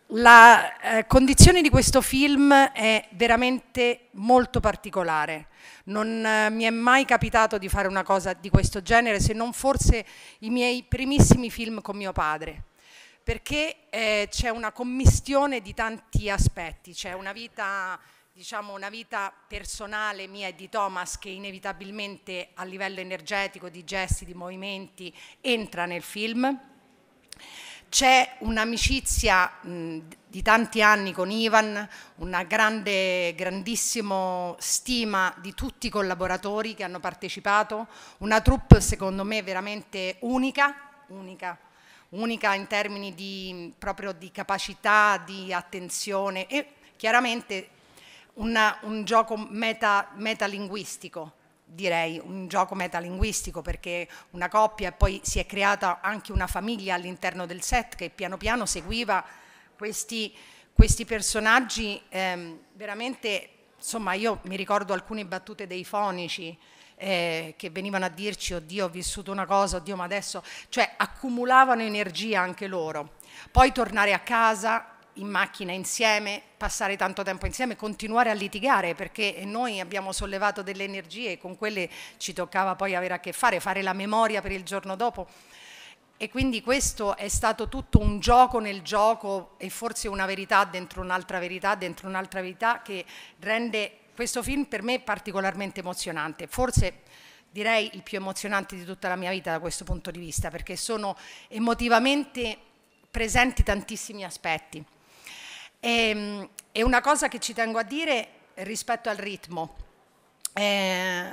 la eh, condizione di questo film è veramente molto particolare. Non eh, mi è mai capitato di fare una cosa di questo genere, se non forse i miei primissimi film con mio padre, perché eh, c'è una commistione di tanti aspetti, c'è una vita diciamo una vita personale mia e di Thomas che inevitabilmente a livello energetico, di gesti, di movimenti entra nel film c'è un'amicizia di tanti anni con Ivan, una grande, grandissima stima di tutti i collaboratori che hanno partecipato, una troupe secondo me veramente unica, unica, unica in termini di, proprio di capacità, di attenzione e chiaramente una, un gioco meta, metalinguistico direi un gioco metalinguistico perché una coppia e poi si è creata anche una famiglia all'interno del set che piano piano seguiva questi, questi personaggi ehm, veramente insomma io mi ricordo alcune battute dei fonici eh, che venivano a dirci oddio ho vissuto una cosa oddio ma adesso cioè accumulavano energia anche loro poi tornare a casa in macchina insieme, passare tanto tempo insieme, continuare a litigare perché noi abbiamo sollevato delle energie e con quelle ci toccava poi avere a che fare, fare la memoria per il giorno dopo. E quindi questo è stato tutto un gioco nel gioco e forse una verità dentro un'altra verità, dentro un'altra verità che rende questo film per me particolarmente emozionante. Forse direi il più emozionante di tutta la mia vita da questo punto di vista perché sono emotivamente presenti tantissimi aspetti. E, ehm, e, una cosa che ci tengo a dire rispetto al ritmo, eh,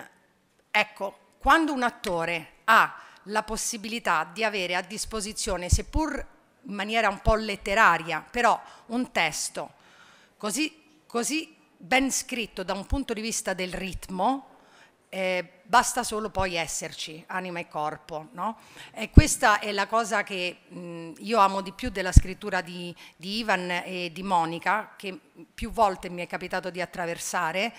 ecco, quando un attore ha la possibilità di avere a disposizione, seppur in maniera un po' letteraria, però un testo così, così ben scritto da un punto di vista del ritmo, eh, basta solo poi esserci, anima e corpo. No? E questa è la cosa che mh, io amo di più della scrittura di, di Ivan e di Monica, che più volte mi è capitato di attraversare.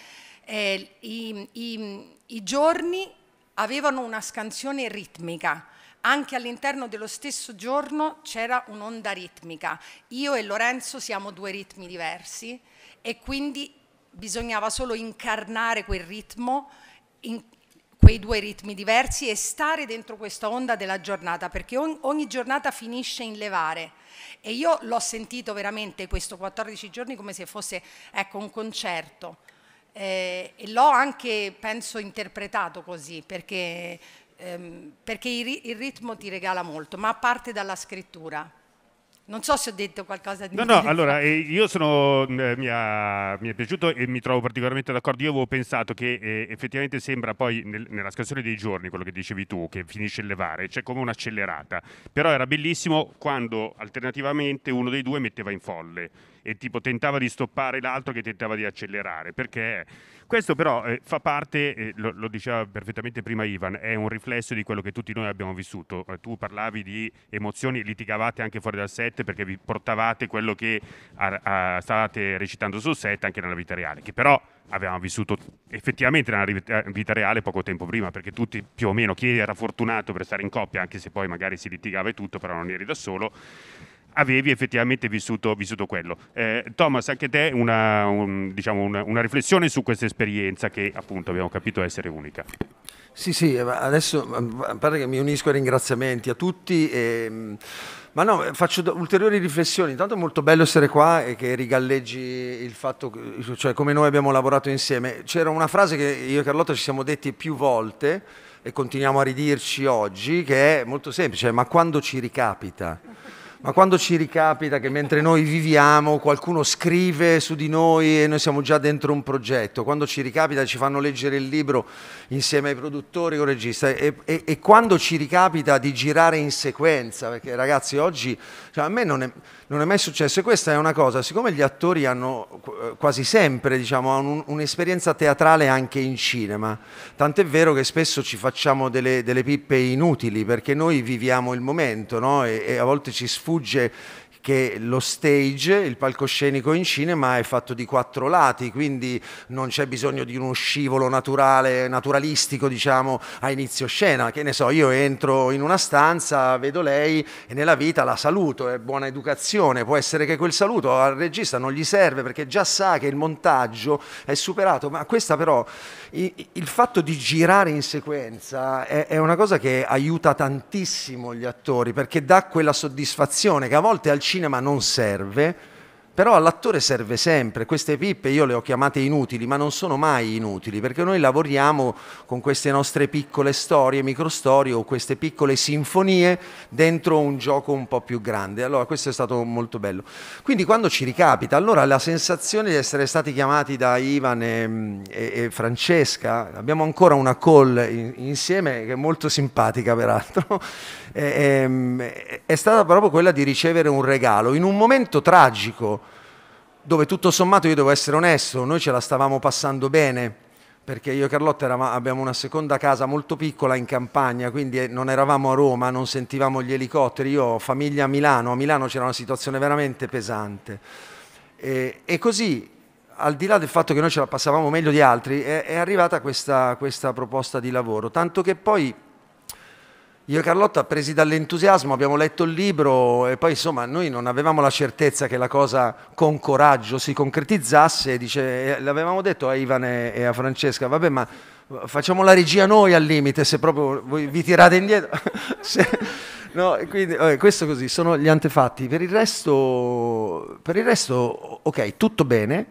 Eh, i, i, i, giorni avevano una scansione ritmica, anche all'interno dello stesso giorno c'era un'onda ritmica. Io e Lorenzo siamo due ritmi diversi e quindi bisognava solo incarnare quel ritmo in, quei due ritmi diversi e stare dentro questa onda della giornata, perché ogni, giornata finisce in levare. E io l'ho sentito veramente questo 14 giorni come se fosse ecco, un concerto. Eh, e l'ho anche, penso, interpretato così, perché, ehm, perché il, il ritmo ti regala molto, ma a parte dalla scrittura. Non so se ho detto qualcosa di... No, no, allora eh, io sono, eh, mi, ha, mi, è piaciuto e mi trovo particolarmente d'accordo. Io avevo pensato che eh, effettivamente sembra poi nel, nella scansione dei giorni, quello che dicevi tu, che finisce il levare, c'è cioè come un'accelerata. Però era bellissimo quando alternativamente uno dei due metteva in folle e tipo tentava di stoppare l'altro che tentava di accelerare, perché questo però eh, fa parte, eh, lo, lo, diceva perfettamente prima Ivan, è un riflesso di quello che tutti noi abbiamo vissuto. Eh, tu parlavi di emozioni, litigavate anche fuori dal set perché vi portavate quello che a, a, stavate recitando sul set anche nella vita reale, che però avevamo vissuto effettivamente nella eh, vita reale poco tempo prima, perché tutti più o meno, chi era fortunato per stare in coppia, anche se poi magari si litigava e tutto, però non eri da solo avevi effettivamente vissuto, vissuto quello. Eh, Thomas, anche te una, un, diciamo una, una riflessione su questa esperienza che appunto abbiamo capito essere unica. Sì, sì, eh, adesso eh, pare che mi unisco ai ringraziamenti a tutti. E, ehm, ma no, eh, faccio ulteriori riflessioni. Intanto è molto bello essere qua e che rigalleggi il fatto, cioè come noi abbiamo lavorato insieme. C'era una frase che io e Carlotta ci siamo detti più volte e continuiamo a ridirci oggi, che è molto semplice, ma quando ci ricapita? ma quando ci ricapita che mentre noi viviamo qualcuno scrive su di noi e noi siamo già dentro un progetto, quando ci ricapita ci fanno leggere il libro insieme ai produttori o regista e, e, e, quando ci ricapita di girare in sequenza, perché ragazzi oggi cioè, a me non è non è mai successo e questa è una cosa, siccome gli attori hanno eh, quasi sempre diciamo, un, un'esperienza teatrale anche in cinema, tant'è vero che spesso ci facciamo delle, delle pippe inutili perché noi viviamo il momento no? e, e a volte ci sfugge che lo stage, il palcoscenico in cinema è fatto di quattro lati, quindi non c'è bisogno di uno scivolo naturale, naturalistico, diciamo, a inizio scena. Che ne so, io entro in una stanza, vedo lei e nella vita la saluto, è buona educazione, può essere che quel saluto al regista non gli serve perché già sa che il montaggio è superato, ma questa però il fatto di girare in sequenza è una cosa che aiuta tantissimo gli attori perché dà quella soddisfazione che a volte al cinema cinema non serve, però all'attore serve sempre, queste pippe io le ho chiamate inutili, ma non sono mai inutili, perché noi lavoriamo con queste nostre piccole storie, microstorie o queste piccole sinfonie dentro un gioco un po' più grande. Allora questo è stato molto bello. Quindi quando ci ricapita, allora la sensazione di essere stati chiamati da Ivan e, e, e Francesca, abbiamo ancora una call in, insieme che è molto simpatica peraltro eh, ehm, è stata proprio quella di ricevere un regalo in un momento tragico dove tutto sommato io devo essere onesto, noi ce la stavamo passando bene perché io e Carlotta eravamo, abbiamo una seconda casa molto piccola in campagna, quindi eh, non eravamo a Roma, non sentivamo gli elicotteri, io ho famiglia a Milano, a Milano c'era una situazione veramente pesante. E, e, così, al di là del fatto che noi ce la passavamo meglio di altri, è, è arrivata questa, questa proposta di lavoro, tanto che poi io e Carlotta, presi dall'entusiasmo, abbiamo letto il libro e poi insomma noi non avevamo la certezza che la cosa con coraggio si concretizzasse. Dice, eh, l'avevamo detto a Ivan e a Francesca, vabbè ma eh, facciamo la regia noi al limite se proprio voi vi tirate indietro. no, quindi, vabbè, questo così, sono gli antefatti. Per il resto, per il resto ok, tutto bene,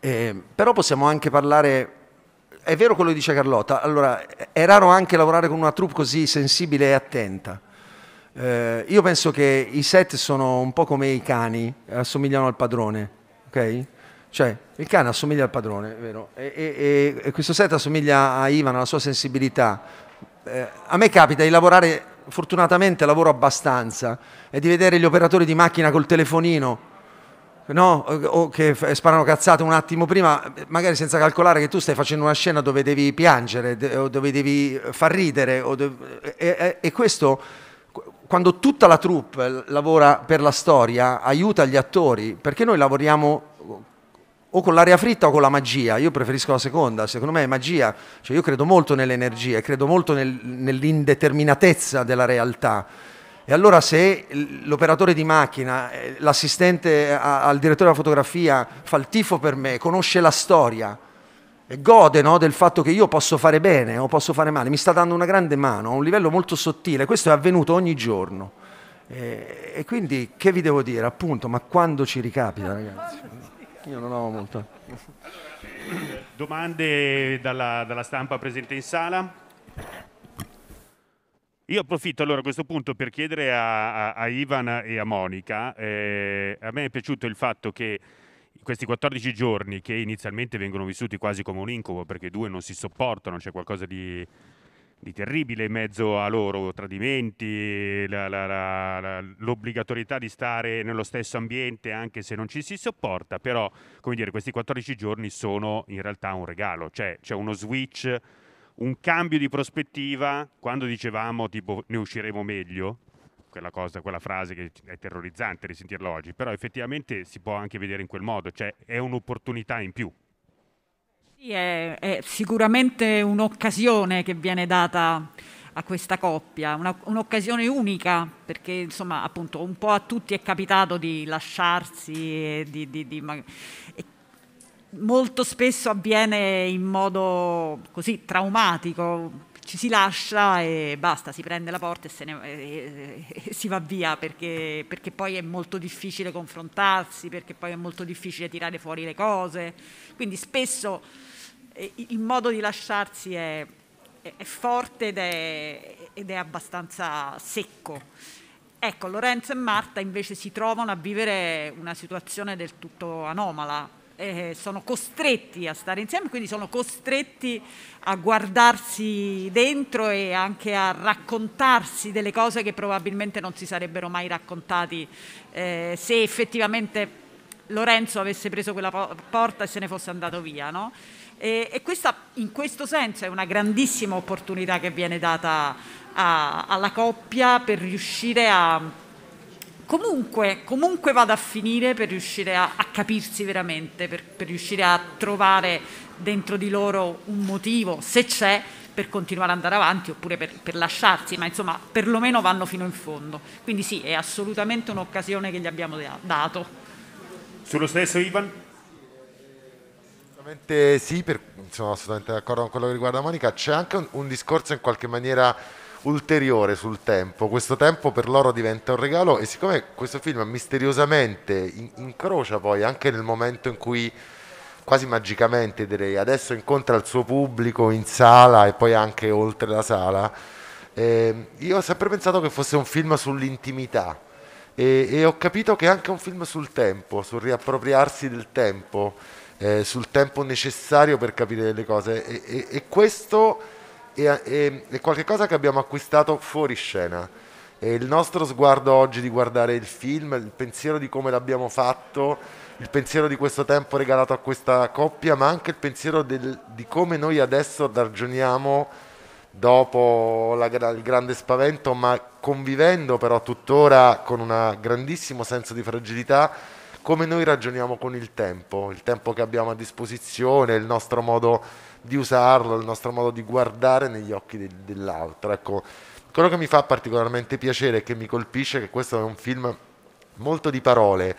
eh, però possiamo anche parlare è vero quello che dice Carlotta, allora è raro anche lavorare con una troupe così sensibile e attenta. Eh, io penso che i set sono un po' come i cani, assomigliano al padrone, ok? Cioè, il cane assomiglia al padrone, è vero? E, e, e questo set assomiglia a Ivan, alla sua sensibilità. Eh, a me capita di lavorare, fortunatamente lavoro abbastanza, e di vedere gli operatori di macchina col telefonino no, o che eh, sparano cazzate un attimo prima, magari senza calcolare che tu stai facendo una scena dove devi piangere o dove devi eh, far ridere. E, e questo, quando tutta la troupe lavora per la storia, aiuta gli attori, perché noi lavoriamo o con l'aria fritta o con la magia. Io preferisco la seconda, secondo me è magia. Cioè io credo molto nell'energia, credo molto nel, nell'indeterminatezza della realtà. E allora se l'operatore di macchina, eh, l'assistente al direttore della fotografia fa il tifo per me, conosce la storia e gode no, del fatto che io posso fare bene o posso fare male, mi sta dando una grande mano a un livello molto sottile, questo è avvenuto ogni giorno. E, e quindi che vi devo dire? Appunto, ma quando ci ricapita ragazzi? Io non ho molto... Allora, eh, domande dalla, dalla stampa presente in sala? Io approfitto allora a questo punto per chiedere a, a, a Ivan e a Monica, eh, a me è piaciuto il fatto che questi 14 giorni che inizialmente vengono vissuti quasi come un incubo perché due non si sopportano, c'è qualcosa di, di terribile in mezzo a loro, tradimenti, la, la, la, l'obbligatorietà di stare nello stesso ambiente anche se non ci si sopporta, però come dire, questi 14 giorni sono in realtà un regalo, cioè c'è uno switch un cambio di prospettiva quando dicevamo tipo ne usciremo meglio, quella, cosa, quella frase che è terrorizzante risentirla oggi, però effettivamente si può anche vedere in quel modo, cioè è un'opportunità in più. Sì, è, è sicuramente un'occasione che viene data a questa coppia, una, un'occasione unica, perché insomma appunto un po' a tutti è capitato di lasciarsi e di, di, di, e molto spesso avviene in modo così traumatico, ci si lascia e basta, si prende la porta e, ne, e, e, e si va via perché, perché, poi è molto difficile confrontarsi, perché poi è molto difficile tirare fuori le cose. Quindi spesso eh, il modo di lasciarsi è, è, è forte ed è, ed è abbastanza secco. Ecco, Lorenzo e Marta invece si trovano a vivere una situazione del tutto anomala, eh, sono costretti a stare insieme, quindi sono costretti a guardarsi dentro e anche a raccontarsi delle cose che probabilmente non si sarebbero mai raccontati eh, se effettivamente Lorenzo avesse preso quella porta e se ne fosse andato via. No? E, e, questa in questo senso è una grandissima opportunità che viene data a, alla coppia per riuscire a comunque, comunque vada a finire per riuscire a, a capirsi veramente, per, per riuscire a trovare dentro di loro un motivo, se c'è, per continuare ad andare avanti oppure per, per, lasciarsi, ma insomma perlomeno vanno fino in fondo. Quindi sì, è assolutamente un'occasione che gli abbiamo dato. Sullo stesso Ivan? Assolutamente sì, per, sono assolutamente d'accordo con quello che riguarda Monica. C'è anche un, un discorso in qualche maniera ulteriore sul tempo. Questo tempo per loro diventa un regalo e siccome questo film misteriosamente in- incrocia poi anche nel momento in cui quasi magicamente direi adesso incontra il suo pubblico in sala e poi anche oltre la sala, eh, io ho sempre pensato che fosse un film sull'intimità e, e ho capito che è anche un film sul tempo, sul riappropriarsi del tempo. Eh, sul tempo necessario per capire le cose e, e, e questo è, è, è qualcosa che abbiamo acquistato fuori scena. E il nostro sguardo oggi di guardare il film, il pensiero di come l'abbiamo fatto, il pensiero di questo tempo regalato a questa coppia, ma anche il pensiero del, di come noi adesso ragioniamo dopo la, il grande spavento, ma convivendo però tuttora con un grandissimo senso di fragilità, come noi ragioniamo con il tempo, il tempo che abbiamo a disposizione, il nostro modo di di usarlo, il nostro modo di guardare negli occhi de- dell'altro. Ecco, quello che mi fa particolarmente piacere e che mi colpisce è che questo è un film molto di parole,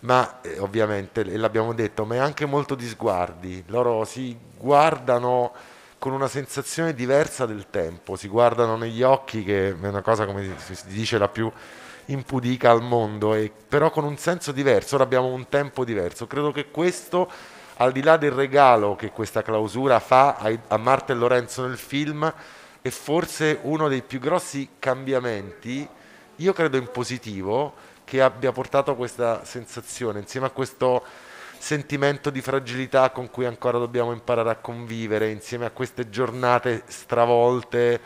ma eh, ovviamente, l'abbiamo detto, ma è anche molto di sguardi. Loro si guardano con una sensazione diversa del tempo, si guardano negli occhi, che è una cosa come si dice la più impudica al mondo, e, però con un senso diverso, ora abbiamo un tempo diverso. Credo che questo al di là del regalo che questa clausura fa a Marta e Lorenzo nel film, è forse uno dei più grossi cambiamenti, io credo in positivo, che abbia portato questa sensazione, insieme a questo sentimento di fragilità con cui ancora dobbiamo imparare a convivere, insieme a queste giornate stravolte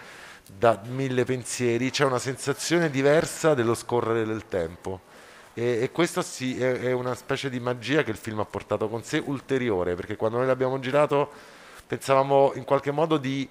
da mille pensieri, c'è una sensazione diversa dello scorrere del tempo. E, e questa sì, è, è, una specie di magia che il film ha portato con sé ulteriore, perché quando noi l'abbiamo girato pensavamo in qualche modo di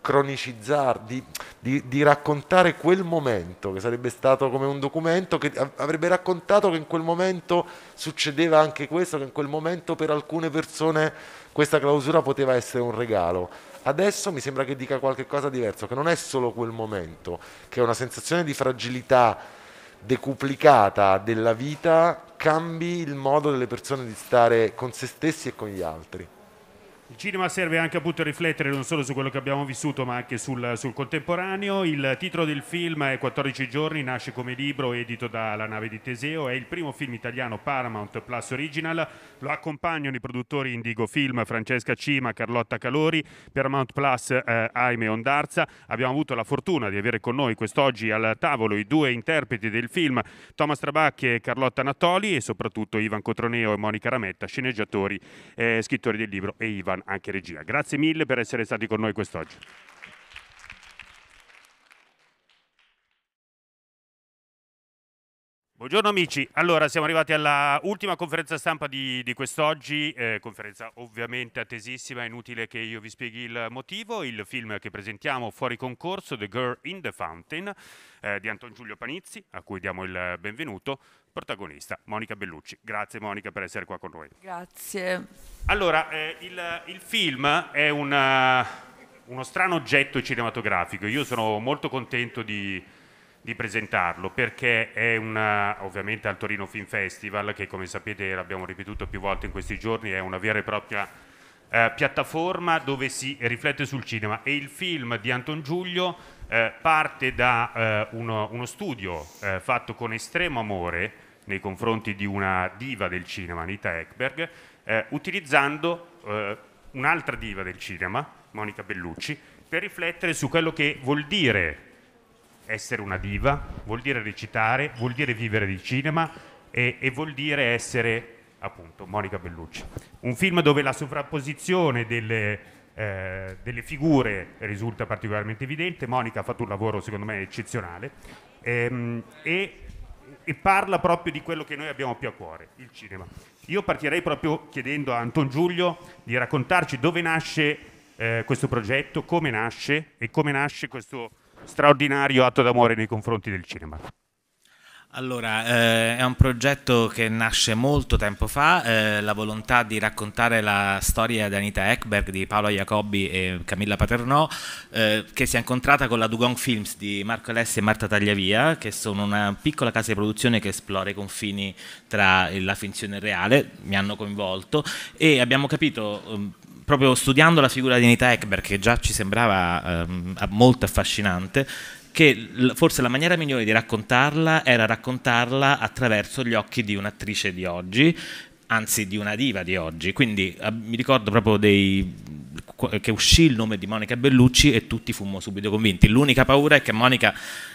cronicizzare, di, di, di raccontare quel momento, che sarebbe stato come un documento che avrebbe raccontato che in quel momento succedeva anche questo, che in quel momento per alcune persone questa clausura poteva essere un regalo. Adesso mi sembra che dica qualcosa cosa diverso, che non è solo quel momento, che è una sensazione di fragilità decuplicata della vita cambi il modo delle persone di stare con se stessi e con gli altri. Il cinema serve anche appunto a riflettere non solo su quello che abbiamo vissuto ma anche sul, sul contemporaneo. Il titolo del film è 14 giorni, nasce come libro edito dalla nave di Teseo, è il primo film italiano Paramount Plus Original. Lo accompagnano i produttori Indigo Film, Francesca Cima, Carlotta Calori, Paramount Plus eh, Aime Ondarza. Abbiamo avuto la fortuna di avere con noi quest'oggi al tavolo i due interpreti del film, Thomas Trabacchi e Carlotta Anatoli e soprattutto Ivan Cotroneo e Monica Rametta, sceneggiatori, eh, scrittori del libro e Ivan anche regia. Grazie mille per essere stati con noi quest'oggi. Buongiorno amici, allora siamo arrivati alla ultima conferenza stampa di, di quest'oggi, eh, conferenza ovviamente attesissima, è inutile che io vi spieghi il motivo, il film che presentiamo fuori concorso, The Girl in the Fountain, eh, di Anton Giulio Panizzi, a cui diamo il benvenuto, protagonista, Monica Bellucci. Grazie Monica per essere qua con noi. Grazie. Allora, eh, il, il, film è una, eh, uno strano oggetto cinematografico, io sono molto contento di, di presentarlo perché è una, eh, ovviamente al Torino Film Festival che come sapete l'abbiamo ripetuto più volte in questi giorni, è una vera e propria eh, piattaforma dove si riflette sul cinema e il film di Anton Giulio eh, parte da eh, uno, uno, studio eh, fatto con estremo amore nei confronti di una diva del cinema, Anita Ekberg, eh, utilizzando eh, un'altra diva del cinema, Monica Bellucci, per riflettere su quello che vuol dire essere una diva, vuol dire recitare, vuol dire vivere di cinema e, e vuol dire essere appunto Monica Bellucci. Un film dove la sovrapposizione delle eh, delle figure risulta particolarmente evidente. Monica ha fatto un lavoro secondo me eccezionale ehm, e, e, parla proprio di quello che noi abbiamo più a cuore, il cinema. Io partirei proprio chiedendo a Anton Giulio di raccontarci dove nasce eh, questo progetto, come nasce e come nasce questo straordinario atto d'amore nei confronti del cinema. Allora, eh, è un progetto che nasce molto tempo fa, eh, la volontà di raccontare la storia di Anita Ekberg, di Paolo Jacobi e Camilla Paternò, eh, che si è incontrata con la Dugong Films di Marco Alessi e Marta Tagliavia, che sono una piccola casa di produzione che esplora i confini tra la finzione e il reale, mi hanno coinvolto e abbiamo capito ehm, proprio studiando la figura di Anita Ekberg, che già ci sembrava ehm, molto affascinante, che forse la maniera migliore di raccontarla era raccontarla attraverso gli occhi di un'attrice di oggi, anzi di una diva di oggi. Quindi eh, mi ricordo proprio dei che uscì il nome di Monica Bellucci e tutti fummo subito convinti. L'unica paura è che Monica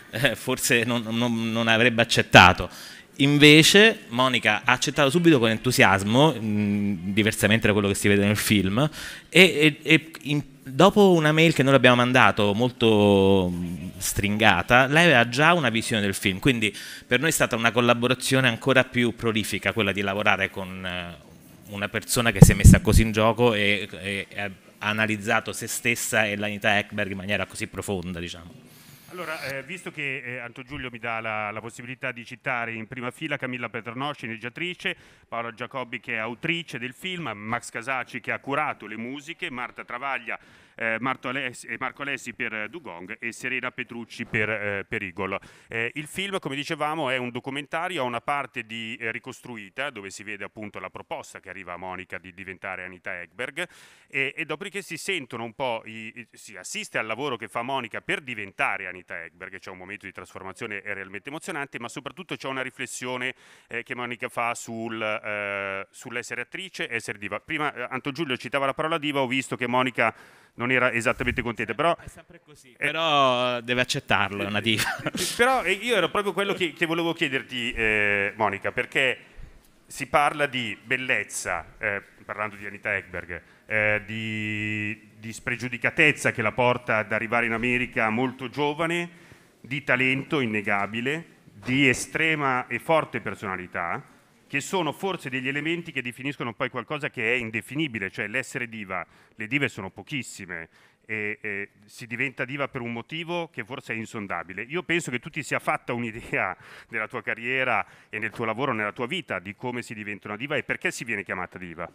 eh, forse non, non, non avrebbe accettato Invece Monica ha accettato subito con entusiasmo, mh, mm, diversamente da quello che si vede nel film, e, e, e in, dopo una mail che noi le abbiamo mandato molto mm, stringata, lei aveva già una visione del film, quindi per noi è stata una collaborazione ancora più prolifica quella di lavorare con eh, una persona che si è messa così in gioco e, e ha analizzato se stessa e l'Anita Ekberg in maniera così profonda, diciamo. Allora, eh, visto che eh, Anto Giulio mi dà la, la, possibilità di citare in prima fila Camilla Petronocci, sceneggiatrice, Paola Giacobbi che è autrice del film, Max Casacci che ha curato le musiche, Marta Travaglia eh, Alessi, eh, Marco Alessi per eh, Dugong e Serena Petrucci per eh, Perigolo. Eh, il film, come dicevamo, è un documentario, ha una parte di, eh, ricostruita dove si vede appunto la proposta che arriva a Monica di diventare Anita Egberg e, e dopodiché si sentono un po', i, i, si assiste al lavoro che fa Monica per diventare Anita Egberg, c'è un momento di trasformazione realmente emozionante, ma soprattutto c'è una riflessione che Monica fa sul, sull'essere attrice, essere diva. Prima Anto Giulio citava la parola diva, ho visto che Monica non era esattamente contenta. Però, è sempre così, eh, però deve accettarlo, è una eh, diva. Eh, eh, però io ero proprio quello che, che volevo chiederti, eh, Monica, perché si parla di bellezza, eh, parlando di Anita Ekberg, di, di spregiudicatezza che la porta ad arrivare in America molto giovane, di talento innegabile, di estrema e forte personalità che sono forse degli elementi che definiscono poi qualcosa che è indefinibile, cioè l'essere diva. Le dive sono pochissime e, e, si diventa diva per un motivo che forse è insondabile. Io penso che tu ti sia fatta un'idea della tua carriera e nel tuo lavoro, nella tua vita, di come si diventa una diva e perché si viene chiamata diva.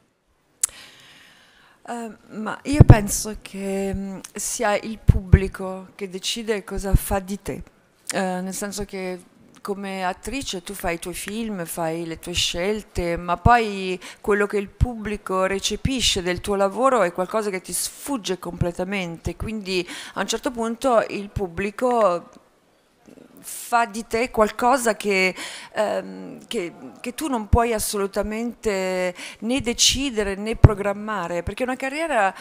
Uh, ma io penso che mm, sia il pubblico che decide cosa fa di te, uh, nel senso che come attrice tu fai i tuoi film, fai le tue scelte, ma poi quello che il pubblico recepisce del tuo lavoro è qualcosa che ti sfugge completamente, quindi a un certo punto il pubblico fa di te qualcosa che, ehm, che, che, tu non puoi assolutamente né decidere né programmare, perché una carriera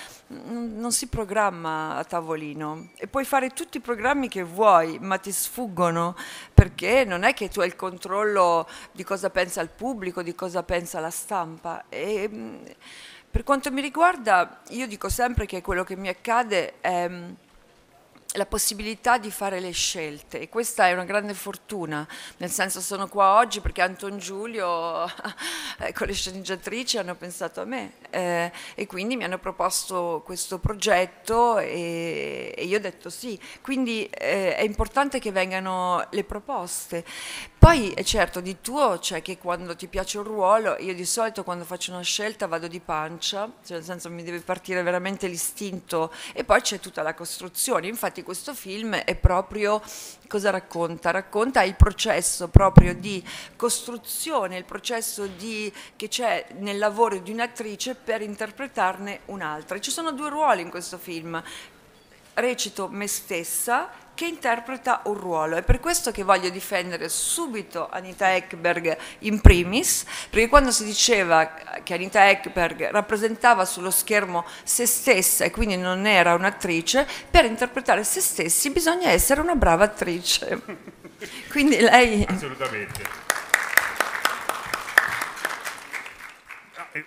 non si programma a tavolino e puoi fare tutti i programmi che vuoi, ma ti sfuggono perché non è che tu hai il controllo di cosa pensa il pubblico, di cosa pensa la stampa. E, mm, per quanto mi riguarda, io dico sempre che quello che mi accade è mm, la possibilità di fare le scelte e questa è una grande fortuna, nel senso sono qua oggi perché Anton Giulio con ecco, le sceneggiatrici hanno pensato a me eh, e quindi mi hanno proposto questo progetto e, e io ho detto sì, quindi eh, è importante che vengano le proposte poi, eh, certo, di tuo c'è cioè, che quando ti piace un ruolo, io di solito quando faccio una scelta vado di pancia, cioè nel senso mi deve partire veramente l'istinto e poi c'è tutta la costruzione. Infatti questo film è proprio, cosa racconta? Racconta il processo proprio di costruzione, il processo di, che c'è nel lavoro di un'attrice per interpretarne un'altra. ci sono due ruoli in questo film, recito me stessa che interpreta un ruolo. È per questo che voglio difendere subito Anita Eckberg in primis, perché quando si diceva che Anita Eckberg rappresentava sullo schermo se stessa e quindi non era un'attrice, per interpretare se stessi bisogna essere una brava attrice. quindi lei... Assolutamente.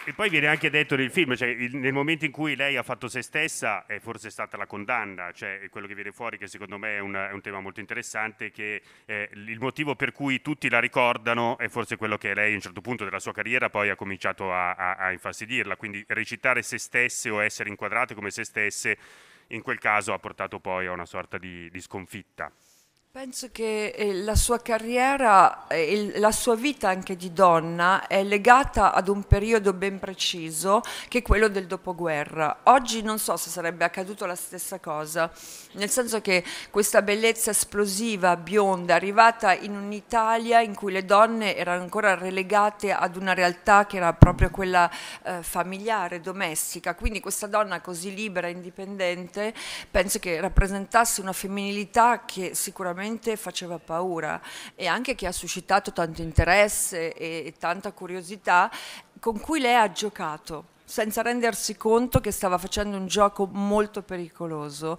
e, poi viene anche detto nel film, cioè, il, nel momento in cui lei ha fatto se stessa è forse stata la condanna, cioè quello che viene fuori che secondo me è un, è un tema molto interessante, che eh, il motivo per cui tutti la ricordano è forse quello che lei a un certo punto della sua carriera poi ha cominciato a, a, a infastidirla, quindi recitare se stesse o essere inquadrate come se stesse in quel caso ha portato poi a una sorta di, di sconfitta. Penso che eh, la sua carriera e eh, la sua vita anche di donna è legata ad un periodo ben preciso che è quello del dopoguerra. Oggi non so se sarebbe accaduto la stessa cosa, nel senso che questa bellezza esplosiva, bionda, arrivata in un'Italia in cui le donne erano ancora relegate ad una realtà che era proprio quella eh, familiare, domestica, quindi questa donna così libera e indipendente penso che rappresentasse una femminilità che sicuramente veramente faceva paura e anche che ha suscitato tanto interesse e, e tanta curiosità con cui lei ha giocato senza rendersi conto che stava facendo un gioco molto pericoloso.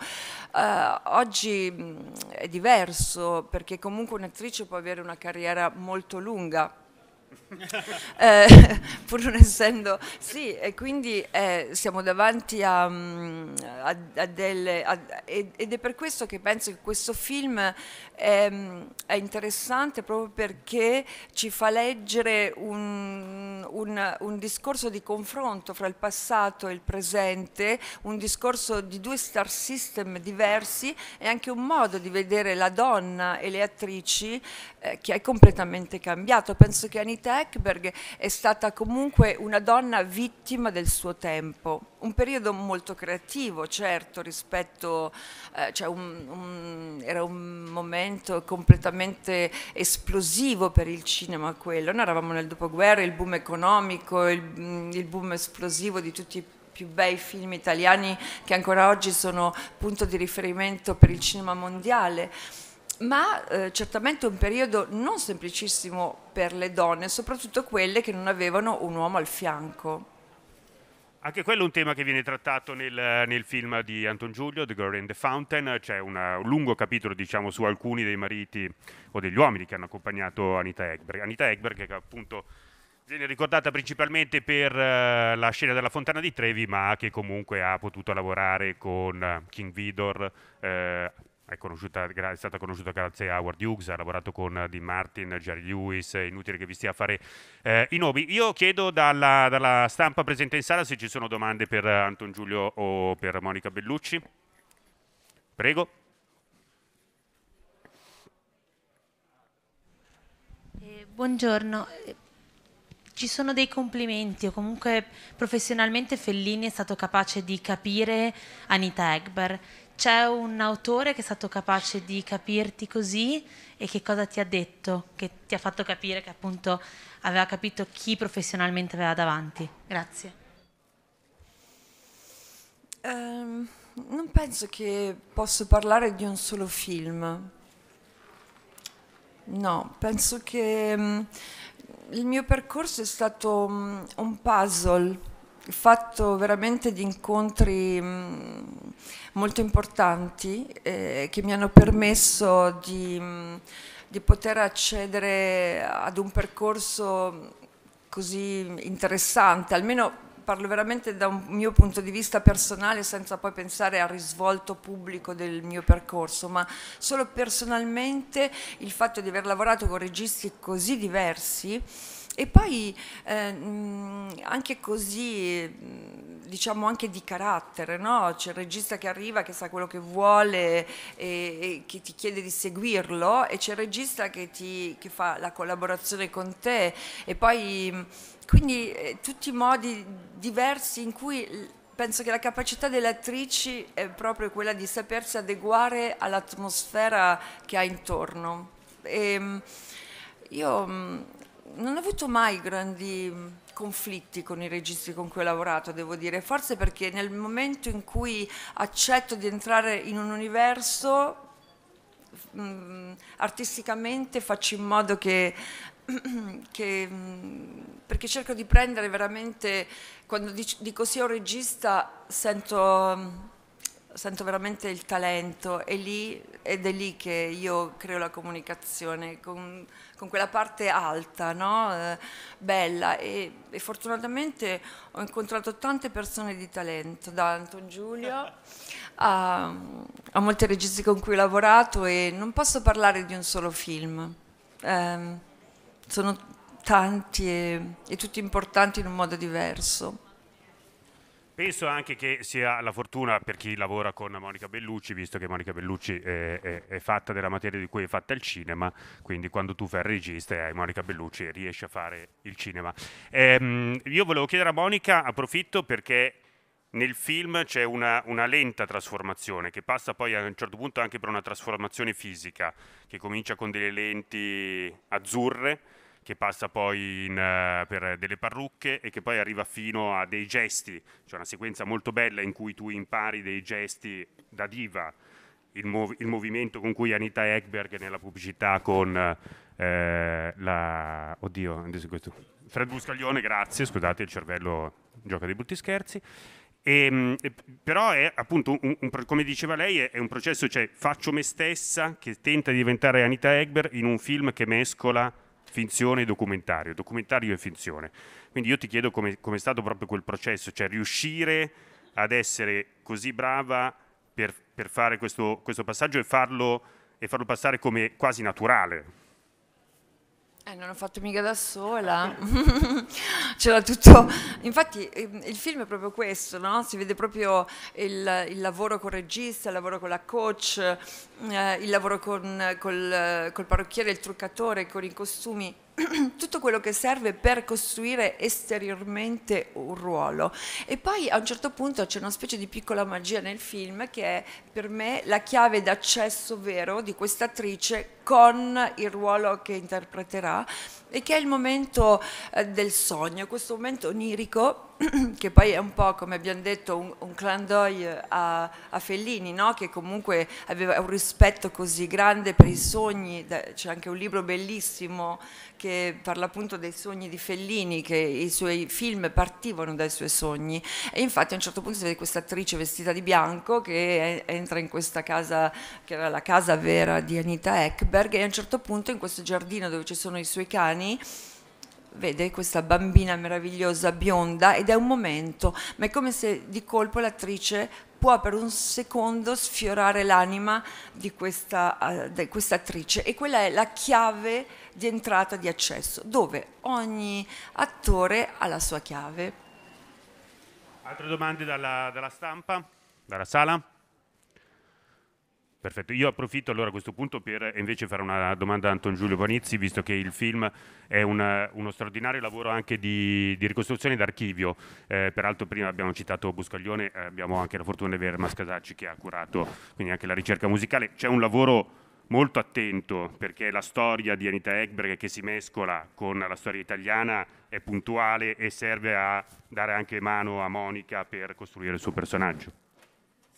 Uh, oggi mh, mm, è diverso perché comunque un'attrice può avere una carriera molto lunga, eh, pur non essendo... Sì, e quindi eh, siamo davanti a, mm, a, a delle... A, ed è per questo che penso che questo film è, mm, è interessante proprio perché ci fa leggere un, un, un discorso di confronto fra il passato e il presente, un discorso di due star system diversi e anche un modo di vedere la donna e le attrici eh, che è completamente cambiato. Penso che Anita Edith Ekberg è stata comunque una donna vittima del suo tempo, un periodo molto creativo, certo, rispetto, eh, cioè un, un, era un momento completamente esplosivo per il cinema quello, noi eravamo nel dopoguerra, il boom economico, il, mm, il boom esplosivo di tutti i più bei film italiani che ancora oggi sono punto di riferimento per il cinema mondiale ma eh, certamente un periodo non semplicissimo per le donne, soprattutto quelle che non avevano un uomo al fianco. Anche quello è un tema che viene trattato nel, nel film di Anton Giulio, The Girl in the Fountain, c'è una, un lungo capitolo diciamo, su alcuni dei mariti o degli uomini che hanno accompagnato Anita Ekberg. Anita Ekberg che appunto viene ricordata principalmente per uh, la scena della Fontana di Trevi, ma che comunque ha potuto lavorare con eh, King Vidor, eh, è, è, stata conosciuta grazie a Howard Hughes, ha lavorato con Dean Martin, Jerry Lewis, è inutile che vi stia a fare eh, i nomi. Io chiedo dalla, dalla stampa presente in sala se ci sono domande per Anton Giulio o per Monica Bellucci. Prego. Eh, buongiorno, ci sono dei complimenti o comunque professionalmente Fellini è stato capace di capire Anita Egber c'è un autore che è stato capace di capirti così e che cosa ti ha detto, che ti ha fatto capire che appunto aveva capito chi professionalmente aveva davanti? Grazie. Um, non penso che posso parlare di un solo film. No, penso che mm, il mio percorso è stato mm, un puzzle fatto veramente di incontri mm, molto importanti eh, che mi hanno permesso di, mm, di poter accedere ad un percorso così interessante, almeno parlo veramente da un mio punto di vista personale senza poi pensare al risvolto pubblico del mio percorso, ma solo personalmente il fatto di aver lavorato con registi così diversi e poi eh, anche così, diciamo anche di carattere, no? c'è il regista che arriva, che sa quello che vuole e, e che ti chiede di seguirlo e c'è il regista che, ti, che fa la collaborazione con te e poi quindi eh, tutti i modi diversi in cui penso che la capacità delle attrici è proprio quella di sapersi adeguare all'atmosfera che ha intorno. E, ehm, io non ho avuto mai grandi mm, conflitti con i registi con cui ho lavorato, devo dire, forse perché nel momento in cui accetto di entrare in un universo, mh, mm, artisticamente faccio in modo che, che mh, mm, perché cerco di prendere veramente, quando dico, dico sia un regista, sento sento veramente il talento è lì, ed è lì che io creo la comunicazione, con, con quella parte alta, no? eh, bella e, e, fortunatamente ho incontrato tante persone di talento, da Anton Giulio a, a molti registi con cui ho lavorato e non posso parlare di un solo film, eh, sono tanti e, e tutti importanti in un modo diverso. Penso anche che sia la fortuna per chi lavora con Monica Bellucci, visto che Monica Bellucci è, è, è fatta della materia di cui è fatta il cinema, quindi quando tu fai il regista e hai Monica Bellucci riesci a fare il cinema. Ehm, io volevo chiedere a Monica, approfitto perché nel film c'è una, una, lenta trasformazione che passa poi a un certo punto anche per una trasformazione fisica che comincia con delle lenti azzurre che passa poi in, eh, per delle parrucche e che poi arriva fino a dei gesti, cioè una sequenza molto bella in cui tu impari dei gesti da diva, il, mov- il movimento con cui Anita Ekberg nella pubblicità con eh, la... Oddio, adesso questo... Fred Buscaglione, grazie, scusate il cervello gioca dei brutti scherzi. Ehm, e, però è appunto, un, un, come diceva lei, è, un processo, cioè faccio me stessa che tenta di diventare Anita Egber in un film che mescola finzione e documentario, documentario e finzione. Quindi io ti chiedo come, come è stato proprio quel processo, cioè riuscire ad essere così brava per, per fare questo, questo passaggio e farlo, e farlo passare come quasi naturale. Eh, non ho fatto mica da sola, c'era tutto. Infatti, ehm, il film è proprio questo: no? si vede proprio il, il, lavoro con il regista, il lavoro con la coach, eh, il lavoro con, col, col parrucchiere, il truccatore, con i costumi. tutto quello che serve per costruire esteriormente un ruolo. E poi a un certo punto c'è una specie di piccola magia nel film che è per me la chiave d'accesso vero di questa attrice con il ruolo che interpreterà e che è il momento eh, del sogno, questo momento onirico che poi è un po' come abbiamo detto un, un clan d'oie a, a, Fellini no? che comunque aveva un rispetto così grande per i sogni c'è anche un libro bellissimo che parla appunto dei sogni di Fellini che i suoi film partivano dai suoi sogni e infatti a un certo punto si vede questa attrice vestita di bianco che è, entra in questa casa che era la casa vera di Anita Ekberg e a un certo punto in questo giardino dove ci sono i suoi cani anni vede questa bambina meravigliosa, bionda, ed è un momento, ma è come se di colpo l'attrice può per un secondo sfiorare l'anima di questa, eh, di questa attrice e quella è la chiave di entrata, di accesso, dove ogni attore ha la sua chiave. Altre domande dalla, dalla stampa, dalla sala? Perfetto, io approfitto allora a questo punto per eh, invece fare una domanda a Anton Giulio Vanizzi, visto che il film è una, eh, uno straordinario lavoro anche di, di ricostruzione d'archivio. Eh, peraltro prima abbiamo citato Buscaglione, eh, abbiamo anche la fortuna di avere Mascasacci che ha curato quindi anche la ricerca musicale. C'è un lavoro molto attento perché la storia di Anita Egberg che si mescola con la storia italiana è puntuale e serve a dare anche mano a Monica per costruire il suo personaggio.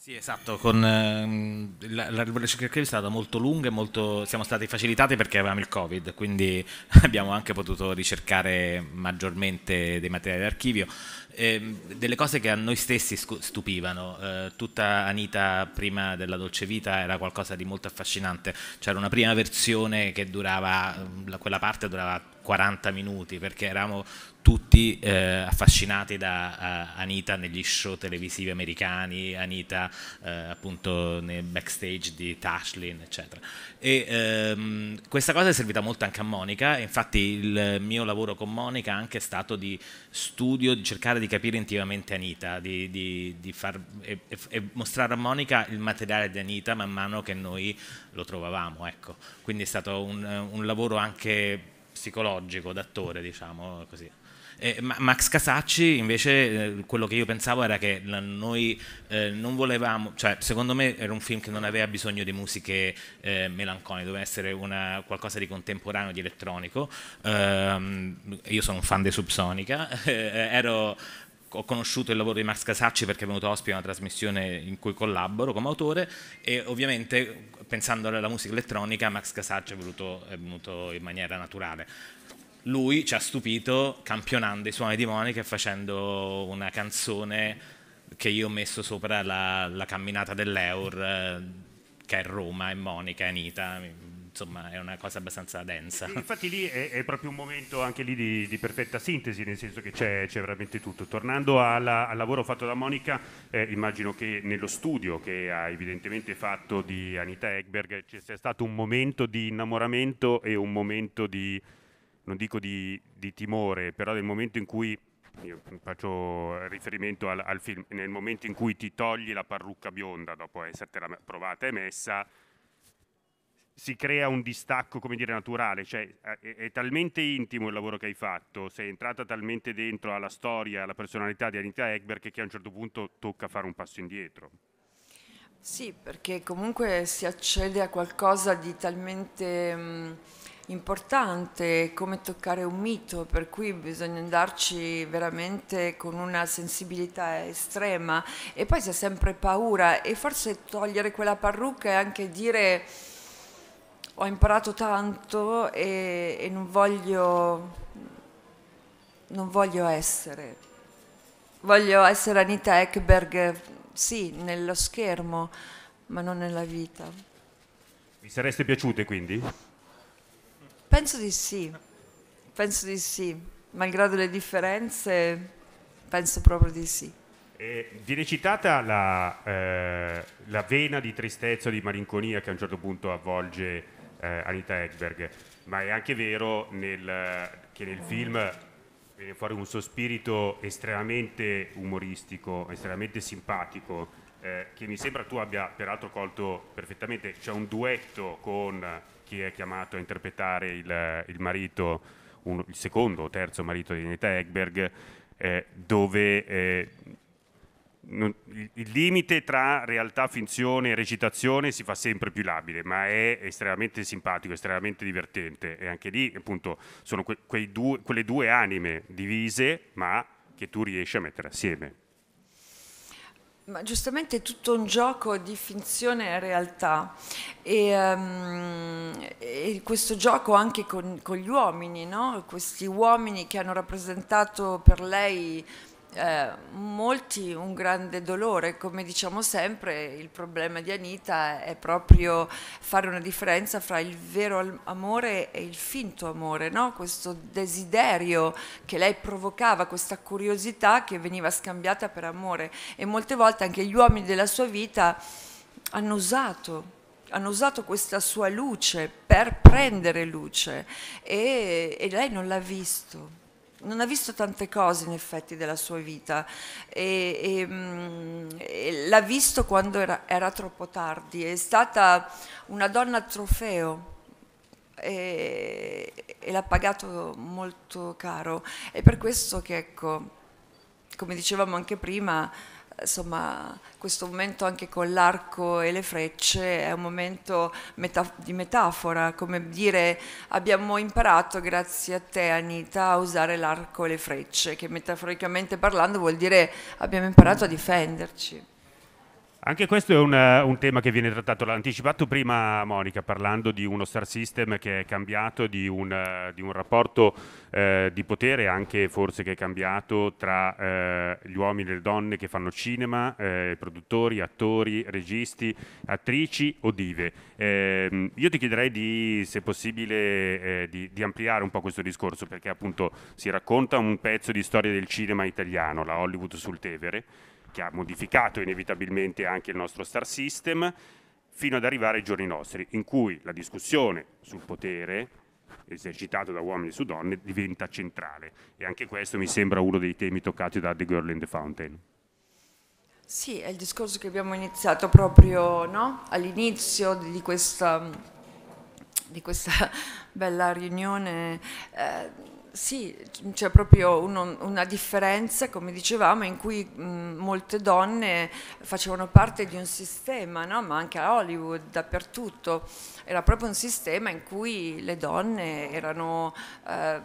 Sì, esatto, con, ehm, la, la, ricerca è stata molto lunga e molto, siamo stati facilitati perché avevamo il Covid, quindi abbiamo anche potuto ricercare maggiormente dei materiali d'archivio. Eh, delle cose che a noi stessi stupivano, eh, tutta Anita prima della Dolce Vita era qualcosa di molto affascinante, c'era una prima versione che durava, quella parte durava 40 minuti perché eravamo tutti eh, affascinati da uh, Anita negli show televisivi americani, Anita eh, appunto nei backstage di Tashlin, eccetera. E ehm, questa cosa è servita molto anche a Monica, infatti il mio lavoro con Monica anche è stato di studio, di cercare di capire intimamente Anita, di, di, di far, e, e, mostrare a Monica il materiale di Anita man mano che noi lo trovavamo, ecco. Quindi è stato un, un lavoro anche psicologico, d'attore, diciamo così. Eh, Max Casacci invece eh, quello che io pensavo era che noi eh, non volevamo, cioè secondo me era un film che non aveva bisogno di musiche eh, melanconiche, doveva essere una, qualcosa di contemporaneo, di elettronico. Ehm, io sono un fan di Subsonica, eh, ero ho conosciuto il lavoro di Max Casacci perché è venuto ospite a una trasmissione in cui collaboro come autore e ovviamente pensando alla musica elettronica Max Casacci è, voluto, è venuto in maniera naturale lui ci ha stupito campionando i suoni di Monica e facendo una canzone che io ho messo sopra la, la camminata dell'Eur, eh, che è Roma, è Monica, è Anita, insomma è una cosa abbastanza densa. Infatti lì è, è proprio un momento anche lì di, di, perfetta sintesi, nel senso che c'è, c'è veramente tutto. Tornando alla, al lavoro fatto da Monica, eh, immagino che nello studio che ha evidentemente fatto di Anita Egberg ci sia stato un momento di innamoramento e un momento di non dico di, di timore, però nel momento in cui io faccio riferimento al, al, film, nel momento in cui ti togli la parrucca bionda dopo essertela provata e messa, si crea un distacco, come dire, naturale, cioè eh, è, è, talmente intimo il lavoro che hai fatto, sei entrata talmente dentro alla storia, alla personalità di Anita Egberg che a un certo punto tocca fare un passo indietro. Sì, perché comunque si accede a qualcosa di talmente... Mh importante, è come toccare un mito, per cui bisogna andarci veramente con una sensibilità estrema e poi si ha sempre paura e forse togliere quella parrucca e anche dire ho imparato tanto e, e non, voglio, non voglio essere. Voglio essere Anita Ekberg, sì, nello schermo, ma non nella vita. Vi sareste piaciute quindi? Penso di sì, penso di sì, malgrado le differenze, penso proprio di sì. Eh, viene citata la, eh, la, vena di tristezza, di malinconia che a un certo punto avvolge eh, Anita Edberg, ma è anche vero nel, che nel film viene fuori un suo spirito estremamente umoristico, estremamente simpatico, eh, che mi sembra tu abbia peraltro colto perfettamente. C'è un duetto con chi è chiamato a interpretare il, il marito, un, il secondo o terzo marito di Anita Egberg, eh, dove eh, non, il limite tra realtà, finzione e recitazione si fa sempre più labile, ma è estremamente simpatico, estremamente divertente. E anche lì, appunto, sono que- due, quelle due anime divise, ma che tu riesci a mettere assieme. Ma giustamente è tutto un gioco di finzione e realtà e, um, e questo gioco anche con, con gli uomini, no? questi uomini che hanno rappresentato per lei eh, molti un grande dolore, come diciamo sempre il problema di Anita è proprio fare una differenza fra il vero amore e il finto amore, no? questo desiderio che lei provocava, questa curiosità che veniva scambiata per amore e molte volte anche gli uomini della sua vita hanno usato hanno usato questa sua luce per prendere luce e, e lei non l'ha visto non ha visto tante cose in effetti della sua vita e, e, e mm, l'ha visto quando era, era, troppo tardi, è stata una donna trofeo e, e l'ha pagato molto caro È per questo che ecco, come dicevamo anche prima, insomma, questo momento anche con l'arco e le frecce è un momento metaf di metafora, come dire abbiamo imparato grazie a te Anita a usare l'arco e le frecce, che metaforicamente parlando vuol dire abbiamo imparato a difenderci. Anche questo è un, eh, un, tema che viene trattato, l'ha anticipato prima Monica parlando di uno star system che è cambiato, di un, eh, di un rapporto eh, di potere anche forse che è cambiato tra eh, gli uomini e le donne che fanno cinema, eh, produttori, attori, registi, attrici o dive. Ehm, io ti chiederei di, se possibile eh, di, di ampliare un po' questo discorso perché appunto si racconta un pezzo di storia del cinema italiano, la Hollywood sul Tevere che ha modificato inevitabilmente anche il nostro star system, fino ad arrivare ai giorni nostri, in cui la discussione sul potere esercitato da uomini su donne diventa centrale e anche questo mi sembra uno dei temi toccati da The Girl in the Fountain. Sì, è il discorso che abbiamo iniziato proprio no? all'inizio di questa, di questa, bella riunione. Eh, sì, c'è proprio uno, una differenza, come dicevamo, in cui mh, mhmm, molte donne facevano parte di un sistema, no? ma anche a Hollywood, dappertutto. Era proprio un sistema in cui le donne erano... Eh,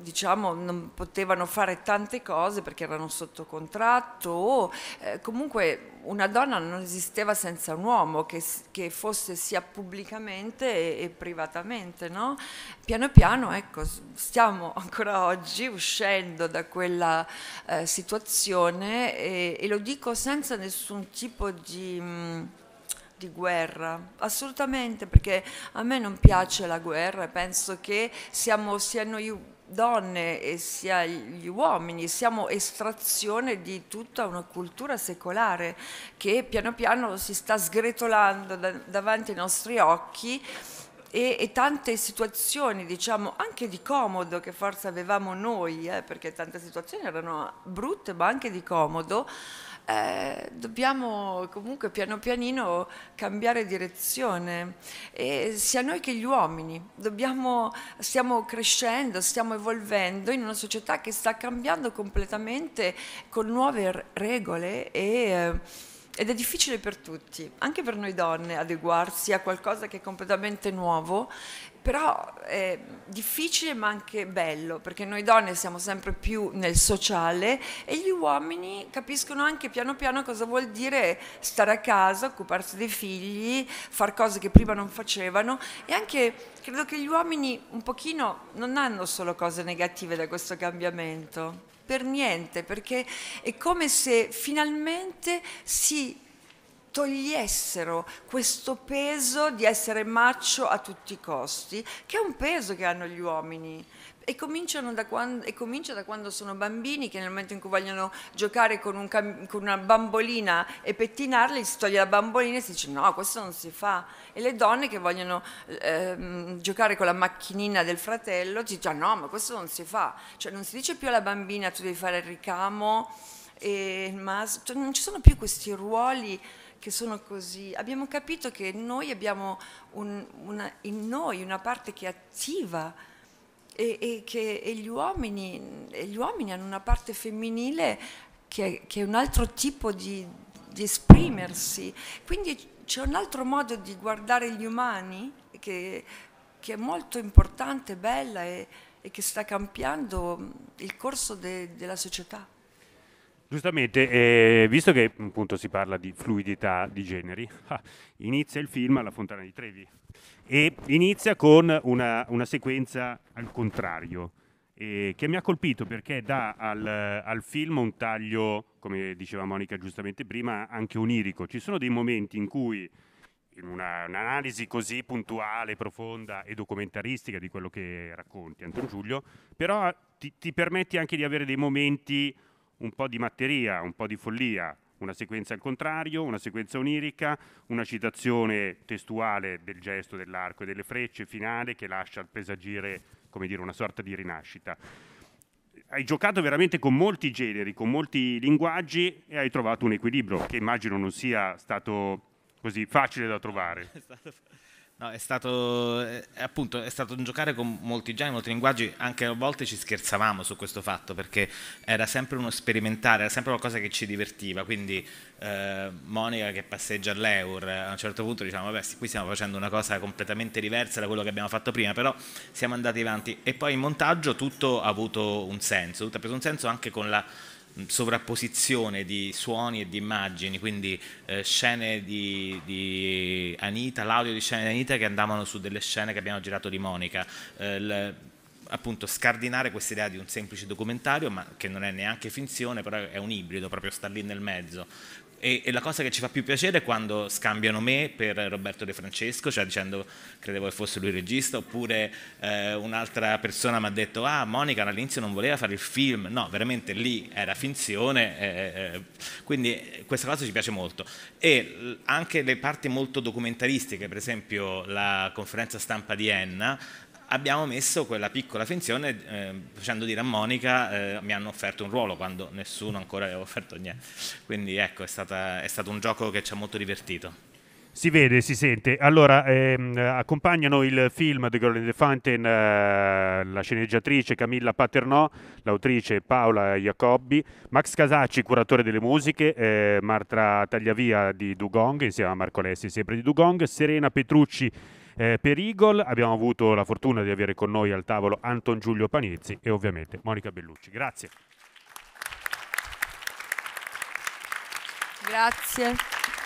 diciamo, non potevano fare tante cose perché erano sotto contratto o eh, comunque una donna non esisteva senza un uomo che, che fosse sia pubblicamente e, e privatamente. No? Piano piano ecco, stiamo ancora oggi uscendo da quella eh, situazione e, e, lo dico senza nessun tipo di... Mh, mm, di guerra, assolutamente, perché a me non piace la guerra e penso che siamo, siano io donne e sia gli uomini, siamo estrazione di tutta una cultura secolare che piano piano si sta sgretolando da, davanti ai nostri occhi e, e, tante situazioni, diciamo, anche di comodo che forse avevamo noi, eh, perché tante situazioni erano brutte, ma anche di comodo, eh, dobbiamo comunque piano pianino cambiare direzione, e sia noi che gli uomini, dobbiamo, stiamo crescendo, stiamo evolvendo in una società che sta cambiando completamente con nuove regole e, eh, ed è difficile per tutti, anche per noi donne, adeguarsi a qualcosa che è completamente nuovo però è difficile ma anche bello, perché noi donne siamo sempre più nel sociale e gli uomini capiscono anche piano piano cosa vuol dire stare a casa, occuparsi dei figli, far cose che prima non facevano e anche credo che gli uomini un pochino non hanno solo cose negative da questo cambiamento, per niente, perché è come se finalmente si togliessero questo peso di essere macho a tutti i costi, che è un peso che hanno gli uomini. E, da quando, e comincia da quando sono bambini, che nel momento in cui vogliono giocare con, un, con una bambolina e pettinarli, si toglie la bambolina e si dice no, questo non si fa. E le donne che vogliono ehm, giocare con la macchinina del fratello, si dicono ah, no, ma questo non si fa. Cioè non si dice più alla bambina tu devi fare il ricamo, e il cioè, non ci sono più questi ruoli che sono così, abbiamo capito che noi abbiamo un, una, in noi una parte che è attiva e, e che e gli, uomini, e gli, uomini, hanno una parte femminile che, che è un altro tipo di, di esprimersi. Quindi c'è un altro modo di guardare gli umani che, che è molto importante, bella e, e, che sta cambiando il corso de, della società. Giustamente, eh, visto che appunto si parla di fluidità di generi, ah, inizia il film alla Fontana di Trevi e inizia con una, una sequenza al contrario eh, che mi ha colpito perché dà al, al, film un taglio, come diceva Monica giustamente prima, anche onirico. Ci sono dei momenti in cui in una, un'analisi così puntuale, profonda e documentaristica di quello che racconti, Anton Giulio, però ti, ti permetti anche di avere dei momenti un po' di matteria, un po' di follia, una sequenza al contrario, una sequenza onirica, una citazione testuale del gesto dell'arco e delle frecce finale che lascia presagire, come dire, una sorta di rinascita. Hai giocato veramente con molti generi, con molti linguaggi e hai trovato un equilibrio che immagino non sia stato così facile da trovare. È stato... No, è stato, è, eh, appunto, è stato un giocare con molti generi, molti linguaggi, anche a volte ci scherzavamo su questo fatto perché era sempre uno sperimentare, era sempre qualcosa che ci divertiva, quindi eh, Monica che passeggia all'Eur, eh, a un certo punto diciamo vabbè qui stiamo facendo una cosa completamente diversa da quello che abbiamo fatto prima, però siamo andati avanti e poi in montaggio tutto ha avuto un senso, tutto ha preso un senso anche con la Mm, sovrapposizione di suoni e di immagini, quindi eh, scene di, di, Anita, l'audio di scene di Anita che andavano su delle scene che abbiamo girato di Monica. Eh, l, appunto scardinare questa idea di un semplice documentario, ma che non è neanche finzione, però è un ibrido, proprio sta lì nel mezzo. E, e, la cosa che ci fa più piacere è quando scambiano me per Roberto De Francesco, cioè dicendo credevo che fosse lui il regista, oppure eh, un'altra persona mi ha detto ah Monica all'inizio non voleva fare il film, no veramente lì era finzione, eh, eh quindi questa cosa ci piace molto. E anche le parti molto documentaristiche, per esempio la conferenza stampa di Enna, abbiamo messo quella piccola finzione eh, facendo dire a Monica eh, mi hanno offerto un ruolo quando nessuno ancora aveva offerto niente. Quindi ecco, è, stata, è stato un gioco che ci ha molto divertito. Si vede, si sente. Allora, ehm, accompagnano il film The Girl in the Fountain eh, la sceneggiatrice Camilla Paternò, l'autrice Paola Jacobbi, Max Casacci, curatore delle musiche, eh, Marta Tagliavia di Dugong, insieme a Marco Lessi, sempre di Dugong, Serena Petrucci, eh, per Eagle. Abbiamo avuto la fortuna di avere con noi al tavolo Anton Giulio Panizzi e ovviamente Monica Bellucci. Grazie. Grazie.